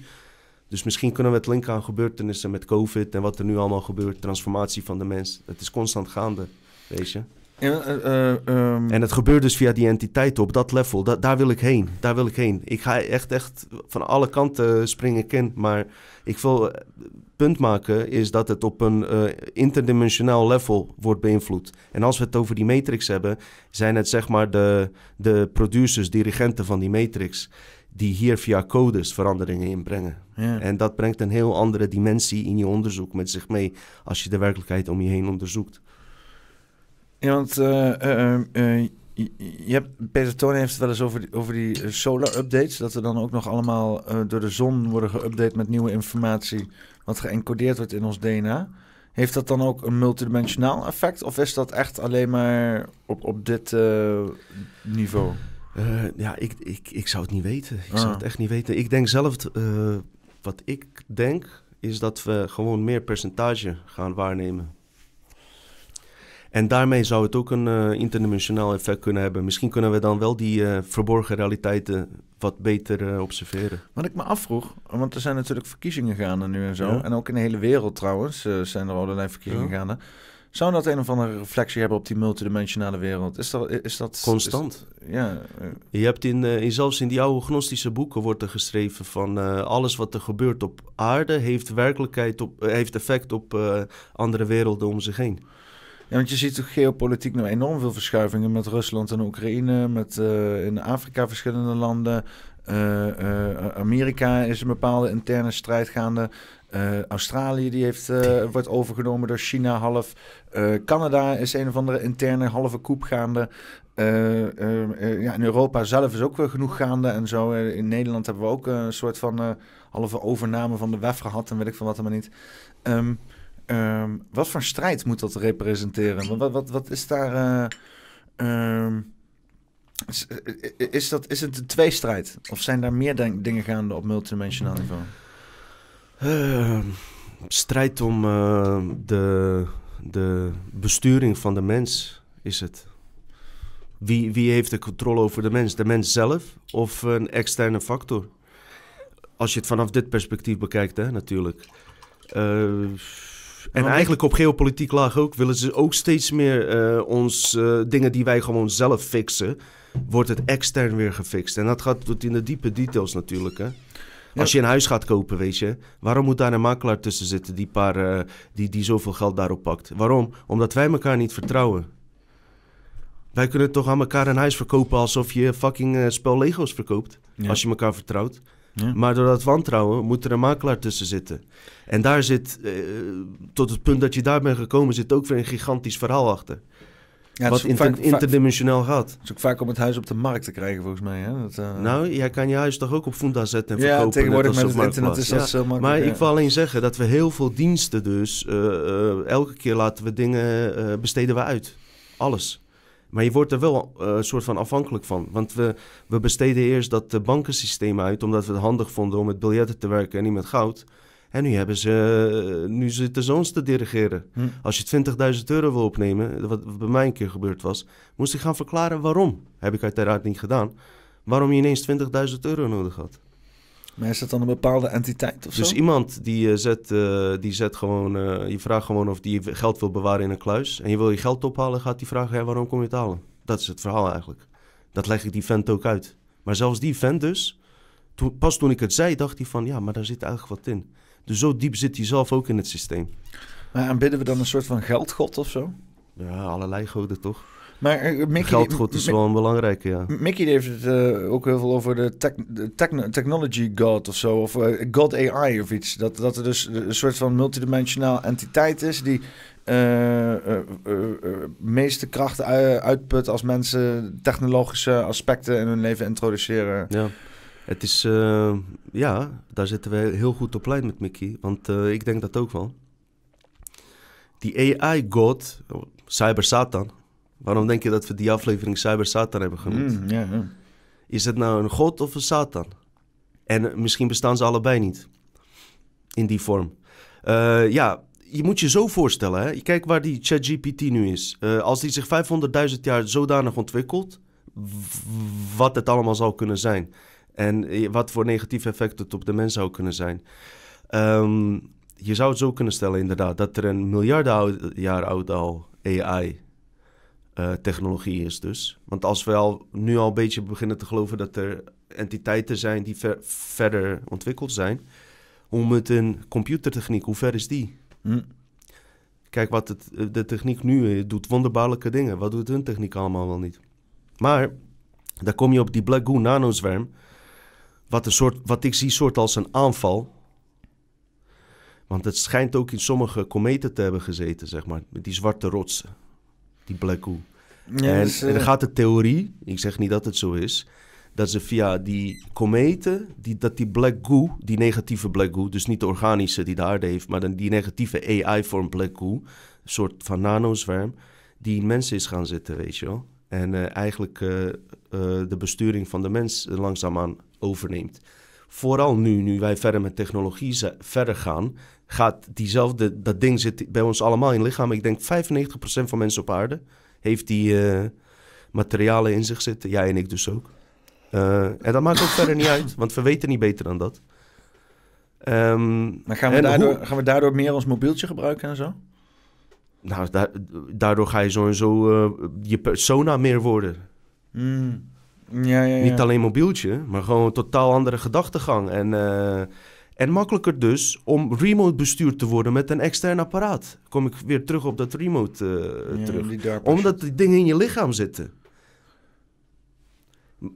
Dus misschien kunnen we het linken aan gebeurtenissen met COVID en wat er nu allemaal gebeurt. Transformatie van de mens. Het is constant gaande, weet je. Eh, eh, ehm. En het gebeurt dus via die entiteiten op dat level. daar wil ik heen. Daar wil ik heen. Ik ga echt, echt van alle kanten springen ken. Maar ik wil eh, punt maken is dat het op een uh, interdimensionaal level wordt beïnvloed. En als we het over die matrix hebben, zijn het zeg maar de, de producers, dirigenten van die matrix die hier via codes veranderingen inbrengen. En dat brengt een heel andere dimensie in je onderzoek met zich mee als je de werkelijkheid om je heen onderzoekt. Ja, want eh, eh, eh, je hebt, Peter Toon heeft het wel eens over die, over die solar updates. Dat er dan ook nog allemaal door de zon worden geüpdate met nieuwe informatie. Wat geëncodeerd wordt in ons DNA. Heeft dat dan ook een multidimensionaal effect? Of is dat echt alleen maar op, op dit niveau? ja, ik, ik, ik zou het niet weten. Ik ah. zou het echt niet weten. Ik denk zelf, wat ik denk, is dat we gewoon meer percentage gaan waarnemen en daarmee zou het ook een eh, interdimensionaal effect kunnen hebben. Misschien kunnen we dan wel die eh, verborgen realiteiten wat beter eh, observeren. Wat ik me afvroeg, want er zijn natuurlijk verkiezingen gaande nu en zo. En ook in de hele wereld trouwens zijn er allerlei verkiezingen ja. gaande. Zou dat een of andere reflectie hebben op die multidimensionale wereld? Is dat... Is dat Constant. ja. Je hebt in, in, zelfs in die oude gnostische boeken wordt er geschreven van... alles wat er gebeurt op aarde heeft, werkelijkheid op, heeft effect op andere werelden om zich heen want je ziet toch geopolitiek nog enorm veel verschuivingen met Rusland en Oekraïne, met eh, in Afrika verschillende landen. Uh, Amerika is een bepaalde interne strijd gaande. Australië die heeft, wordt overgenomen door China half. Canada is een of andere interne halve koep gaande. ja, in Europa zelf is ook weer genoeg gaande en zo. in Nederland hebben we ook een soort van halve overname van de WEF gehad en weet ik van wat dan maar niet. Ehm, Ehm, wat voor strijd moet dat representeren? Wat, wat, wat is daar. Eh, ehm, eh, is, dat, is het een tweestrijd? Of zijn daar meer dingen gaande op multidimensionaal niveau? Ehm, strijd om eh, de, de besturing van de mens is het. Wie, wie heeft de controle over de mens? De mens zelf of een externe factor? Als je het vanaf dit perspectief bekijkt, hè, natuurlijk. En eigenlijk op geopolitiek laag ook willen ze ook steeds meer uh, ons eh, dingen die wij gewoon zelf fixen, wordt het extern weer gefixt. En dat gaat tot in de diepe details natuurlijk. Hè? Als je een huis gaat kopen, weet je, waarom moet daar een makelaar tussen zitten die, paar, eh, die, die zoveel geld daarop pakt? Waarom? Omdat wij elkaar niet vertrouwen. Wij kunnen toch aan elkaar een huis verkopen alsof je fucking spel Lego's verkoopt. Als je elkaar vertrouwt. Maar door dat wantrouwen moet er een makelaar tussen zitten. En daar zit, eh, tot het punt dat je daar bent gekomen, zit ook weer een gigantisch verhaal achter. Ja, wat interdimensioneel interdimensionaal gaat. Het is ook vaak om het huis op de markt te krijgen, volgens mij. Hè? Dat, eh, Nou, jij kan je huis toch ook op Funda zetten en ja, tegenwoordig met het internet is dat zo makkelijk. Maar ik wil alleen zeggen dat we heel veel diensten dus... Eh, elke keer laten we dingen, besteden we uit. Alles. Maar je wordt er wel eh, een soort van afhankelijk van. Want we, we besteden eerst dat eh, bankensysteem uit, omdat we het handig vonden om met biljetten te werken en niet met goud. En nu, hebben ze, eh, nu zitten zoons te dirigeren. Hm. Als je 20.000 euro wil opnemen, wat bij mij een keer gebeurd was, moest ik gaan verklaren waarom. Heb ik uiteraard niet gedaan. Waarom je ineens 20.000 euro nodig had. Maar is dat dan een bepaalde entiteit of dus iemand die eh, zet, eh, die zet gewoon, eh, je vraagt gewoon of die geld wil bewaren in een kluis. En je wil je geld ophalen, gaat die vragen, waarom kom je het halen? Dat is het verhaal eigenlijk. Dat leg ik die vent ook uit. Maar zelfs die vent dus, pas toen ik het zei, dacht hij van, ja, maar daar zit eigenlijk wat in. Dus zo diep zit hij zelf ook in het systeem. Maar aanbidden we dan een soort van geldgod of zo? Ja, allerlei goden toch? Maar eh, Mickey, is wel een belangrijke, ja. Mickey heeft het eh, ook heel veel over de, technology god of zo. Of eh, god AI of iets. Dat, dat er dus een soort van multidimensionaal entiteit is... die uh, meeste krachten uitput als mensen technologische aspecten in hun leven introduceren. Ja, het is, ja daar zitten we heel goed op lijn met Mickey, want ik denk dat ook wel. Die AI-god, cyber-Satan, Waarom denk je dat we die aflevering Cyber Satan hebben genoemd? Mm, is het nou een god of een Satan? En misschien bestaan ze allebei niet. In die vorm. Eh, ja, je moet je zo voorstellen. Hè? Kijk waar die ChatGPT nu is. Eh, als die zich 500.000 jaar zodanig ontwikkelt. Wat het allemaal zou kunnen zijn. En eh, wat voor negatief effect het op de mens zou kunnen zijn. Ehm, je zou het zo kunnen stellen, inderdaad, dat er een miljarden jaar oud al AI eh, technologie is dus. Want als we al nu al een beetje beginnen te geloven dat er entiteiten zijn die verder ontwikkeld zijn, hoe met een computertechniek, hoe ver is die? Hm. Kijk wat het, eh, de techniek nu eh, doet, wonderbaarlijke dingen. Wat doet hun techniek allemaal wel niet? Maar daar kom je op die Black Goo nanozwerm, wat, een soort, wat ik zie soort als een aanval. Want het schijnt ook in sommige kometen te hebben gezeten, zeg maar, met die zwarte rotsen die black goo en, dus, er eh, gaat de theorie, ik zeg niet dat het zo is, dat ze via die kometen, die, dat die black goo, die negatieve black goo, dus niet de organische die de aarde heeft, maar dan die negatieve AI-vorm black goo, een soort van nanozwerm, die in mensen is gaan zitten, weet je wel. En eh, eigenlijk eh, de besturing van de mens langzaamaan overneemt vooral nu, nu wij verder met technologie verder gaan, gaat diezelfde, dat ding zit bij ons allemaal in lichaam. Ik denk 95% van mensen op aarde heeft die eh, materialen in zich zitten. Jij en ik dus ook. Eh, en dat maakt ook verder niet uit, want we weten niet beter dan dat. Um, maar gaan we, daardoor, gaan we daardoor meer ons mobieltje gebruiken en zo? Nou, daardoor ga je sowieso uh, eh, je persona meer worden. Mm. Niet alleen mobieltje, maar gewoon een totaal andere gedachtegang. En, eh, en makkelijker dus om remote bestuurd te worden met een extern apparaat. Kom ik weer terug op dat remote eh, terug. Omdat die dingen in je lichaam zitten.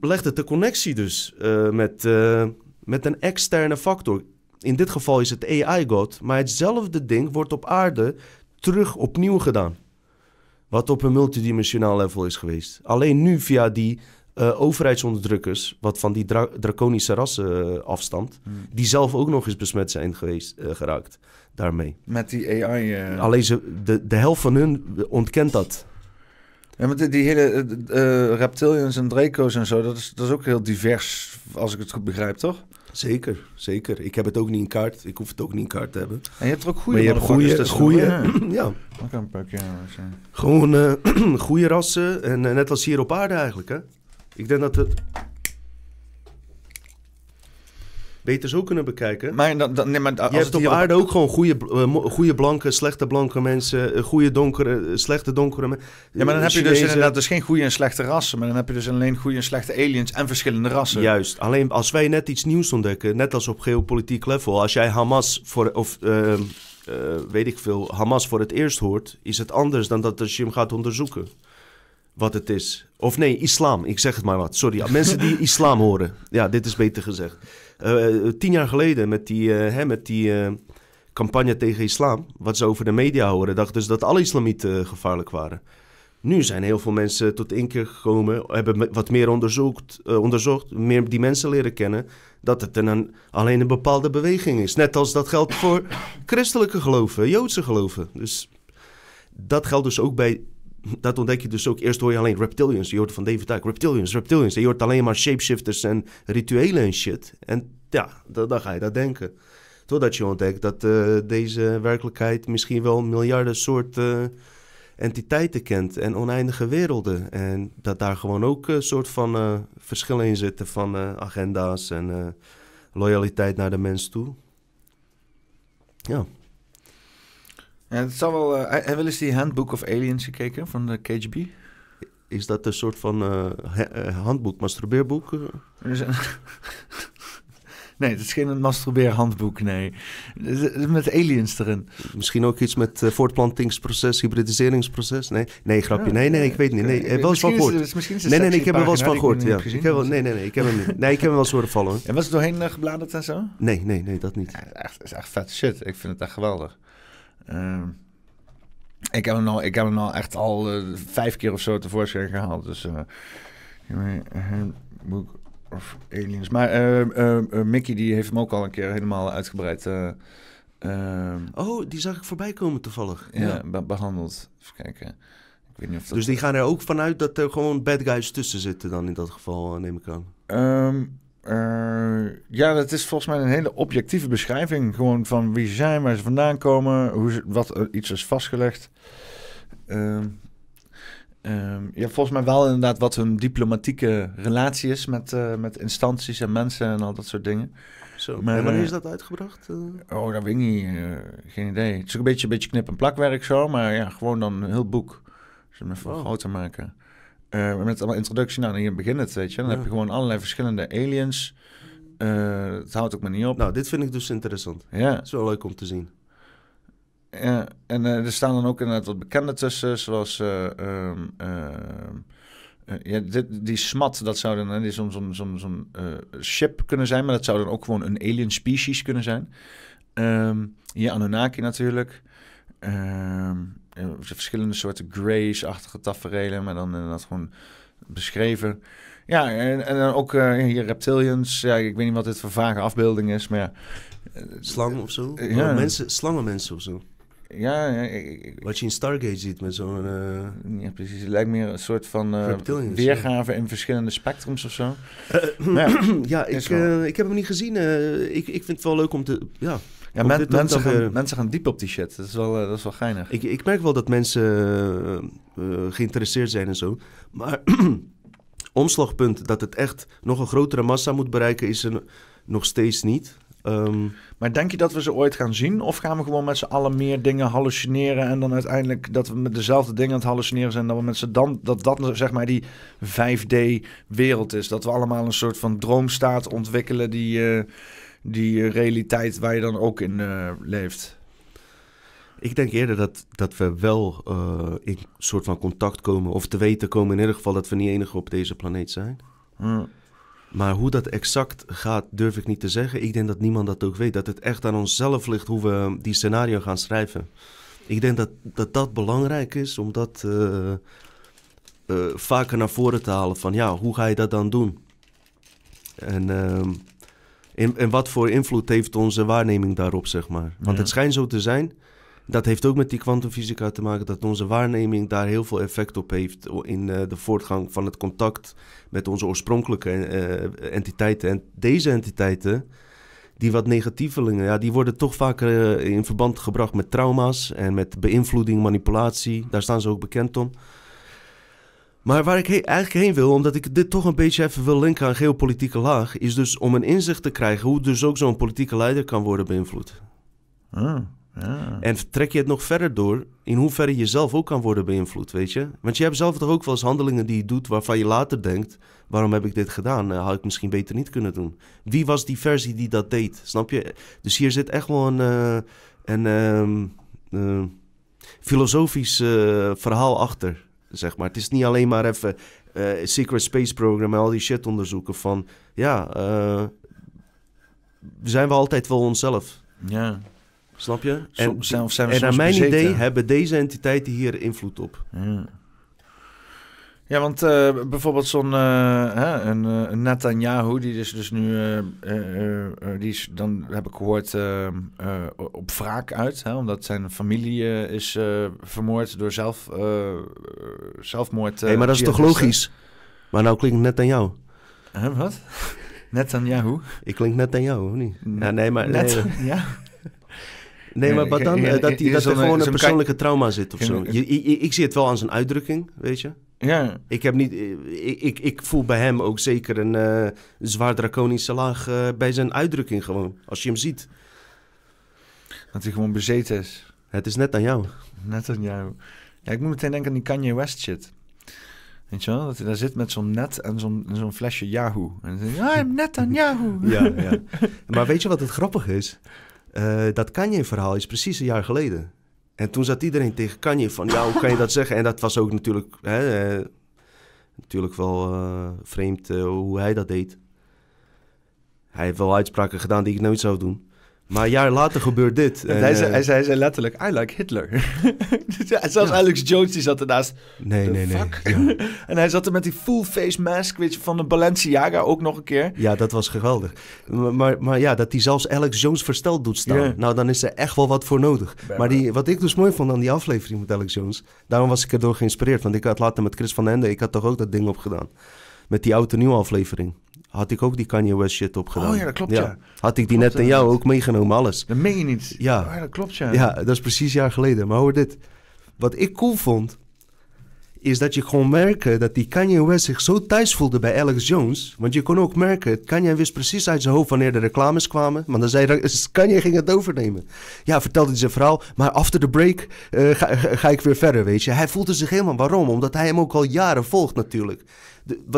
Legt het de connectie dus eh, met, met een externe factor. In dit geval is het AI-god, maar hetzelfde ding wordt op aarde terug opnieuw gedaan. Wat op een multidimensionaal level is geweest. Alleen nu via die uh, overheidsonderdrukkers, wat van die draconische rassen eh, afstamt, hmm. die zelf ook nog eens besmet zijn geweest, eh, geraakt daarmee. Met die AI. Alleen ze, de, de helft van hun ontkent dat. Ja, maar die, die hele reptilians en draco's en zo, dat is, dat is ook heel divers, als ik het goed begrijp, toch? Zeker, zeker. Ik heb het ook niet in kaart. Ik hoef het ook niet in kaart te hebben. En je hebt er ook goede. Maar je hebt goede, goede, ja. kan een Gewoon goede rassen en net als hier op aarde eigenlijk, hè? Ik denk dat het beter zo kunnen bekijken. Maar, dan, dan, maar als je hebt op aarde ook gewoon goede, eh, goede blanke, slechte blanke mensen, eh, goede donkere, eh, slechte donkere mensen. Ja, maar dan heb je dus inderdaad dus geen goede en slechte rassen, maar dan heb je dus alleen goede en slechte aliens en verschillende rassen. Juist, alleen als wij net iets nieuws ontdekken, net als op geopolitiek level, als jij Hamas voor, of ehm, weet ik veel, Hamas voor het eerst hoort, is het anders dan dat als je hem gaat onderzoeken wat het is. Of nee, islam. Ik zeg het maar wat. Sorry. Mensen die islam horen. Ja, dit is beter gezegd. Eh, eh, tien jaar geleden met die, eh, hè, met die campagne tegen islam. Wat ze over de media horen. Dachten dus dat alle islamieten gevaarlijk waren. Nu zijn heel veel mensen tot inkeer gekomen. Hebben wat meer onderzocht. onderzocht meer die mensen leren kennen. Dat het een, alleen een bepaalde beweging is. Net als dat geldt voor christelijke geloven. Joodse geloven. Dus dat geldt dus ook bij dat ontdek je dus ook. Eerst hoor je alleen reptilians. Je hoort van David Icke, reptilians, reptilians. En je hoort alleen maar shapeshifters en rituelen en shit. En ja, dan, ga je dat denken. Totdat je ontdekt dat eh, deze werkelijkheid misschien wel miljarden soorten eh, entiteiten kent en oneindige werelden. En dat daar gewoon ook een soort van eh, verschillen in zitten van agenda's en loyaliteit naar de mens toe. Ja. En het zal wel, eh, die Handbook of Aliens gekeken van de eh, KGB? Is dat een soort van eh, handboek, masturbeerboek? nee, het is geen masturbeerhandboek, nee. Met aliens erin. Misschien ook iets met voortplantingsproces, hybridiseringsproces? Nee, nee grapje. nee, nee, ik weet niet. Nee, ik heb wel eens van gehoord. nee, nee, ik heb er wel eens van gehoord. Ja. ik heb wel, nee, nee, nee, ik heb hem niet. Nee, ik heb hem wel eens horen vallen. En was het doorheen gebladerd en zo? Nee, nee, nee, dat niet. echt, is echt vet shit. Ik vind het echt geweldig. Ehm, ik, heb hem al, nou- ik heb hem al nou echt al eh, vijf keer of zo tevoorschijn gehaald. Dus. Eh, eh, of Aliens. Maar ehm, ehm, Mickey die heeft hem ook al een keer helemaal uitgebreid. oh, die zag ik voorbij komen toevallig. Ja, behandeld. Even kijken. Ik weet niet of Dus die gaan er ook vanuit dat er gewoon bad guys tussen zitten dan in dat geval, neem ik aan. Uh, ja, dat is volgens mij een hele objectieve beschrijving. Gewoon van wie ze zijn, waar ze vandaan komen, hoe wat eh, iets is vastgelegd. Ehm, ehm, ja, volgens mij wel inderdaad wat hun diplomatieke relatie is met, eh, met instanties en mensen en al dat soort dingen. Zo. Maar, en wanneer is dat uitgebracht? Oh, dat weet ik niet. geen idee. Het is ook een beetje, een beetje knip- en plakwerk zo, maar ja, gewoon dan een heel boek. Ze dus me groter maken. Uh, met allemaal introductie, naar nou, hier begint het, weet je. Dan heb je gewoon allerlei verschillende aliens. Eh, het houdt ook maar niet op. Nou, dit vind ik dus interessant. Ja. Zo leuk om te zien. Ja, en eh, er staan dan ook inderdaad wat bekende tussen, zoals... Ehm, ehm, ja, dit, die smat, dat zou dan zo'n zo, zo, zo, ship kunnen zijn, maar dat zou dan ook gewoon een alien species kunnen zijn. Um, hier Anunnaki natuurlijk. Um, eh, verschillende soorten Grace-achtige tafereelen, maar dan inderdaad gewoon beschreven. Ja, en, en dan ook eh, hier reptilians. Ja, ik weet niet wat dit voor vage afbeelding is, maar eh, ja. Slang of zo? Ja. mensen, slangenmensen of zo? Ja, wat je in Stargate ziet met zo'n... Ja, precies. Het lijkt meer een soort van uh, weergave in verschillende spectrums of zo. ja, ja ik, ik heb hem niet gezien. ik, ik vind het wel leuk om te... Ja, ja, mensen, gaan, eh, mensen gaan diep op die shit. Dat is wel, eh, dat is wel geinig. Ik, ik merk wel dat mensen eh, geïnteresseerd zijn en zo. Maar omslagpunt dat het echt nog een grotere massa moet bereiken, is er nog steeds niet. Ehm, maar denk je dat we ze ooit gaan zien? Of gaan we gewoon met z'n allen meer dingen hallucineren en dan uiteindelijk dat we met dezelfde dingen aan het hallucineren zijn, dat we met z'n dan, dat dat nou, zeg maar die 5D-wereld is. Dat we allemaal een soort van droomstaat ontwikkelen die die eh, realiteit waar je dan ook in eh, leeft. Ik denk eerder dat, dat we wel uh, in soort van contact komen. Of te weten komen in ieder geval dat we niet enige op deze planeet zijn. Hmm. Maar hoe dat exact gaat, durf ik niet te zeggen. Ik denk dat niemand dat ook weet. Dat het echt aan onszelf ligt hoe we ehm, die scenario gaan schrijven. Ik denk dat dat, dat belangrijk is om dat vaker naar voren te halen. Van ja, hoe ga je dat dan doen? En ehm, en, en wat voor invloed heeft onze waarneming daarop, zeg maar? Want het schijnt zo te zijn. Dat heeft ook met die kwantumfysica te maken dat onze waarneming daar heel veel effect op heeft in eh, de voortgang van het contact met onze oorspronkelijke eh, entiteiten. En deze entiteiten, die wat negatievelingen, ja, die worden toch vaak eh, in verband gebracht met trauma's en met beïnvloeding, manipulatie. Daar staan ze ook bekend om. Maar waar ik eigenlijk heen wil, omdat ik dit toch een beetje even wil linken aan geopolitieke laag, is dus om een inzicht te krijgen hoe dus ook zo'n politieke leider kan worden beïnvloed. Ah, en trek je het nog verder door, in hoeverre je zelf ook kan worden beïnvloed, weet je? Want je hebt zelf toch ook wel eens handelingen die je doet waarvan je later denkt, waarom heb ik dit gedaan? Eh, had ik misschien beter niet kunnen doen. Wie was die versie die dat deed? Snap je? Dus hier zit echt wel een, eh, ehm, eh, filosofisch verhaal achter zeg maar. Het is niet alleen maar even eh, Secret Space Program en al die shit onderzoeken van... Ja, uh, zijn we altijd wel onszelf? Ja. Snap je? En, zijn we en naar mijn idee hebben deze entiteiten hier invloed op. Ja. Ja, want eh, bijvoorbeeld zo'n uh, een, Netanyahu, die is dus, dus nu, die is, dan heb ik gehoord, op wraak uit. Hè, omdat zijn familie is vermoord door zelf, zelfmoord. nee hey, maar dat is toch logisch? Maar nou klinkt net aan jou. wat? Net Ik klink net aan jou, of niet? nee, maar... nee, ja. Nee, maar wat dan? Dat, die, dat er gewoon een persoonlijke trauma zit of zo. ik zie het wel aan zijn uitdrukking, weet je. Ja. Ik, heb niet, eh, ik, ik, voel bij hem ook zeker een eh, zwaar draconische laag eh, bij zijn uitdrukking gewoon. Als je hem ziet. Dat hij gewoon bezeten is. Het is net aan jou. Net aan jou. Ja, ik moet meteen denken aan die Kanye West shit. Weet je wel? Dat hij daar zit met zo'n net en zo'n zo'n flesje Yahoo. En dan denk je, ah, net aan Yahoo. ja, ja. Maar weet je wat het grappig is? dat Kanye-verhaal is precies een jaar geleden. En toen zat iedereen tegen Kanye van, ja, hoe kan je dat zeggen? En dat was ook natuurlijk, hè, eh, natuurlijk wel eh, vreemd eh, hoe hij dat deed. Hij heeft wel uitspraken gedaan die ik nooit zou doen. Maar een jaar later gebeurt dit. En, eh, hij, zei, hij, zei, letterlijk, I like Hitler. Dus zelfs Alex Jones die zat ernaast. Nee, nee, nee. Ja. en hij zat er met die full face mask weet van de Balenciaga ook nog een keer. Ja, dat was geweldig. Maar, maar, ja, dat hij zelfs Alex Jones versteld doet staan. Nou, dan is er echt wel wat voor nodig. maar die, wat ik dus mooi vond aan die aflevering met Alex Jones... daarom was ik erdoor geïnspireerd. Want ik had later met Chris van Ende... ik had toch ook dat ding opgedaan. Met die oude nieuwe aflevering had ik ook die Kanye West shit opgedaan. Oh ja, dat klopt ja. Had ik die net aan jou ook meegenomen, alles. Dat meen je niet. Ja. Oh, ja, dat klopt ja. Ja, dat is precies een jaar geleden. Maar hoor dit. Wat ik cool vond, is dat je kon merken dat die Kanye West zich zo thuis voelde bij Alex Jones. Want je kon ook merken, Kanye wist precies uit zijn hoofd wanneer de reclames kwamen. Want dan zei dus Kanye ging het overnemen. Ja, vertelde hij zijn verhaal, maar after the break eh, ga, ga, ik weer verder, weet je. Hij voelde zich helemaal, waarom? Omdat hij hem ook al jaren volgt natuurlijk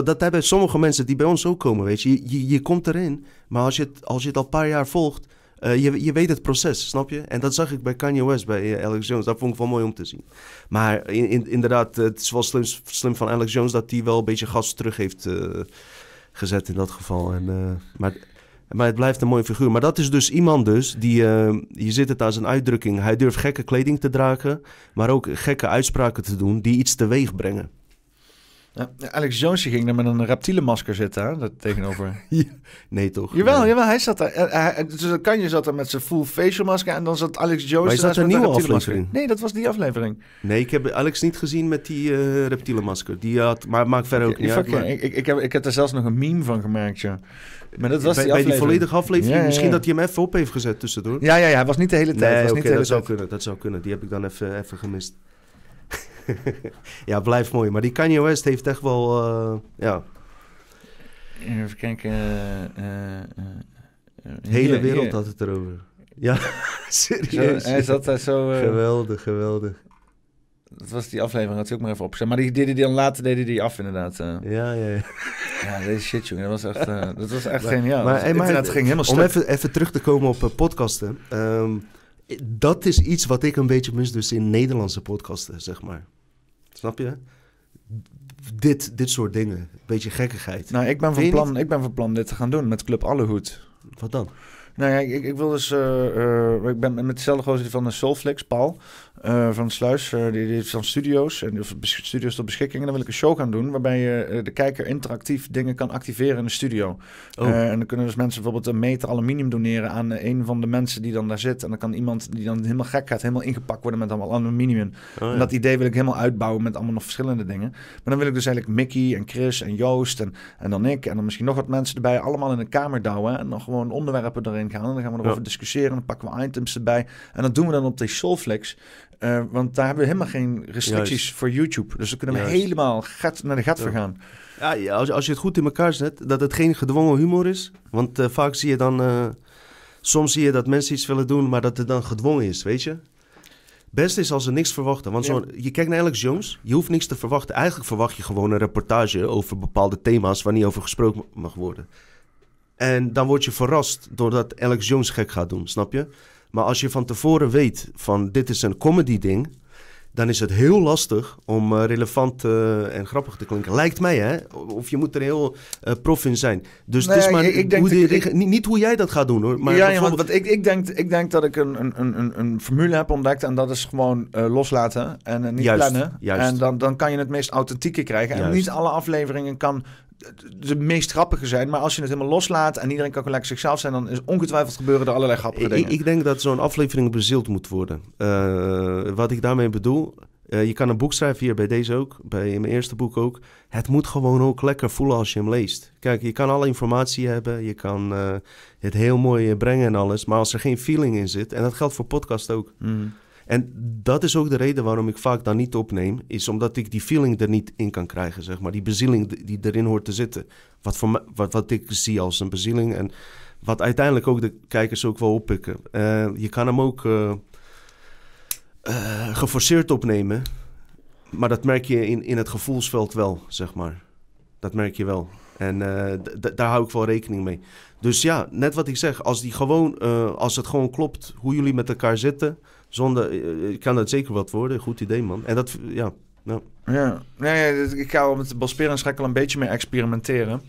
dat hebben sommige mensen die bij ons ook komen, weet je. Je, je, komt erin, maar als je het, als je het al een paar jaar volgt, eh, je, je weet het proces, snap je? En dat zag ik bij Kanye West, bij eh, Alex Jones. Dat vond ik wel mooi om te zien. Maar in, in, inderdaad, het is wel slim, slim van Alex Jones dat hij wel een beetje gas terug heeft eh, gezet in dat geval. En, maar, maar het blijft een mooie figuur. Maar dat is dus iemand dus, die, je zit het aan zijn uitdrukking. Hij durft gekke kleding te dragen, maar ook gekke uitspraken te doen die iets teweeg brengen. Ja, Alex Jones ging daar met een reptielenmasker zitten Dat tegenover. nee, toch? Jawel, jawel hij zat daar. Eh, hij, dus kan je zat er met zijn full facial masker en dan zat Alex Jones Maar is dat een nieuwe aflevering? Nee, dat was die aflevering. Nee, ik heb Alex niet gezien met die uh, reptielenmasker. Die had, maar maakt verder ook niet uit. ik, ik, heb, ik heb er zelfs nog een meme van gemaakt, ja. Maar dat was bij, die, bij die volledige aflevering. Misschien dat hij hem even op heeft gezet tussendoor. Ja, ja, ja. Hij was niet de hele tijd. Nee, was niet de hele dat, Zou kunnen, dat zou kunnen. Die heb ik dan even, even gemist. ja, blijft mooi. Maar die Kanye West heeft echt wel, uh, ja... Even kijken... de eh, eh, hele hier, wereld hier. had het erover. Ja, serieus. Zo, hij zat daar zo... Geweldig, geweldig. Dat was die aflevering, had hij ook maar even opgezet. Maar die deden die dan later deden die af, inderdaad. Ja, ja, ja. ja deze shit, jongen. Dat was echt, uh, dat was echt maar, geniaal. Maar, dat maar, het ging helemaal stuk. Om even, even terug te komen op uh, podcasten. Um, dat is iets wat ik een beetje mis dus in Nederlandse podcasten, zeg maar. Snap je? Dit, dit soort dingen. Beetje gekkigheid. Nou, ik ben, van plan, ik ben van plan dit te gaan doen met Club Allehoed. Wat dan? Nou ja, ik, ik wil dus. Eh, eh, ik ben met dezelfde gozer van de Soulflix, Paul. Eh, van Sluis. Eh, die, heeft studio's en studio's tot beschikking. En dan wil ik een show gaan doen waarbij je eh, de kijker interactief dingen kan activeren in de studio. Oh. en dan kunnen dus mensen bijvoorbeeld een meter aluminium doneren aan een van de mensen die dan daar zit. En dan kan iemand die dan helemaal gek gaat, helemaal ingepakt worden met allemaal aluminium. Oh, en dat idee wil ik helemaal uitbouwen met allemaal nog verschillende dingen. Maar dan wil ik dus eigenlijk Mickey en Chris en Joost en, en dan ik. En dan misschien nog wat mensen erbij allemaal in een kamer douwen. En dan gewoon onderwerpen erin gaan. En dan gaan we erover discussiëren. En dan pakken we items erbij. En dat doen we dan op de Soulflex. Eh, want daar hebben we helemaal geen restricties voor YouTube. Dus dan kunnen we helemaal gat naar de gat vergaan. Ja, als, als je het goed in elkaar zet, dat het geen gedwongen humor is. Want eh, vaak zie je dan... Eh, soms zie je dat mensen iets willen doen, maar dat het dan gedwongen is, weet je? Best is als ze niks verwachten. Want zo, je kijkt naar Alex Jones, je hoeft niks te verwachten. Eigenlijk verwacht je gewoon een reportage over bepaalde thema's waar niet over gesproken mag worden. En dan word je verrast doordat Alex Jones gek gaat doen, snap je? Maar als je van tevoren weet van dit is een comedy ding, dan is het heel lastig om eh, relevant eh, en grappig te klinken. Lijkt mij, hè? Of je moet er heel eh, prof in zijn. Dus het is maar ik, denk ik, niet, hoe jij dat gaat doen, hoor. Maar ja, want ik, denk, ik denk dat ik een, een, een, een formule heb ontdekt... en dat is gewoon loslaten en niet plannen. Juist. En dan, dan kan je het meest authentieke krijgen. En niet alle afleveringen kan de meest grappige zijn. Maar als je het helemaal loslaat en iedereen kan lekker zichzelf zijn, dan is ongetwijfeld gebeuren er allerlei grappige dingen. Ik, ik denk dat zo'n aflevering bezield moet worden. Eh, wat ik daarmee bedoel. Eh, je kan een boek schrijven hier bij deze ook, bij mijn eerste boek ook. Het moet gewoon ook lekker voelen als je hem leest. Kijk, je kan alle informatie hebben, je kan eh, het heel mooi brengen en alles. Maar als er geen feeling in zit, en dat geldt voor podcast ook. Hmm. En dat is ook de reden waarom ik vaak dan niet opneem, is omdat ik die feeling er niet in kan krijgen, zeg maar. Die bezieling die erin hoort te zitten. Wat, voor wat, wat ik zie als een bezieling en wat uiteindelijk ook de kijkers ook wel oppikken. Eh, je kan hem ook eh, eh, geforceerd opnemen, maar dat merk je in, in het gevoelsveld wel, zeg maar. Dat merk je wel. En daar hou ik wel rekening mee. Dus ja, net wat ik zeg, als, die gewoon, als het gewoon klopt hoe jullie met elkaar zitten, zonde eh, eh, ik kan dat zeker wat worden. Goed idee, man. En dat, ja. Nou. Ja, nee, ik ga op het balsperen en schakel een beetje meer experimenteren.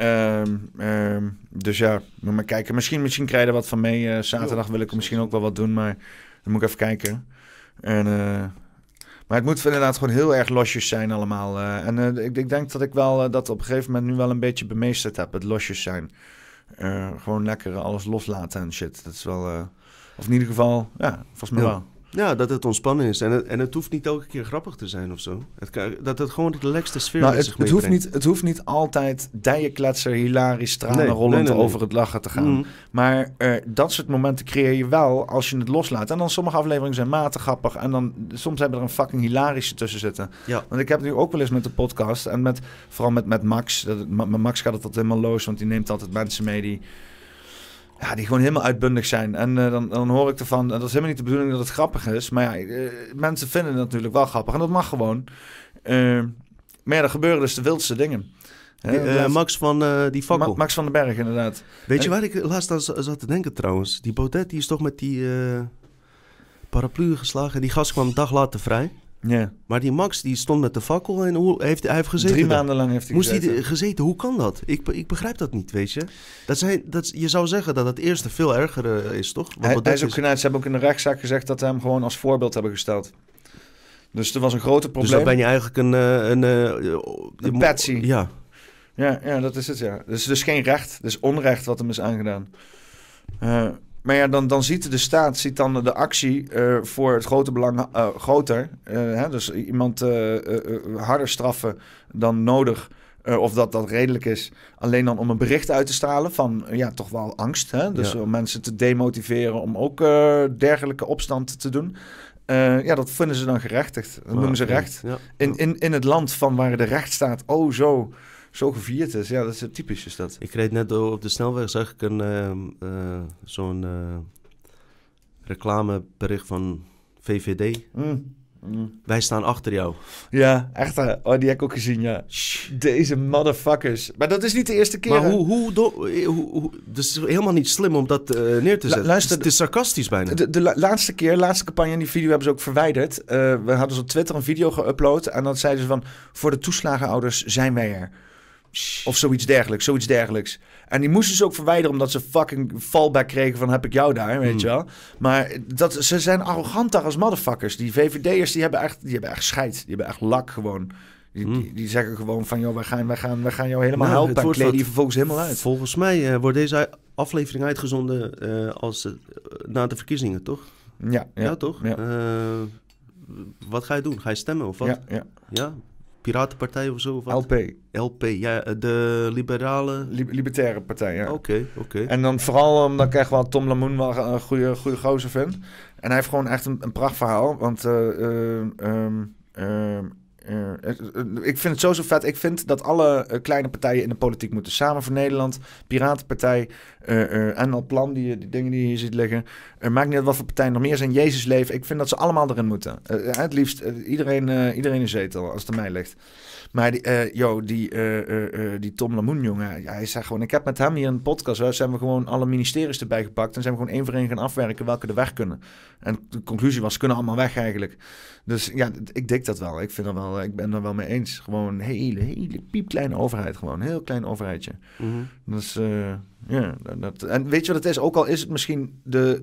Um, um, dus ja, maar kijken. Misschien, misschien krijg je er wat van mee. Eh, zaterdag wil ik misschien ook wel wat doen, maar dan moet ik even kijken. En, maar het moet inderdaad gewoon heel erg losjes zijn allemaal. en ik, ik, denk dat ik wel dat op een gegeven moment nu wel een beetje bemeesterd heb. Het losjes zijn. gewoon lekker alles loslaten en shit. Dat is wel... Of in ieder geval, ja, volgens mij wel. Ja, dat het ontspannen is. En het, en het hoeft niet elke keer grappig te zijn of zo. dat het gewoon de relaxte sfeer nou, het, het hoeft niet Het hoeft niet altijd dijenkletser, hilarisch, tranen nee, rollend over het lachen te gaan. Mm. Maar eh, dat soort momenten creëer je wel als je het loslaat. En dan sommige afleveringen zijn matig grappig. En dan soms hebben er een fucking hilarische tussen zitten. Ja. Want ik heb nu ook wel eens met de podcast en met, vooral met, met Max. Dat, met Max gaat het altijd helemaal los, want die neemt altijd mensen mee die ja, die gewoon helemaal uitbundig zijn. En eh, dan, dan hoor ik ervan, dat is helemaal niet de bedoeling dat het grappig is. Maar ja, eh, mensen vinden het natuurlijk wel grappig. En dat mag gewoon. Uh, maar er gebeuren dus de wildste dingen. Eh, Max van die fakkel. Max van den Berg, inderdaad. Weet je waar ik laatst aan zat te denken trouwens? Die Baudet die is toch met die paraplu geslagen. Die gast kwam een dag later vrij. Ja. Maar die Max die stond met de fakkel en hoe, heeft, hij heeft gezeten. Drie maanden lang heeft hij Moest gezeten. hij gezeten? Hoe kan dat? Ik, ik begrijp dat niet, weet je. Dat zijn, dat, je zou zeggen dat het eerste veel erger eh, is, toch? Want hij, is ook genaaid. Ze hebben ook in de rechtszaak gezegd dat ze hem gewoon als voorbeeld hebben gesteld. Dus er was een grote dus probleem. Dus dan ben je eigenlijk een... Eh, een, eh, een, patsy. Ja. ja. Ja, dat is het, ja. Dus, dus geen recht. Dus onrecht wat hem is aangedaan. Uh, maar ja, dan, dan ziet de staat ziet dan de actie eh, voor het grote belang eh, groter. Eh, hè? dus iemand harder straffen dan nodig. of dat dat redelijk is. Alleen dan om een bericht uit te stralen van ja, toch wel angst. Hè? Dus om mensen te demotiveren om ook dergelijke opstand te doen. ja, dat vinden ze dan gerechtigd. Dat noemen ze recht. In, in, in het land van waar de rechtsstaat oh zo zo gevierd is. Ja, dat is typisch is dat. Ik reed net op de snelweg, zag ik een, ehm, eh, zo'n eh, reclamebericht van VVD. Mm. Mm. Wij staan achter jou. Ja, echt. Eh, oh, die heb ik ook gezien, ja. Deze motherfuckers. Maar dat is niet de eerste keer. Maar hoe... hoe, hoe, dus is helemaal niet slim om dat neer te zetten. luister, het is sarcastisch bijna. De, de, laatste keer, laatste campagne in die video hebben ze ook verwijderd. we hadden ze op Twitter een video geüpload. En dan zeiden ze van... Voor de toeslagenouders zijn wij er. Of zoiets dergelijks, zoiets dergelijks. En die moesten ze ook verwijderen omdat ze fucking fallback kregen van heb ik jou daar, weet hmm. je wel. Maar dat, ze zijn arroganter als motherfuckers. Die VVD'ers die hebben, echt, die hebben echt scheid, die hebben echt lak gewoon. Die, hmm. die, zeggen gewoon van, joh, wij gaan, wij gaan, wij gaan jou helemaal nou, helpen. En kleden je vervolgens helemaal uit. Volgens mij eh, wordt deze aflevering uitgezonden eh, als, eh, na de verkiezingen, toch? Ja. Ja, toch? wat ga je doen? Ga je stemmen of wat? ja. ja? ja? Piratenpartij of zo? LP. LP, ja, eh, de liberale... libertaire partij, ja. Oké, oké. En dan vooral omdat ik echt wel Tom Lamoen wel een goede, goede gozer vind. En hij heeft gewoon echt een, prachtverhaal, want... Uh, um, eh, eh, ik vind het sowieso vet. Ik vind dat alle eh, kleine partijen in de politiek moeten samen voor Nederland. Piratenpartij en al plan, die, die dingen die je hier ziet liggen. Uh, maakt niet uit wat voor partijen nog meer zijn. Jezus leven. Ik vind dat ze allemaal erin moeten. het liefst iedereen, iedereen in zetel, als het aan mij ligt. Maar die, die, die Tom Lamoen, jongen. Hij zei gewoon, ik heb met hem hier een podcast. We zijn we gewoon alle ministeries erbij gepakt. En zijn we gewoon één voor één gaan afwerken welke er weg kunnen. En de conclusie was, ze kunnen allemaal weg eigenlijk. Dus ja, ik denk dat wel. Ik, vind dat wel, ik ben er wel mee eens. Gewoon een hele, hele piepkleine overheid. Gewoon een heel klein overheidje. Mhm. Dus eh, ja, dat, en weet je wat het is? Ook al is het misschien de,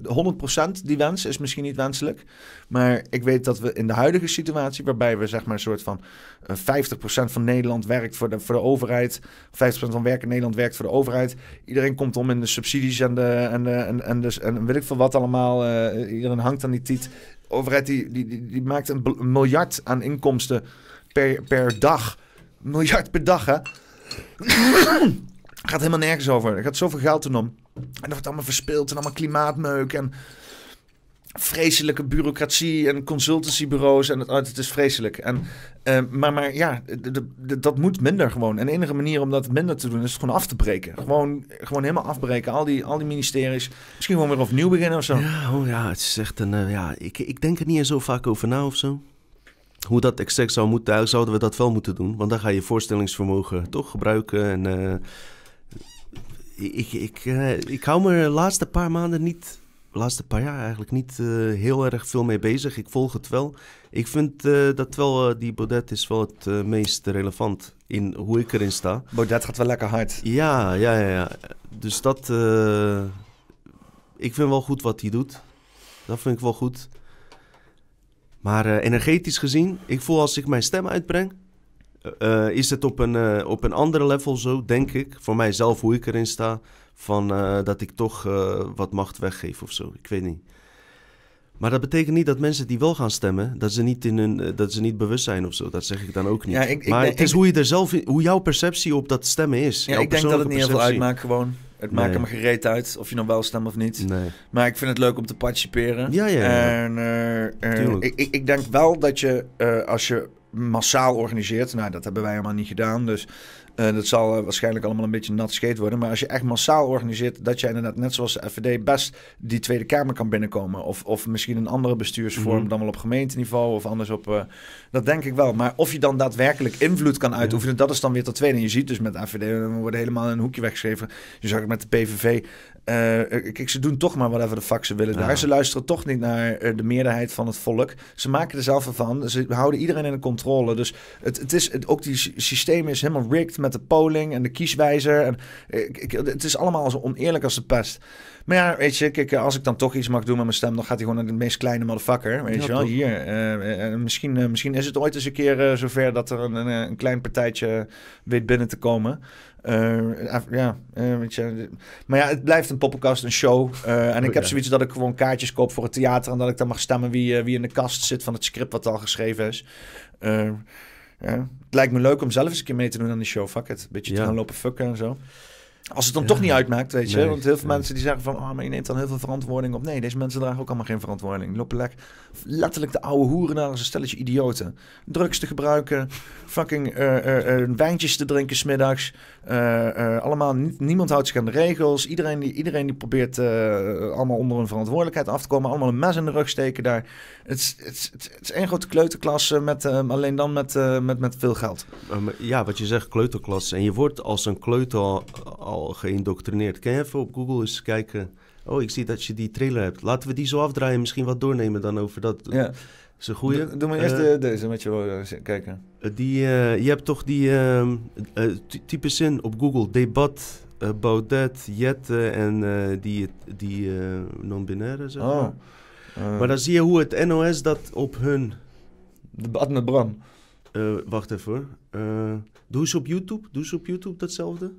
100% die wens, is misschien niet wenselijk. Maar ik weet dat we in de huidige situatie, waarbij we zeg maar een soort van 50% eh, van Nederland werkt voor de, voor de overheid, 50% van werk in Nederland werkt voor de overheid. Iedereen komt om in de subsidies en de, en en, en, dus, en weet ik veel wat allemaal. Uh, iedereen hangt aan die tiet overheid die, die, die, die maakt een, miljard aan inkomsten per, per dag. miljard per dag, hè? gaat helemaal nergens over. Er gaat zoveel geld in om. En dat wordt allemaal verspild en allemaal klimaatmeuk. En vreselijke bureaucratie en consultancybureaus. En het, oh, het is vreselijk. En, eh, maar, maar ja, dat moet minder gewoon. En de enige manier om dat minder te doen is het gewoon af te breken. Gewoon, gewoon helemaal afbreken. Al die, al die ministeries. Misschien gewoon weer opnieuw beginnen of zo. Ja, oh ja het is echt een. Eh, ja, ik, ik denk er niet zo vaak over na of zo. Hoe dat exact zou moeten, zouden we dat wel moeten doen. Want dan ga je voorstellingsvermogen toch gebruiken. En uh, ik, ik, ik hou me de laatste paar maanden niet laatste paar jaar eigenlijk niet eh, heel erg veel mee bezig. Ik volg het wel. Ik vind eh, dat wel, eh, die Baudet is wel het meest relevant in hoe ik erin sta. Baudet gaat wel lekker hard. Ja, ja, ja. ja. Dus dat, ik vind wel goed wat hij doet. Dat vind ik wel goed. Maar energetisch gezien, ik voel als ik mijn stem uitbreng, is het op een, op een andere level zo, denk ik. Voor mijzelf, hoe ik erin sta van eh, dat ik toch eh, wat macht weggeef of zo. Ik weet niet. Maar dat betekent niet dat mensen die wel gaan stemmen, dat ze niet, in hun, eh, dat ze niet bewust zijn of zo. Dat zeg ik dan ook niet. maar het is hoe je er zelf, hoe jouw perceptie op dat stemmen is. Ja, ik denk dat het niet heel veel uitmaakt gewoon. Het maakt hem gereed uit of je nou wel stemt of niet. Nee. Maar ik vind het leuk om te participeren. Ja, ja. En ik, ik, denk wel dat je als je massaal organiseert, nou dat hebben wij helemaal niet gedaan. Dus en eh, het zal eh, waarschijnlijk allemaal een beetje nat scheet worden. Maar als je echt massaal organiseert, dat jij inderdaad net zoals de FVD best die Tweede Kamer kan binnenkomen. Of, of misschien een andere bestuursvorm mhm. dan wel op gemeenteniveau of anders op... Eh, dat denk ik wel. Maar of je dan daadwerkelijk invloed kan uitoefenen, dat is dan weer tot tweede. En je ziet dus met de FVD, we worden helemaal in een hoekje weggeschreven. Je zag het met de PVV. Eh, eh, kijk, ze doen toch maar whatever de fuck ze willen daar. Ze luisteren toch niet naar eh, de meerderheid van het volk. Ze maken er zelf van. Ze houden iedereen in de controle. Dus het, het is, het, ook die systeem is helemaal rigged met de polling en de kieswijzer. het is allemaal zo oneerlijk als de pest. Maar ja, weet je, kijk, eh, als ik dan toch iets mag doen met mijn stem, dan gaat hij gewoon naar de meest kleine motherfucker. Weet je wel, hier. Eh, eh, misschien, misschien is het ooit eens een keer zover dat er een, een, klein partijtje weet binnen te komen. ja, Maar ja, het blijft een poppenkast, een show. en ik oh, heb zoiets dat ik gewoon kaartjes koop voor het theater. En dat ik dan mag stemmen wie, wie in de kast zit van het script wat al geschreven is. Het lijkt me leuk om zelf eens een keer mee te doen aan die show. Fuck it. Beetje te gaan lopen fucken en zo. Als het dan toch niet uitmaakt, weet je. want heel veel mensen die zeggen van... Oh, maar je neemt dan heel veel verantwoording op. Nee, deze mensen dragen ook allemaal geen verantwoording. Lopen lekker letterlijk de oude hoeren naar als een stelletje idioten. Drugs te gebruiken. Fucking eh, eh, eh, wijntjes te drinken smiddags. allemaal, niemand houdt zich aan de regels. Iedereen die, iedereen die probeert allemaal onder hun verantwoordelijkheid af te komen. Allemaal een mes in de rug steken daar. Het is, het, het, is één grote kleuterklasse, met, alleen dan met, met, met veel geld. ja, wat je zegt, kleuterklasse. En je wordt als een kleuter geïndoctrineerd. Kan je even op Google eens kijken? Oh, ik zie dat je die trailer hebt. Laten we die zo afdraaien, misschien wat doornemen dan over dat. Ja. Is een goeie. doe maar eerst eh, de, deze met je eh, kijken. Eh, die, je hebt toch die uh, type zin op Google: debat, Baudet, Jette en die, die non-binaire. Zeg oh. maar. dan zie je hoe het NOS dat op hun. Debat met Bram. wacht even hoor. doe ze op YouTube. Doe ze op YouTube datzelfde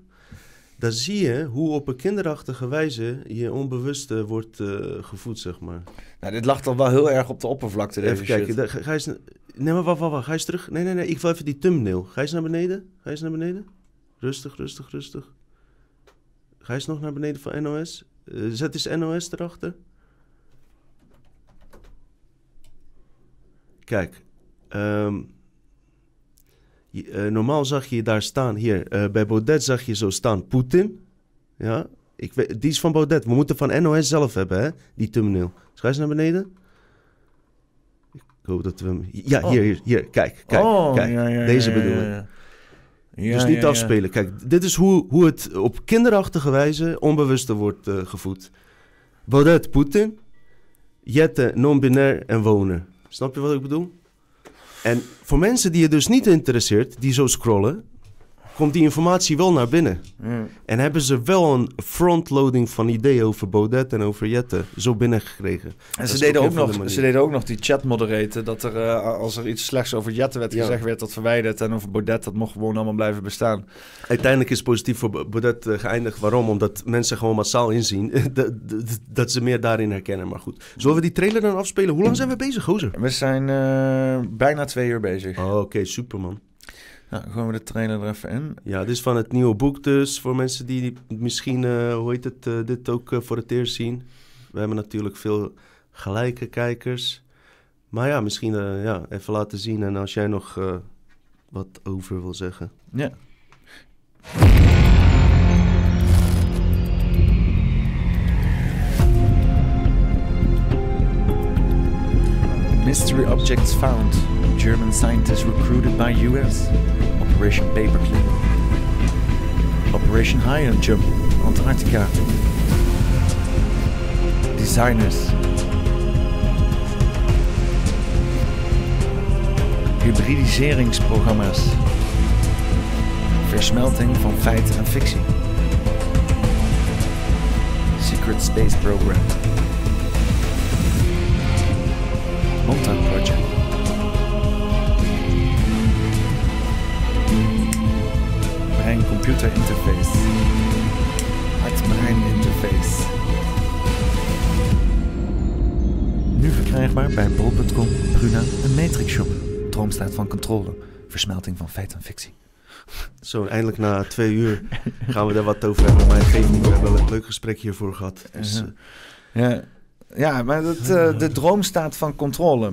daar zie je hoe op een kinderachtige wijze je onbewust wordt eh, gevoed, zeg maar. Nou, dit lag dan wel heel erg op de oppervlakte. Even kijken, ga, ga, eens... Nee, maar wacht, wacht, wacht, ga eens terug. Nee, nee, nee, ik wil even die thumbnail. Ga eens naar beneden, ga eens naar beneden. Rustig, rustig, rustig. Ga eens nog naar beneden van NOS. Eh, zet eens NOS erachter. Kijk, um, eh, normaal zag je daar staan, hier, eh, bij Baudet zag je zo staan, Poetin. Ja, ik die is van Baudet. We moeten van NOS zelf hebben, hè, die thumbnail. Schrijf eens naar beneden. Ik hoop dat we Ja, oh. hier, hier, hier, kijk, kijk, oh, kijk. Deze ja, bedoelen. dus niet afspelen. Kijk, dit is hoe, hoe het op kinderachtige wijze onbewuster wordt eh, gevoed. Baudet, Poetin. Jette, non-binair en wonen. Snap je wat ik bedoel? En voor mensen die je dus niet interesseert, die zo scrollen, komt die informatie wel naar binnen. En hebben ze wel een frontloading van ideeën over Baudet en over Jette zo binnengekregen. En ze deden, ook, nog, ze deden ook nog die chat moderaten, dat er eh, als er iets slechts over Jette werd gezegd, werd dat verwijderd. En over Baudet, dat mocht gewoon allemaal blijven bestaan. Uiteindelijk is positief voor Baudet eh, geëindigd. Waarom? Omdat mensen gewoon massaal inzien dat, ze meer daarin herkennen. Maar goed, zullen we die trailer dan afspelen? Hoe lang zijn we bezig, gozer? We zijn eh, bijna twee uur bezig. Oh, Oké, super man. Nou, gaan we de trailer er even in. Ja, dit is van het nieuwe boek dus. Voor mensen die misschien, uh, hoe heet het, eh, dit ook eh, voor het eerst zien. We hebben natuurlijk veel gelijke kijkers. Maar ja, misschien ja, even laten zien. En als jij nog wat over wil zeggen. Ja. Mystery objects found. German scientists recruited by US. Operation Paperclip. Operation High Jump, Antarctica. Designers. Hybridiseringsprogramma's. Versmelting van feit en fictie. Secret Space Program. Mountain Project. Brain Computer Interface. hart Interface. Nu verkrijgbaar bij bol.com, Bruna en Matrix Shop. Droom staat van controle, versmelting van feit en fictie. Zo, eindelijk na twee uur gaan we daar wat over hebben. Maar geen niet, we hebben wel een leuk gesprek hiervoor gehad. Dus, Ja, eh, ja, maar dat, eh, de droomstaat van controle.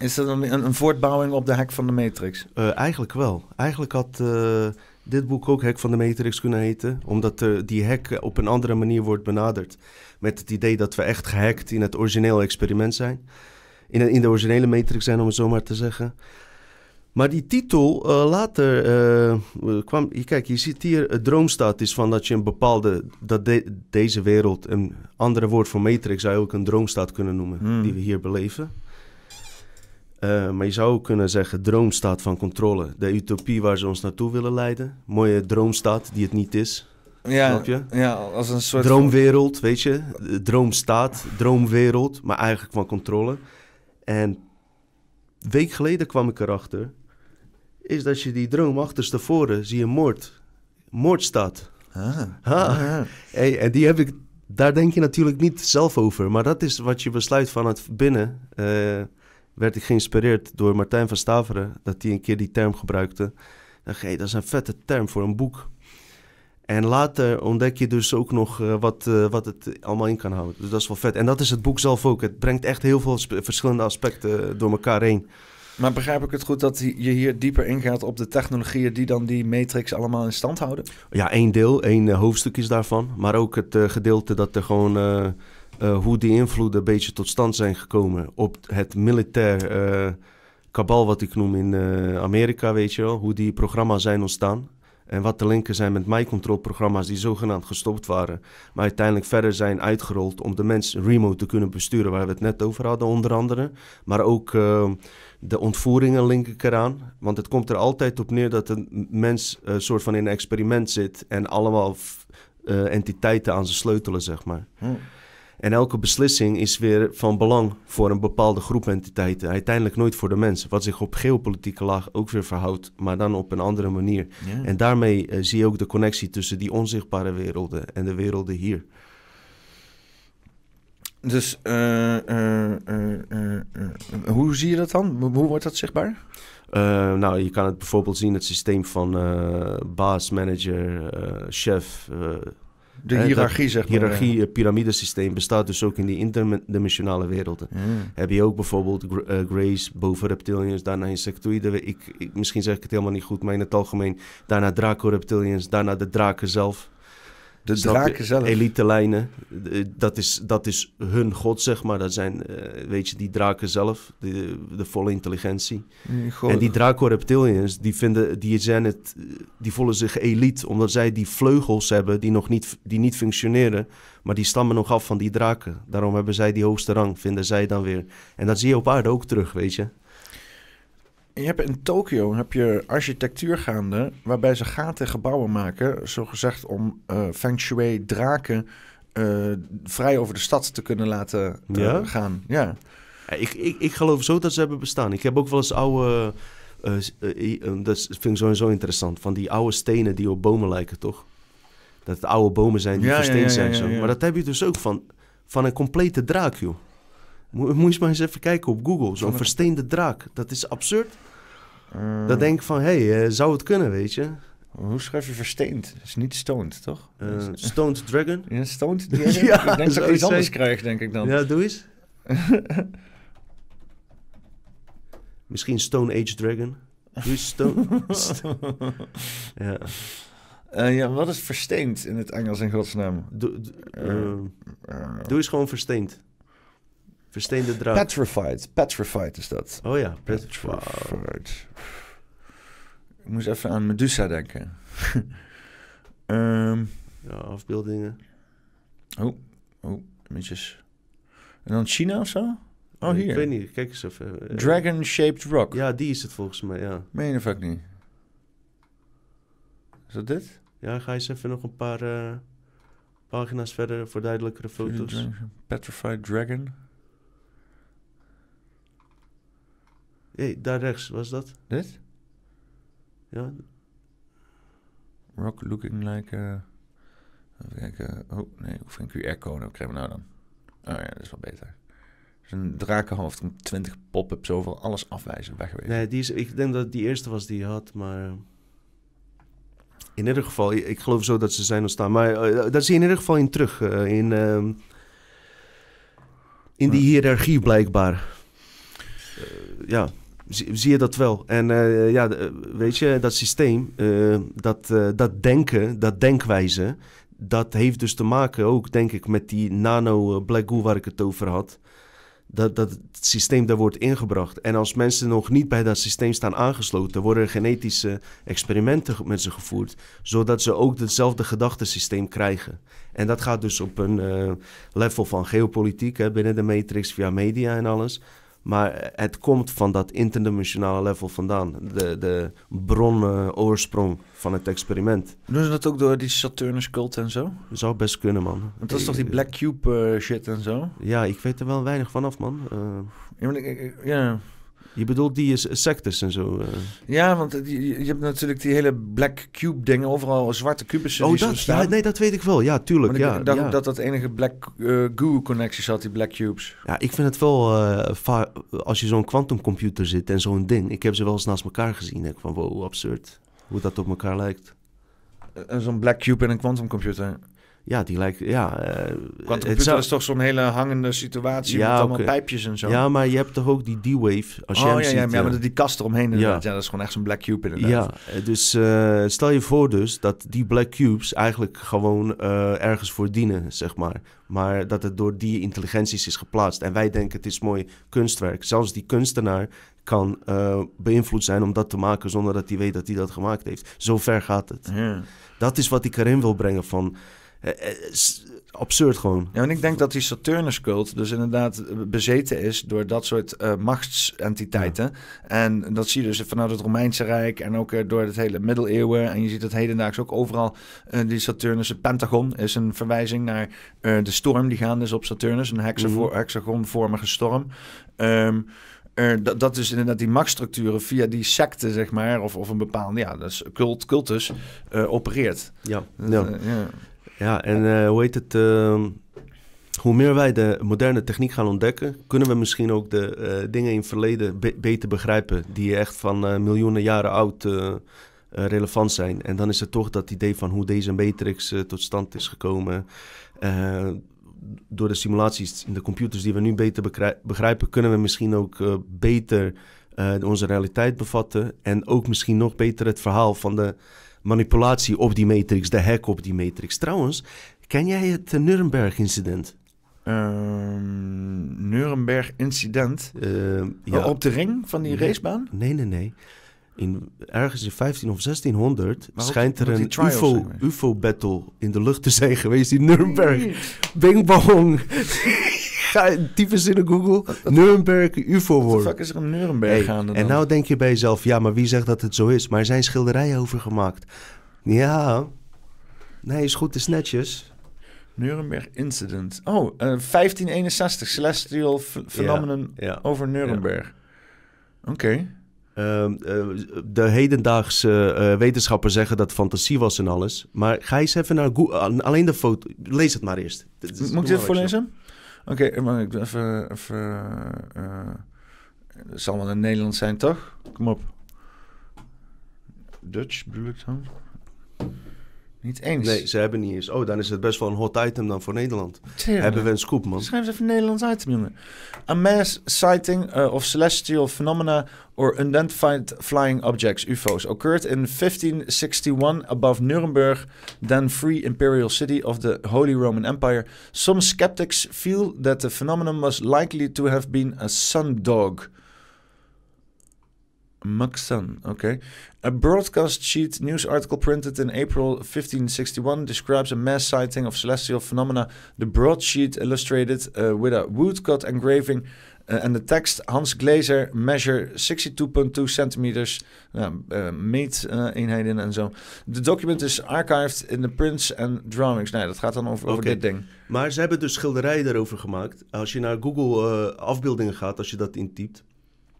Is dat een, een, voortbouwing op de hek van de Matrix? Eh, eigenlijk wel. Eigenlijk had eh, dit boek ook Hek van de Matrix kunnen heten. Omdat die hek op een andere manier wordt benaderd. Met het idee dat we echt gehackt in het origineel experiment zijn. In, de originele Matrix zijn, om het zo maar te zeggen. Maar die titel eh, later uh, kwam. Kijk, je ziet hier: het droomstaat is van dat je een bepaalde. dat deze wereld. een andere woord voor matrix zou je ook een droomstaat kunnen noemen. Hmm. die we hier beleven. maar je zou ook kunnen zeggen: droomstaat van controle. De utopie waar ze ons naartoe willen leiden. Mooie droomstaat die het niet is. Ja, snap je? Ja, als een soort. Droomwereld, weet je? Droomstaat, droomwereld, maar eigenlijk van controle. En. week geleden kwam ik erachter is dat je die droom achterstevoren zie je moord. Moordstad. Ah. ah. en die heb ik, daar denk je natuurlijk niet zelf over. Maar dat is wat je besluit vanuit binnen. Eh, werd ik geïnspireerd door Martijn van Staveren. Dat hij een keer die term gebruikte. Dacht, hey, dat is een vette term voor een boek. En later ontdek je dus ook nog eh, wat, eh, wat het allemaal in kan houden. Dus dat is wel vet. En dat is het boek zelf ook. Het brengt echt heel veel verschillende aspecten door elkaar heen. Maar begrijp ik het goed dat je hier dieper ingaat op de technologieën die dan die matrix allemaal in stand houden? Ja, één deel, één eh, hoofdstuk is daarvan. Maar ook het eh, gedeelte dat er gewoon eh, hoe die invloeden een beetje tot stand zijn gekomen op het militair kabal wat ik noem in Amerika, weet je wel. Hoe die programma's zijn ontstaan. En wat de linken zijn met mind-control-programma's die zogenaamd gestopt waren, maar uiteindelijk verder zijn uitgerold om de mens remote te kunnen besturen, waar we het net over hadden, onder andere. Maar ook de ontvoeringen link ik eraan. Want het komt er altijd op neer dat een mens een eh, soort van in een experiment zit. En allemaal eh, entiteiten aan ze sleutelen, zeg maar. Hm. En elke beslissing is weer van belang voor een bepaalde groep entiteiten. Uiteindelijk nooit voor de mensen. Wat zich op geopolitieke laag ook weer verhoudt, maar dan op een andere manier. En daarmee eh, zie je ook de connectie tussen die onzichtbare werelden en de werelden hier. Dus eh, eh, eh, hoe zie je dat dan? Hoe wordt dat zichtbaar? nou, je kan het bijvoorbeeld zien, het systeem van baas, manager, chef. de hiërarchie, zeg maar. Hiërarchie, piramidesysteem bestaat dus ook in die interdimensionale werelden. Heb je ook bijvoorbeeld Grace boven reptilians, daarna insectoïden. Ik, ik, misschien zeg ik het helemaal niet goed, maar in het algemeen. Daarna draco reptilians, daarna de draken zelf de draken zelf. Elite lijnen, eh, dat is, dat is hun god, zeg maar. Dat zijn, eh, weet je, die draken zelf, de, de volle intelligentie. Mm, en die draco reptilians, die, vinden, die, zijn het, die voelen zich elite, omdat zij die vleugels hebben die nog niet, die niet functioneren, maar die stammen nog af van die draken. Daarom hebben zij die hoogste rang, vinden zij dan weer. En dat zie je op aarde ook terug, weet je. Je hebt in Tokio heb je architectuur gaande, waarbij ze gaten gebouwen maken, zogezegd om uh, feng shui draken eh, vrij over de stad te kunnen laten eh, ja? gaan. Ja. Ik, ik, ik geloof zo dat ze hebben bestaan. Ik heb ook wel eens oude, dat vind ik sowieso interessant, van die oude stenen die op bomen lijken, toch? Dat het oude bomen zijn die ja, versteend ja, zijn. Zo. Maar dat heb je dus ook van, van een complete draak, joh moet je maar eens even kijken op Google. Zo'n versteende draak. Dat is absurd. Uh, dan denk ik van, hé, hey, eh, zou het kunnen, weet je? Hoe schrijf je versteend? Dat is niet stoned, toch? Uh, stoned Dragon. Ja, Stoned Dragon? ja, ik denk dat ik iets anders krijg, denk ik dan. Ja, doe eens. Misschien Stone Age Dragon. Doe eens Stone... ja. Eh, ja, wat is versteend in het Engels in godsnaam? do, uh, doe eens gewoon versteend. Versteende draad. Petrified. Petrified is dat. Oh ja, petrified. Ik moest even aan Medusa denken. Ehm, ja, afbeeldingen. Oh, oh, netjes. En dan China of zo? Oh, hier. Ik weet niet, kijk eens even. Eh, Dragon-shaped rock. Ja, die is het volgens mij, ja. Meen of ik niet. Is dat dit? Ja, ga eens even nog een paar eh, pagina's verder voor duidelijkere foto's. Petrified Dragon. Hey, daar rechts was dat. Dit? Ja. Rock looking like eh, Even kijken. Oh, nee, hoef een QR-code. krijgen we nou dan? Oh ja, dat is wel beter. een drakenhoofd, een 20 pop-ups over, alles afwijzen, geweest. Nee, die is, ik denk dat die eerste was die je had, maar... Eh, in ieder geval, ik geloof zo dat ze zijn ontstaan. Maar uh, eh, daar zie je in ieder geval in terug. in, ehm, in die hiërarchie blijkbaar. ja zie, je dat wel. En eh, ja, weet je, dat systeem, eh, dat, eh, dat denken, dat denkwijze, dat heeft dus te maken ook, denk ik, met die nano black goo waar ik het over had. Dat, dat het systeem daar wordt ingebracht. En als mensen nog niet bij dat systeem staan aangesloten, worden genetische experimenten met ze gevoerd. Zodat ze ook hetzelfde gedachtesysteem krijgen. En dat gaat dus op een level van geopolitiek hè, binnen de matrix, via media en alles. Maar het komt van dat interdimensionale level vandaan. De, de bron-oorsprong van het experiment. Doen ze dat ook door die Saturnus cult en zo? Zou best kunnen, man. Want dat is toch die eh, Black Cube eh, shit en zo? Ja, ik weet er wel weinig vanaf, man. Eh, ja, ja, je bedoelt die sectes en zo? Eh. Ja, want je, hebt natuurlijk die hele black cube dingen. Overal zwarte kubussen oh, dat, nee, dat weet ik wel. Ja, tuurlijk. ja, ik dacht ja. dat dat enige black eh, goo connecties had, die black cubes. Ja, ik vind het wel... Uh, als je zo'n quantumcomputer zit en zo'n ding... Ik heb ze wel eens naast elkaar gezien. ik van, wow, absurd. Hoe dat op elkaar lijkt. Zo'n black cube en een quantumcomputer. Ja, die lijkt. Ja, uh, het zou... is toch zo'n hele hangende situatie ja, met allemaal pijpjes en zo. Ja, maar je hebt toch ook die D-Wave. Als oh, je hem ja, ziet, ja, maar, ja, die kast eromheen. omheen Ja. dat is gewoon echt zo'n Black Cube inderdaad. Ja, eh, dus eh, stel je voor dus dat die Black Cubes eigenlijk gewoon ergens voor dienen, zeg maar. Maar dat het door die intelligenties is geplaatst. En wij denken het is mooi kunstwerk. Zelfs die kunstenaar kan beïnvloed zijn om dat te maken zonder dat hij weet dat hij dat gemaakt heeft. Zo ver gaat het. Dat is wat ik erin wil brengen van eh, eh, absurd gewoon. Ja, en ik denk dat die Saturnus-cult dus inderdaad eh, bezeten is door dat soort machtsentiteiten. En dat zie je dus vanuit het Romeinse Rijk en ook door het hele middeleeuwen. En je ziet het hedendaags ook overal die Saturnus. Pentagon is een verwijzing naar de storm die gaande is op Saturnus. Een hexagon mhm. hexagonvormige storm. Ehm, dat, dat is inderdaad die machtsstructuren via die secten zeg maar, of, of een bepaalde ja, dat cult, cultus, opereert. Ja, ja. Ja, en eh, hoe heet het? Ehm, hoe meer wij de moderne techniek gaan ontdekken, kunnen we misschien ook de eh, dingen in het verleden beter begrijpen. Die echt van eh, miljoenen jaren oud relevant zijn. En dan is het toch dat idee van hoe deze matrix tot stand is gekomen. door de simulaties in de computers die we nu beter begrijpen, kunnen we misschien ook beter onze realiteit bevatten. En ook misschien nog beter het verhaal van de manipulatie op die matrix, de hack op die matrix. Trouwens, ken jij het Nuremberg-incident? Um, Nuremberg-incident? Eh, op de ring van die racebaan? Nee, nee, nee. In, ergens in 15 of 1600 schijnt er een UFO-battle in de lucht te zijn geweest in Nuremberg. Bing bong! Ga, typen ze in de Google. Nuremberg UFO worden. Wat fuck is er in Nuremberg hey, aan En nou denk je bij jezelf, ja, maar wie zegt dat het zo is? Maar er zijn schilderijen over gemaakt. Ja. Nee, is goed, de snetjes. Nuremberg Incident. Oh, uh, eh, 1561, Celestial Phenomenon over Nuremberg. Oké. Ehm, eh, de hedendaagse uh, eh, wetenschappers zeggen dat fantasie was en alles. Maar ga eens even naar Google. alleen de foto. Lees het maar eerst. Moet ik dit voorlezen? Oké, eh, maar ik even. even eh, zal wel in Nederland zijn, toch? Kom op. Dutch bedoel ik dan? Niet eens. Nee, ze hebben niet eens. Oh, dan is het best wel een hot item dan voor Nederland. Hebben we een scoop, man. Schrijf eens even een Nederlands item, jongen. A mass sighting eh, of celestial phenomena or unidentified flying objects, UFO's, occurred in 1561 above Nuremberg, then free imperial city of the Holy Roman Empire. Some skeptics feel that the phenomenon was likely to have been a sundog. Maxan, Okay. A broadcast sheet news article printed in April 1561 describes a mass sighting of celestial phenomena. The broadsheet illustrated uh, with a woodcut engraving uh, and the text Hans Glazer measure 62.2 centimeters, uh, meet uh, en zo. The document is archived in the prints and drawings. Nee, dat gaat dan over, over dit ding. Maar ze hebben dus schilderijen daarover gemaakt. Als je naar Google afbeeldingen gaat, als je dat intypt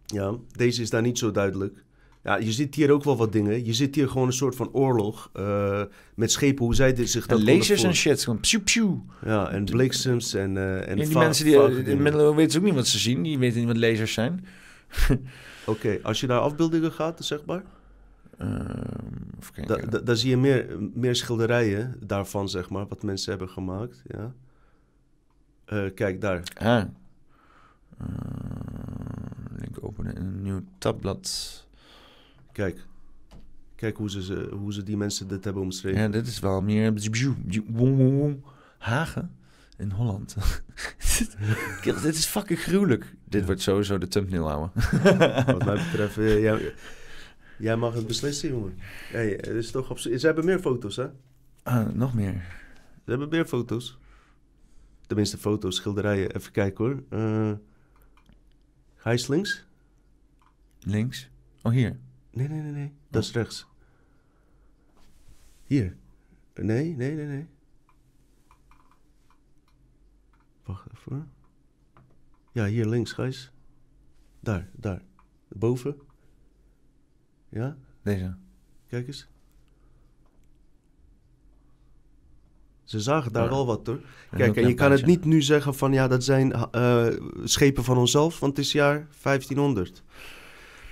ja, deze is daar niet zo duidelijk. Ja, je ziet hier ook wel wat dingen. Je ziet hier gewoon een soort van oorlog eh, met schepen, hoe zij zich dat En lasers en shit, gewoon pseuw Ja, en bliksems en... Uh, en, en die mensen die eh, in weten ook niet wat ze zien. Die weten niet wat lasers zijn. Oké, als je naar afbeeldingen gaat, zeg maar... Ehm, daar zie je meer, meer schilderijen daarvan, zeg maar, wat mensen hebben gemaakt. Ja. kijk daar. Ah. Ehm, openen een nieuw tabblad. Kijk. Kijk hoe ze, hoe ze die mensen dit hebben omschreven. Ja, dit is wel meer... Hagen in Holland. dit is fucking gruwelijk. Dit wordt sowieso de thumbnail houden. Wat mij betreft... Eh, jij, mag het beslissen, jongen. Hey, het is toch op, ze hebben meer foto's, hè? Ah, nog meer. Ze hebben meer foto's. Tenminste, foto's, schilderijen. Even kijken hoor. Uh, links. Links? Oh, hier. Nee, nee, nee, nee. Dat is oh. rechts. Hier. Nee, nee, nee, nee. Wacht even. Ja, hier links, Gijs. Daar, daar. Boven. Ja? Deze. Kijk eens. Ze zagen daar al wat hoor. Kijk, en je kan het niet nu zeggen van ja, dat zijn eh, schepen van onszelf, want het is jaar 1500.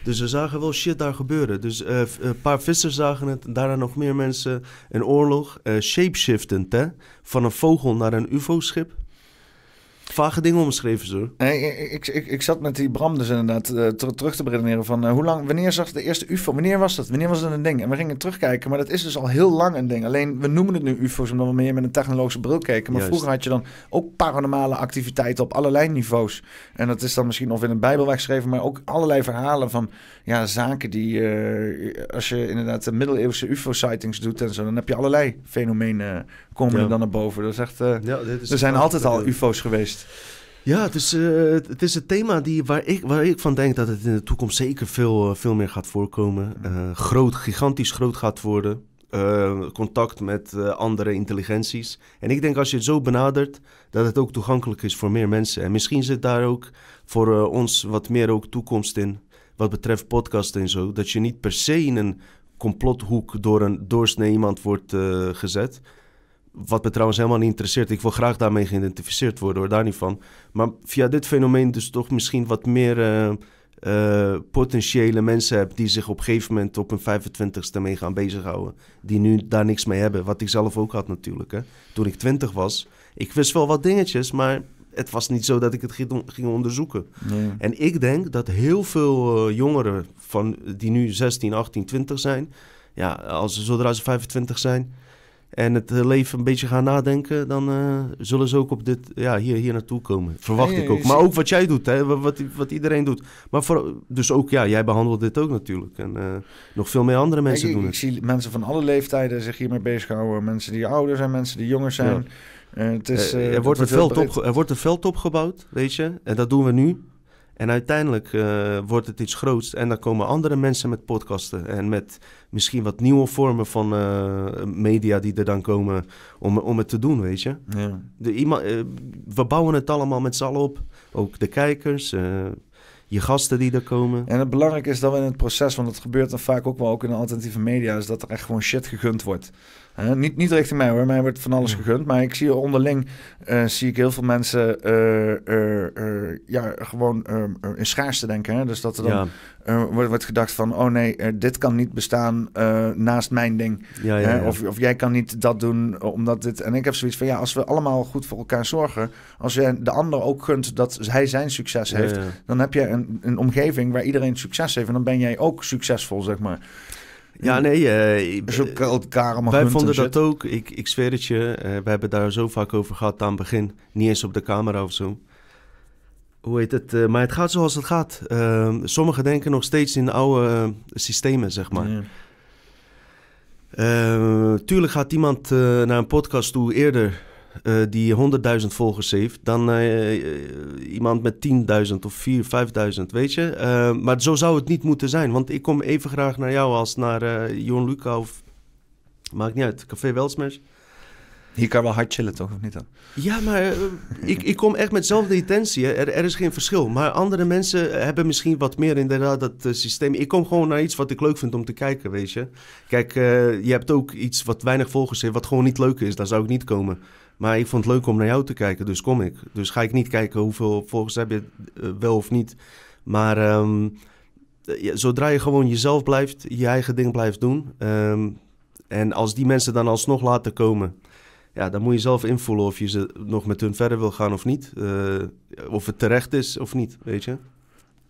Dus we zagen wel shit daar gebeuren. Dus eh, een paar vissers zagen het, daarna nog meer mensen. Een oorlog, eh, shapeshiftend hè. Van een vogel naar een ufo-schip vage dingen omschreven zo. ik, ik, ik zat met die Bram dus inderdaad eh, terug te redeneren van eh, hoe lang, wanneer zag de eerste UFO? Wanneer was dat? Wanneer was dat een ding? En we gingen terugkijken, maar dat is dus al heel lang een ding. Alleen we noemen het nu UFO's omdat we meer met een technologische bril keken. Maar vroeger had je dan ook paranormale activiteiten op allerlei niveaus. En dat is dan misschien of in een Bijbel weggeschreven, maar ook allerlei verhalen van ja, zaken die eh, als je inderdaad de middeleeuwse UFO-sightings doet en zo, dan heb je allerlei fenomenen komen ja. er dan naar boven. Dat is echt, eh, er zijn altijd al ufo's geweest. Ja, het is, eh, het is een thema die, waar, ik, waar ik van denk dat het in de toekomst zeker veel, eh, veel meer gaat voorkomen. groot, gigantisch groot gaat worden. contact met andere intelligenties. En ik denk als je het zo benadert, dat het ook toegankelijk is voor meer mensen. En misschien zit daar ook voor ons wat meer ook toekomst in, wat betreft podcast en zo. Dat je niet per se in een complothoek door een doorsnee iemand wordt gezet wat me trouwens helemaal niet interesseert. Ik wil graag daarmee geïdentificeerd worden, hoor, daar niet van. Maar via dit fenomeen dus toch misschien wat meer eh, eh, potentiële mensen heb... die zich op een gegeven moment op hun 25ste mee gaan bezighouden. Die nu daar niks mee hebben. Wat ik zelf ook had natuurlijk, hè. Toen ik 20 was, ik wist wel wat dingetjes, maar... Het was niet zo dat ik het ging onderzoeken. En ik denk dat heel veel eh, jongeren van, die nu 16, 18, 20 zijn, ja, als, zodra ze 25 zijn, en het eh, leven een beetje gaan nadenken, dan eh, zullen ze ook op dit, ja, hier, hier naartoe komen. Verwacht ik ook. Maar ook wat jij doet, hè, wat, wat iedereen doet. Maar voor, dus ook, ja, jij behandelt dit ook natuurlijk. En eh, nog veel meer andere mensen doen het. Ik zie mensen van alle leeftijden zich hiermee bezighouden. Mensen die ouder zijn, mensen die jonger zijn. het is, er, wordt het veld op, er wordt een veld opgebouwd, weet je. En dat doen we nu. En uiteindelijk eh, wordt het iets groots en dan komen andere mensen met podcasten en met misschien wat nieuwe vormen van eh, media die er dan komen om, om het te doen, weet je. Ja. De, iemand, eh, we bouwen het allemaal met z'n allen op, ook de kijkers je gasten die er komen. En het belangrijke is dat we in het proces, want dat gebeurt dan vaak ook wel ook in de alternatieve media, is dat er echt gewoon shit gegund wordt niet, niet richting mij hoor, mij wordt van alles gegund. Maar ik zie onderling eh, zie ik heel veel mensen eh, eh, ja, gewoon ehm, in schaarste denken. Hè? Dus dat er dan wordt, wordt, gedacht van, oh nee, dit kan niet bestaan naast mijn ding. hè? Of, of jij kan niet dat doen omdat dit... En ik heb zoiets van, ja, als we allemaal goed voor elkaar zorgen... als je de ander ook gunt dat hij zijn succes heeft... dan heb je een, een omgeving waar iedereen succes heeft. En dan ben jij ook succesvol, zeg maar. Ja, nee. Uh, dus ook eh, elkaar Wij vonden dat ook. Ik, ik zweer het je. Eh, we hebben daar zo vaak over gehad aan het begin. Niet eens op de camera of zo. Hoe heet het? maar het gaat zoals het gaat. Ehm, sommigen denken nog steeds in oude systemen, zeg maar. Ja. Ehm, tuurlijk gaat iemand naar een podcast toe eerder eh, die 100.000 volgers heeft dan eh, eh, iemand met 10.000 of 4, 5.000, weet je. maar zo zou het niet moeten zijn, want ik kom even graag naar jou als naar Jon Luca of maakt niet uit, Café Welsmers. Hier kan wel hard chillen, toch? Of niet dan? Ja, maar ik, ik kom echt met dezelfde intentie. Er, er is geen verschil. Maar andere mensen hebben misschien wat meer inderdaad dat systeem. Ik kom gewoon naar iets wat ik leuk vind om te kijken, weet je. Kijk, je hebt ook iets wat weinig volgers heeft, wat gewoon niet leuk is. Daar zou ik niet komen. Maar ik vond het leuk om naar jou te kijken, dus kom ik. Dus ga ik niet kijken hoeveel volgers heb je eh, wel of niet. Maar ehm, eh, ja, zodra je gewoon jezelf blijft, je eigen ding blijft doen. Ehm, en als die mensen dan alsnog laten komen, ja, dan moet je zelf invoelen of je ze nog met hun verder wil gaan of niet. Eh, of het terecht is of niet, weet je.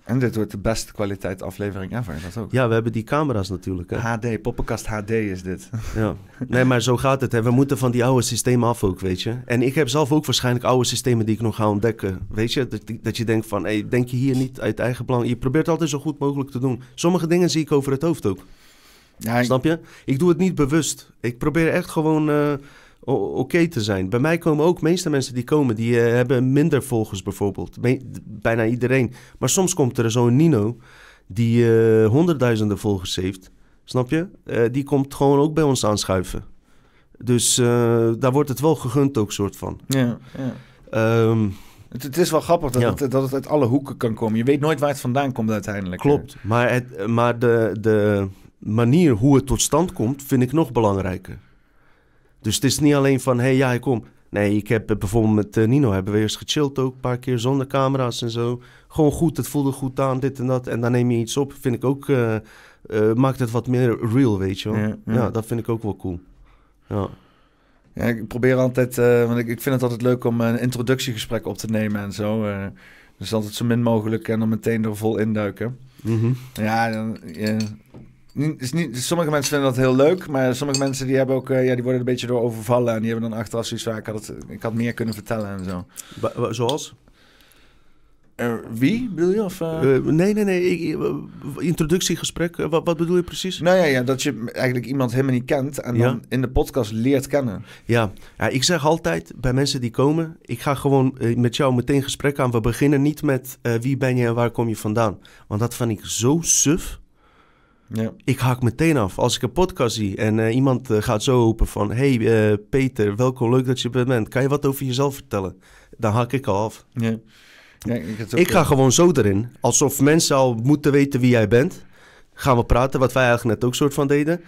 En dit wordt de beste kwaliteit aflevering ever. Dat ook. Ja, we hebben die camera's natuurlijk. Hè? HD, poppenkast HD is dit. Ja. Nee, maar zo gaat het. Hè. We moeten van die oude systemen af ook, weet je. En ik heb zelf ook waarschijnlijk oude systemen die ik nog ga ontdekken. Weet je, dat, dat je denkt van, denk je hier niet uit eigen belang. Je probeert altijd zo goed mogelijk te doen. Sommige dingen zie ik over het hoofd ook. Ja, Snap je? Ik doe het niet bewust. Ik probeer echt gewoon... Eh, oké te zijn. Bij mij komen ook meeste mensen die komen, die eh, hebben minder volgers bijvoorbeeld. bijna iedereen. Maar soms komt er zo'n Nino die eh, honderdduizenden volgers heeft. Snap je? Eh, die komt gewoon ook bij ons aanschuiven. Dus daar wordt het wel gegund ook soort van. Ja, ja. Ehm, het, is wel grappig dat, het, dat het uit alle hoeken kan komen. Je weet nooit waar het vandaan komt uiteindelijk. Klopt, maar, het, maar de, de manier hoe het tot stand komt vind ik nog belangrijker. Dus het is niet alleen van, hé, hey, ja, ik kom. Nee, ik heb eh, bijvoorbeeld met eh, Nino hebben we eerst gechilled ook. Een paar keer zonder camera's en zo. Gewoon goed, het voelde goed aan, dit en dat. En dan neem je iets op, vind ik ook... Uh, maakt het wat meer real, weet je wel. Ja, ja. dat vind ik ook wel cool. Ja. ja ik probeer altijd... want ik, vind het altijd leuk om een introductiegesprek op te nemen en zo. dus altijd zo min mogelijk en dan meteen er vol induiken. Mm -hmm. Ja, dan is niet, sommige mensen vinden dat heel leuk, maar sommige mensen die hebben ook, eh, ja, die worden een beetje door overvallen. En die hebben dan achteraf zoiets waar ik had, ik had meer kunnen vertellen en zo. zoals? wie bedoel je? Of, eh? Eh, nee, nee, nee. Ik, introductiegesprek. Wat, wat, bedoel je precies? Nou ja, ja, dat je eigenlijk iemand helemaal niet kent en dan in de podcast leert kennen. Ja. ja. ik zeg altijd bij mensen die komen: ik ga gewoon met jou meteen gesprek aan. We beginnen niet met wie ben je en waar kom je vandaan. Want dat vind ik zo suf. Ja. Ik haak meteen af. Als ik een podcast zie en eh, iemand eh, gaat zo open van... hey, eh, Peter, welkom, leuk dat je er bent. Kan je wat over jezelf vertellen? Dan haak ik al af. Ja. ik, ga gewoon zo erin. Alsof mensen al moeten weten wie jij bent. Gaan we praten, wat wij eigenlijk net ook soort van deden.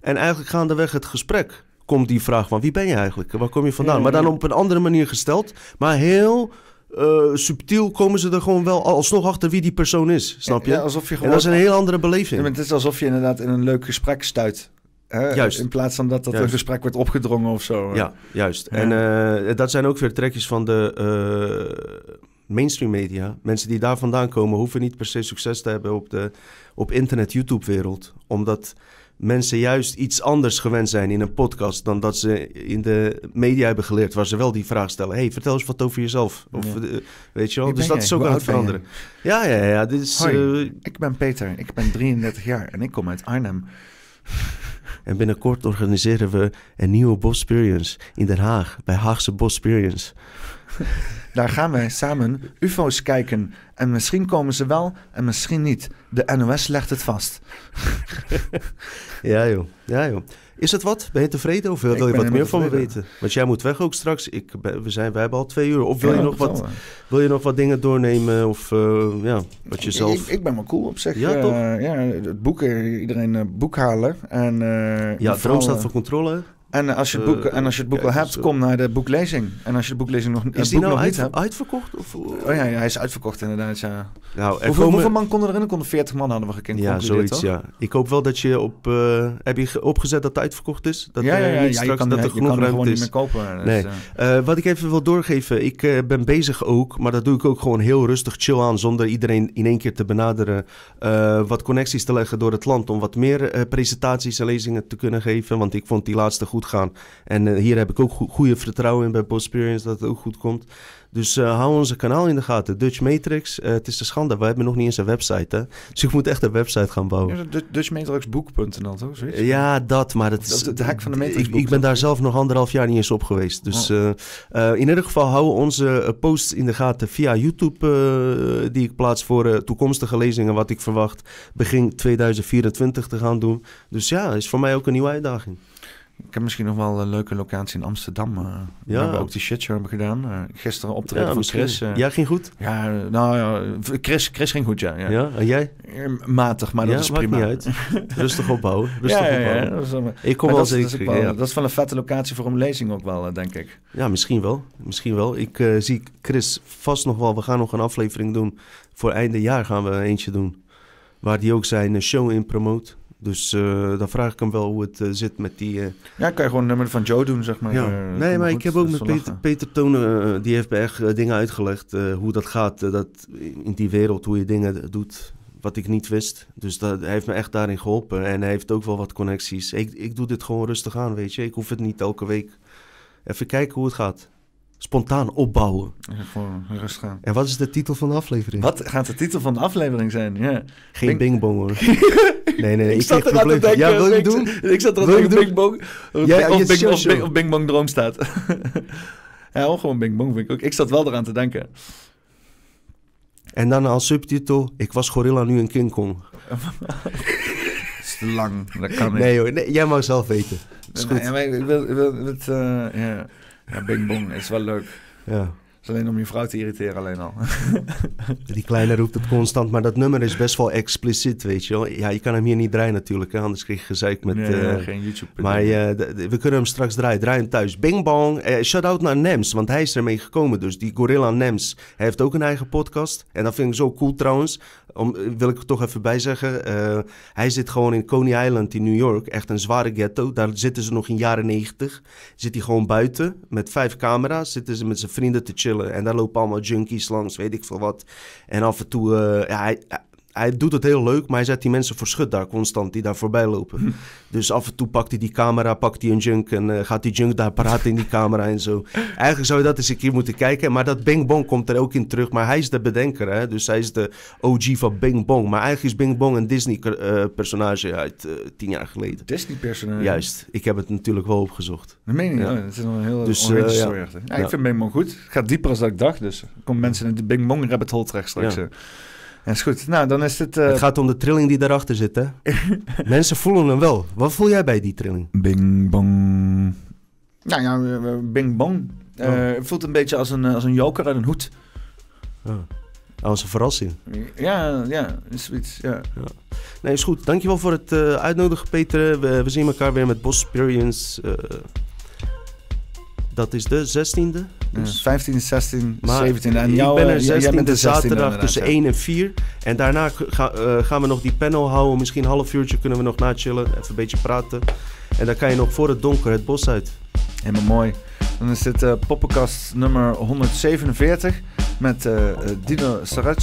En eigenlijk gaandeweg het gesprek komt die vraag van... wie ben je eigenlijk? Waar kom je vandaan? Maar dan op een andere manier gesteld. Maar heel eh, subtiel komen ze er gewoon wel alsnog achter wie die persoon is. Snap je? alsof je gewoon... En dat is een heel andere beleving. Ja, het is alsof je inderdaad in een leuk gesprek stuit. Hè? Juist. In plaats van dat dat een gesprek wordt opgedrongen of zo. Ja, juist. En eh, dat zijn ook weer trekjes van de uh, mainstream media. Mensen die daar vandaan komen hoeven niet per se succes te hebben op de op internet YouTube wereld. Omdat mensen juist iets anders gewend zijn in een podcast dan dat ze in de media hebben geleerd, waar ze wel die vraag stellen: hey, vertel eens wat over jezelf. Of eh, weet je wel, dus dat is ook aan het veranderen. Ja, ja, ja. Dit is, eh, ik ben Peter, ik ben 33 jaar en ik kom uit Arnhem. En binnenkort organiseren we een nieuwe Bosperience in Den Haag, bij Haagse Bosperience. Daar gaan wij samen UFO's kijken. En misschien komen ze wel en misschien niet. De NOS legt het vast. ja, joh. Ja, joh. Is het wat? Ben je tevreden of wil je wat meer van me weten? Want jij moet weg ook straks. Ik, we, zijn, wij hebben al twee uur. Of wil, je, nog wat, wil je nog wat dingen doornemen? Of eh, ja, wat je Ik, ik, ben wel cool op zich. Ja, eh, toch? ja, boeken. Iedereen eh, boek halen. En, uh, ja, droom staat voor controle. En als je het boek, eh, je het boek al hebt, eh, kom naar de boeklezing. En als je de boeklezing nog, is die nou nog niet hebt... uitverkocht? Of? Eh? Oh ja, ja, hij is uitverkocht inderdaad, ja. Nou, hoeveel, man konden erin? Er konden 40 man hadden we gekend. Ja, zoiets, ja. Ik hoop wel dat je op... Uh, heb je opgezet dat het uitverkocht is? Dat ja, ja, straks, kan, dat er genoeg kan niet meer kopen. Dus, nee. wat ik even wil doorgeven, ik ben bezig ook, maar dat doe ik ook gewoon heel rustig chill aan, zonder iedereen in één keer te benaderen, wat connecties te leggen door het land, om wat meer presentaties en lezingen te kunnen geven, want ik vond die laatste goed gaan. En eh, hier heb ik ook goede vertrouwen in bij Postperience dat het ook goed komt. Dus eh, hou onze kanaal in de gaten. Dutch Matrix, eh, het is de schande. We hebben nog niet eens een website. Hè? Dus ik moet echt een website gaan bouwen. Ja, Dutchmatrixboek.nl toch? Ja, dat. Maar dat is... de hek van de Matrix. Ik, ben daar zelf nog anderhalf jaar niet eens op geweest. Dus oh. in ieder geval houden onze posts in de gaten via YouTube. die ik plaats voor toekomstige lezingen. Wat ik verwacht begin 2024 te gaan doen. Dus ja, is voor mij ook een nieuwe uitdaging. Ik heb misschien nog wel een leuke locatie in Amsterdam. Eh. We hebben ook die shitshow hebben gedaan. Uh, gisteren optreden ja, van Chris. Uh, ja, ging goed? Ja, nou ja, Chris, Chris ging goed, ja. Ja, en jij? Matig, maar dat is prima. uit. Rustig opbouwen. Rustig opbouwen. Dat is, ik kom wel dat, zeker. Dat is, wel, dat is een vette locatie voor een lezing ook wel, denk ik. Ja, misschien wel. Misschien wel. Ik zie Chris vast nog wel. We gaan nog een aflevering doen. Voor einde jaar gaan we eentje doen. Waar die ook zijn show in promote dus eh, dan vraag ik hem wel hoe het eh, zit met die... Uh... Ja, kan je gewoon een nummer van Joe doen, zeg maar. nee, maar, ik heb ook met Peter, Peter Tonen, die heeft me echt dingen uitgelegd. hoe dat gaat, dat in die wereld, hoe je dingen doet, wat ik niet wist. Dus dat, hij heeft me echt daarin geholpen. En hij heeft ook wel wat connecties. Ik, ik doe dit gewoon rustig aan, weet je. Ik hoef het niet elke week. Even kijken hoe het gaat spontaan opbouwen. Gewoon rustig gaan. En wat is de titel van de aflevering? Wat gaat de titel van de aflevering zijn? Ja. Geen bingbong hoor. nee, nee, ik, ik zat er aan te denken. Ja, wil je doen? Ik zat er aan te denken bingbong. Ja, of, bing, bingbong droom staat. ja, ook gewoon bingbong vind ik ook. Ik zat wel eraan te denken. En dan als subtitel, ik was gorilla nu een King Kong. te lang. Dat kan niet. Nee hoor, jij mag zelf weten. Is goed. Ja, ik wil, ik wil, het, uh, Ja, bing bong, es war leuk. Ja. is alleen om je vrouw te irriteren alleen al. Die kleine roept het constant, maar dat nummer is best wel expliciet, weet je wel. Ja, je kan hem hier niet draaien natuurlijk, anders krijg je gezeik met... Nee, eh, geen YouTube. Maar eh, we kunnen hem straks draaien. Draai hem thuis. Bing bong. Eh, Shout-out naar Nems, want hij is ermee gekomen. Dus die Gorilla Nems, hij heeft ook een eigen podcast. En dat vind ik zo cool trouwens. Om, wil ik er toch even bij zeggen. hij zit gewoon in Coney Island in New York. Echt een zware ghetto. Daar zitten ze nog in jaren negentig. Zit hij gewoon buiten met vijf camera's. Zitten ze met zijn vrienden te chillen en daar lopen allemaal junkies langs, weet ik veel wat. En af en toe, eh, ja, hij, hij doet het heel leuk, maar hij zet die mensen voor schut daar constant, die daar voorbij lopen. Hm. Dus af en toe pakt hij die camera, pakt hij een junk en eh, gaat die junk daar paraat in die camera en zo. Eigenlijk zou je dat eens een keer moeten kijken, maar dat Bing Bong komt er ook in terug. Maar hij is de bedenker, hè? dus hij is de OG van Bing Bong. Maar eigenlijk is Bing Bong een Disney-personage eh, uit eh, tien jaar geleden. Disney-personage? Juist, ik heb het natuurlijk wel opgezocht. meen ik, ja. het oh, is een heel dus, ja. ik vind Bing Bong goed. Het gaat dieper dan ik dacht, dus er komen mensen in de Bing Bong rabbit hole terecht straks. Dat is goed. Nou, dan is het... Eh, het gaat om de trilling die daarachter zit, hè? Mensen voelen hem wel. Wat voel jij bij die trilling? Bing, bong. Nou ja, bing, bong. Eh, oh. Het voelt een beetje als een, eh, als een joker uit een hoed. Oh. oh als een verrassing. Ja, ja, zoiets. Ja. ja. Nee, is goed. Dankjewel voor het uitnodigen, Peter. We, we, zien elkaar weer met Boss Experience dat is de 16e. Dus. 15, 16, maar 17 en jouw, ik ben er 16 eh, e zaterdag tussen 1 en 4. En daarna eh, gaan we nog die panel houden. Misschien een half uurtje kunnen we nog na chillen. Even een beetje praten. En dan kan je nog voor het donker het bos uit. Helemaal mooi. Dan is dit uh, poppenkast nummer 147 met uh, Dino Sarac.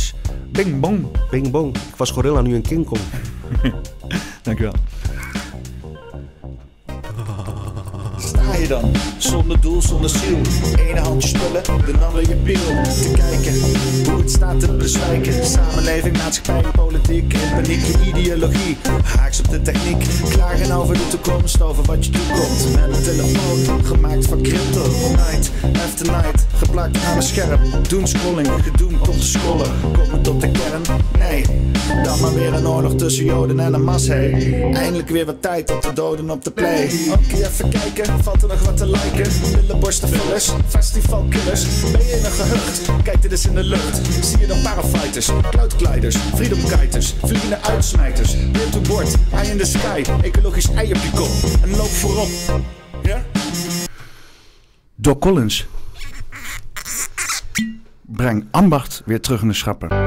Bing bong. Bing bong. Ik was gorilla, nu een King Kong. Dankjewel. ga je dan? Zonder doel, zonder ziel. Ene handje spullen, de andere je piel. Te kijken hoe het staat te bezwijken. Samenleving, maatschappij, politiek. In paniek, ideologie. Haaks op de techniek. Klagen over de toekomst, over wat je toekomt. Met een telefoon, gemaakt van crypto. Night after night, geplakt aan een scherm. Doen scrolling, gedoemd tot scrollen. Komen tot de kern? Nee. Dan maar weer een oorlog tussen Joden en de massa. Eindelijk weer wat tijd op de doden op de play. Oké, even kijken. Valt er nog wat te liken? Billenborstenvullers, festivalkillers. Ben je een gehucht? Kijk, dit is in de lucht. Zie je dan parafighters, cloudgliders, freedomkiters, vliegende uitsmijters. Beer to board, high in the sky, ecologisch ei kop. En loop voorop. Ja? Doc Collins. Breng ambacht weer terug in de schappen.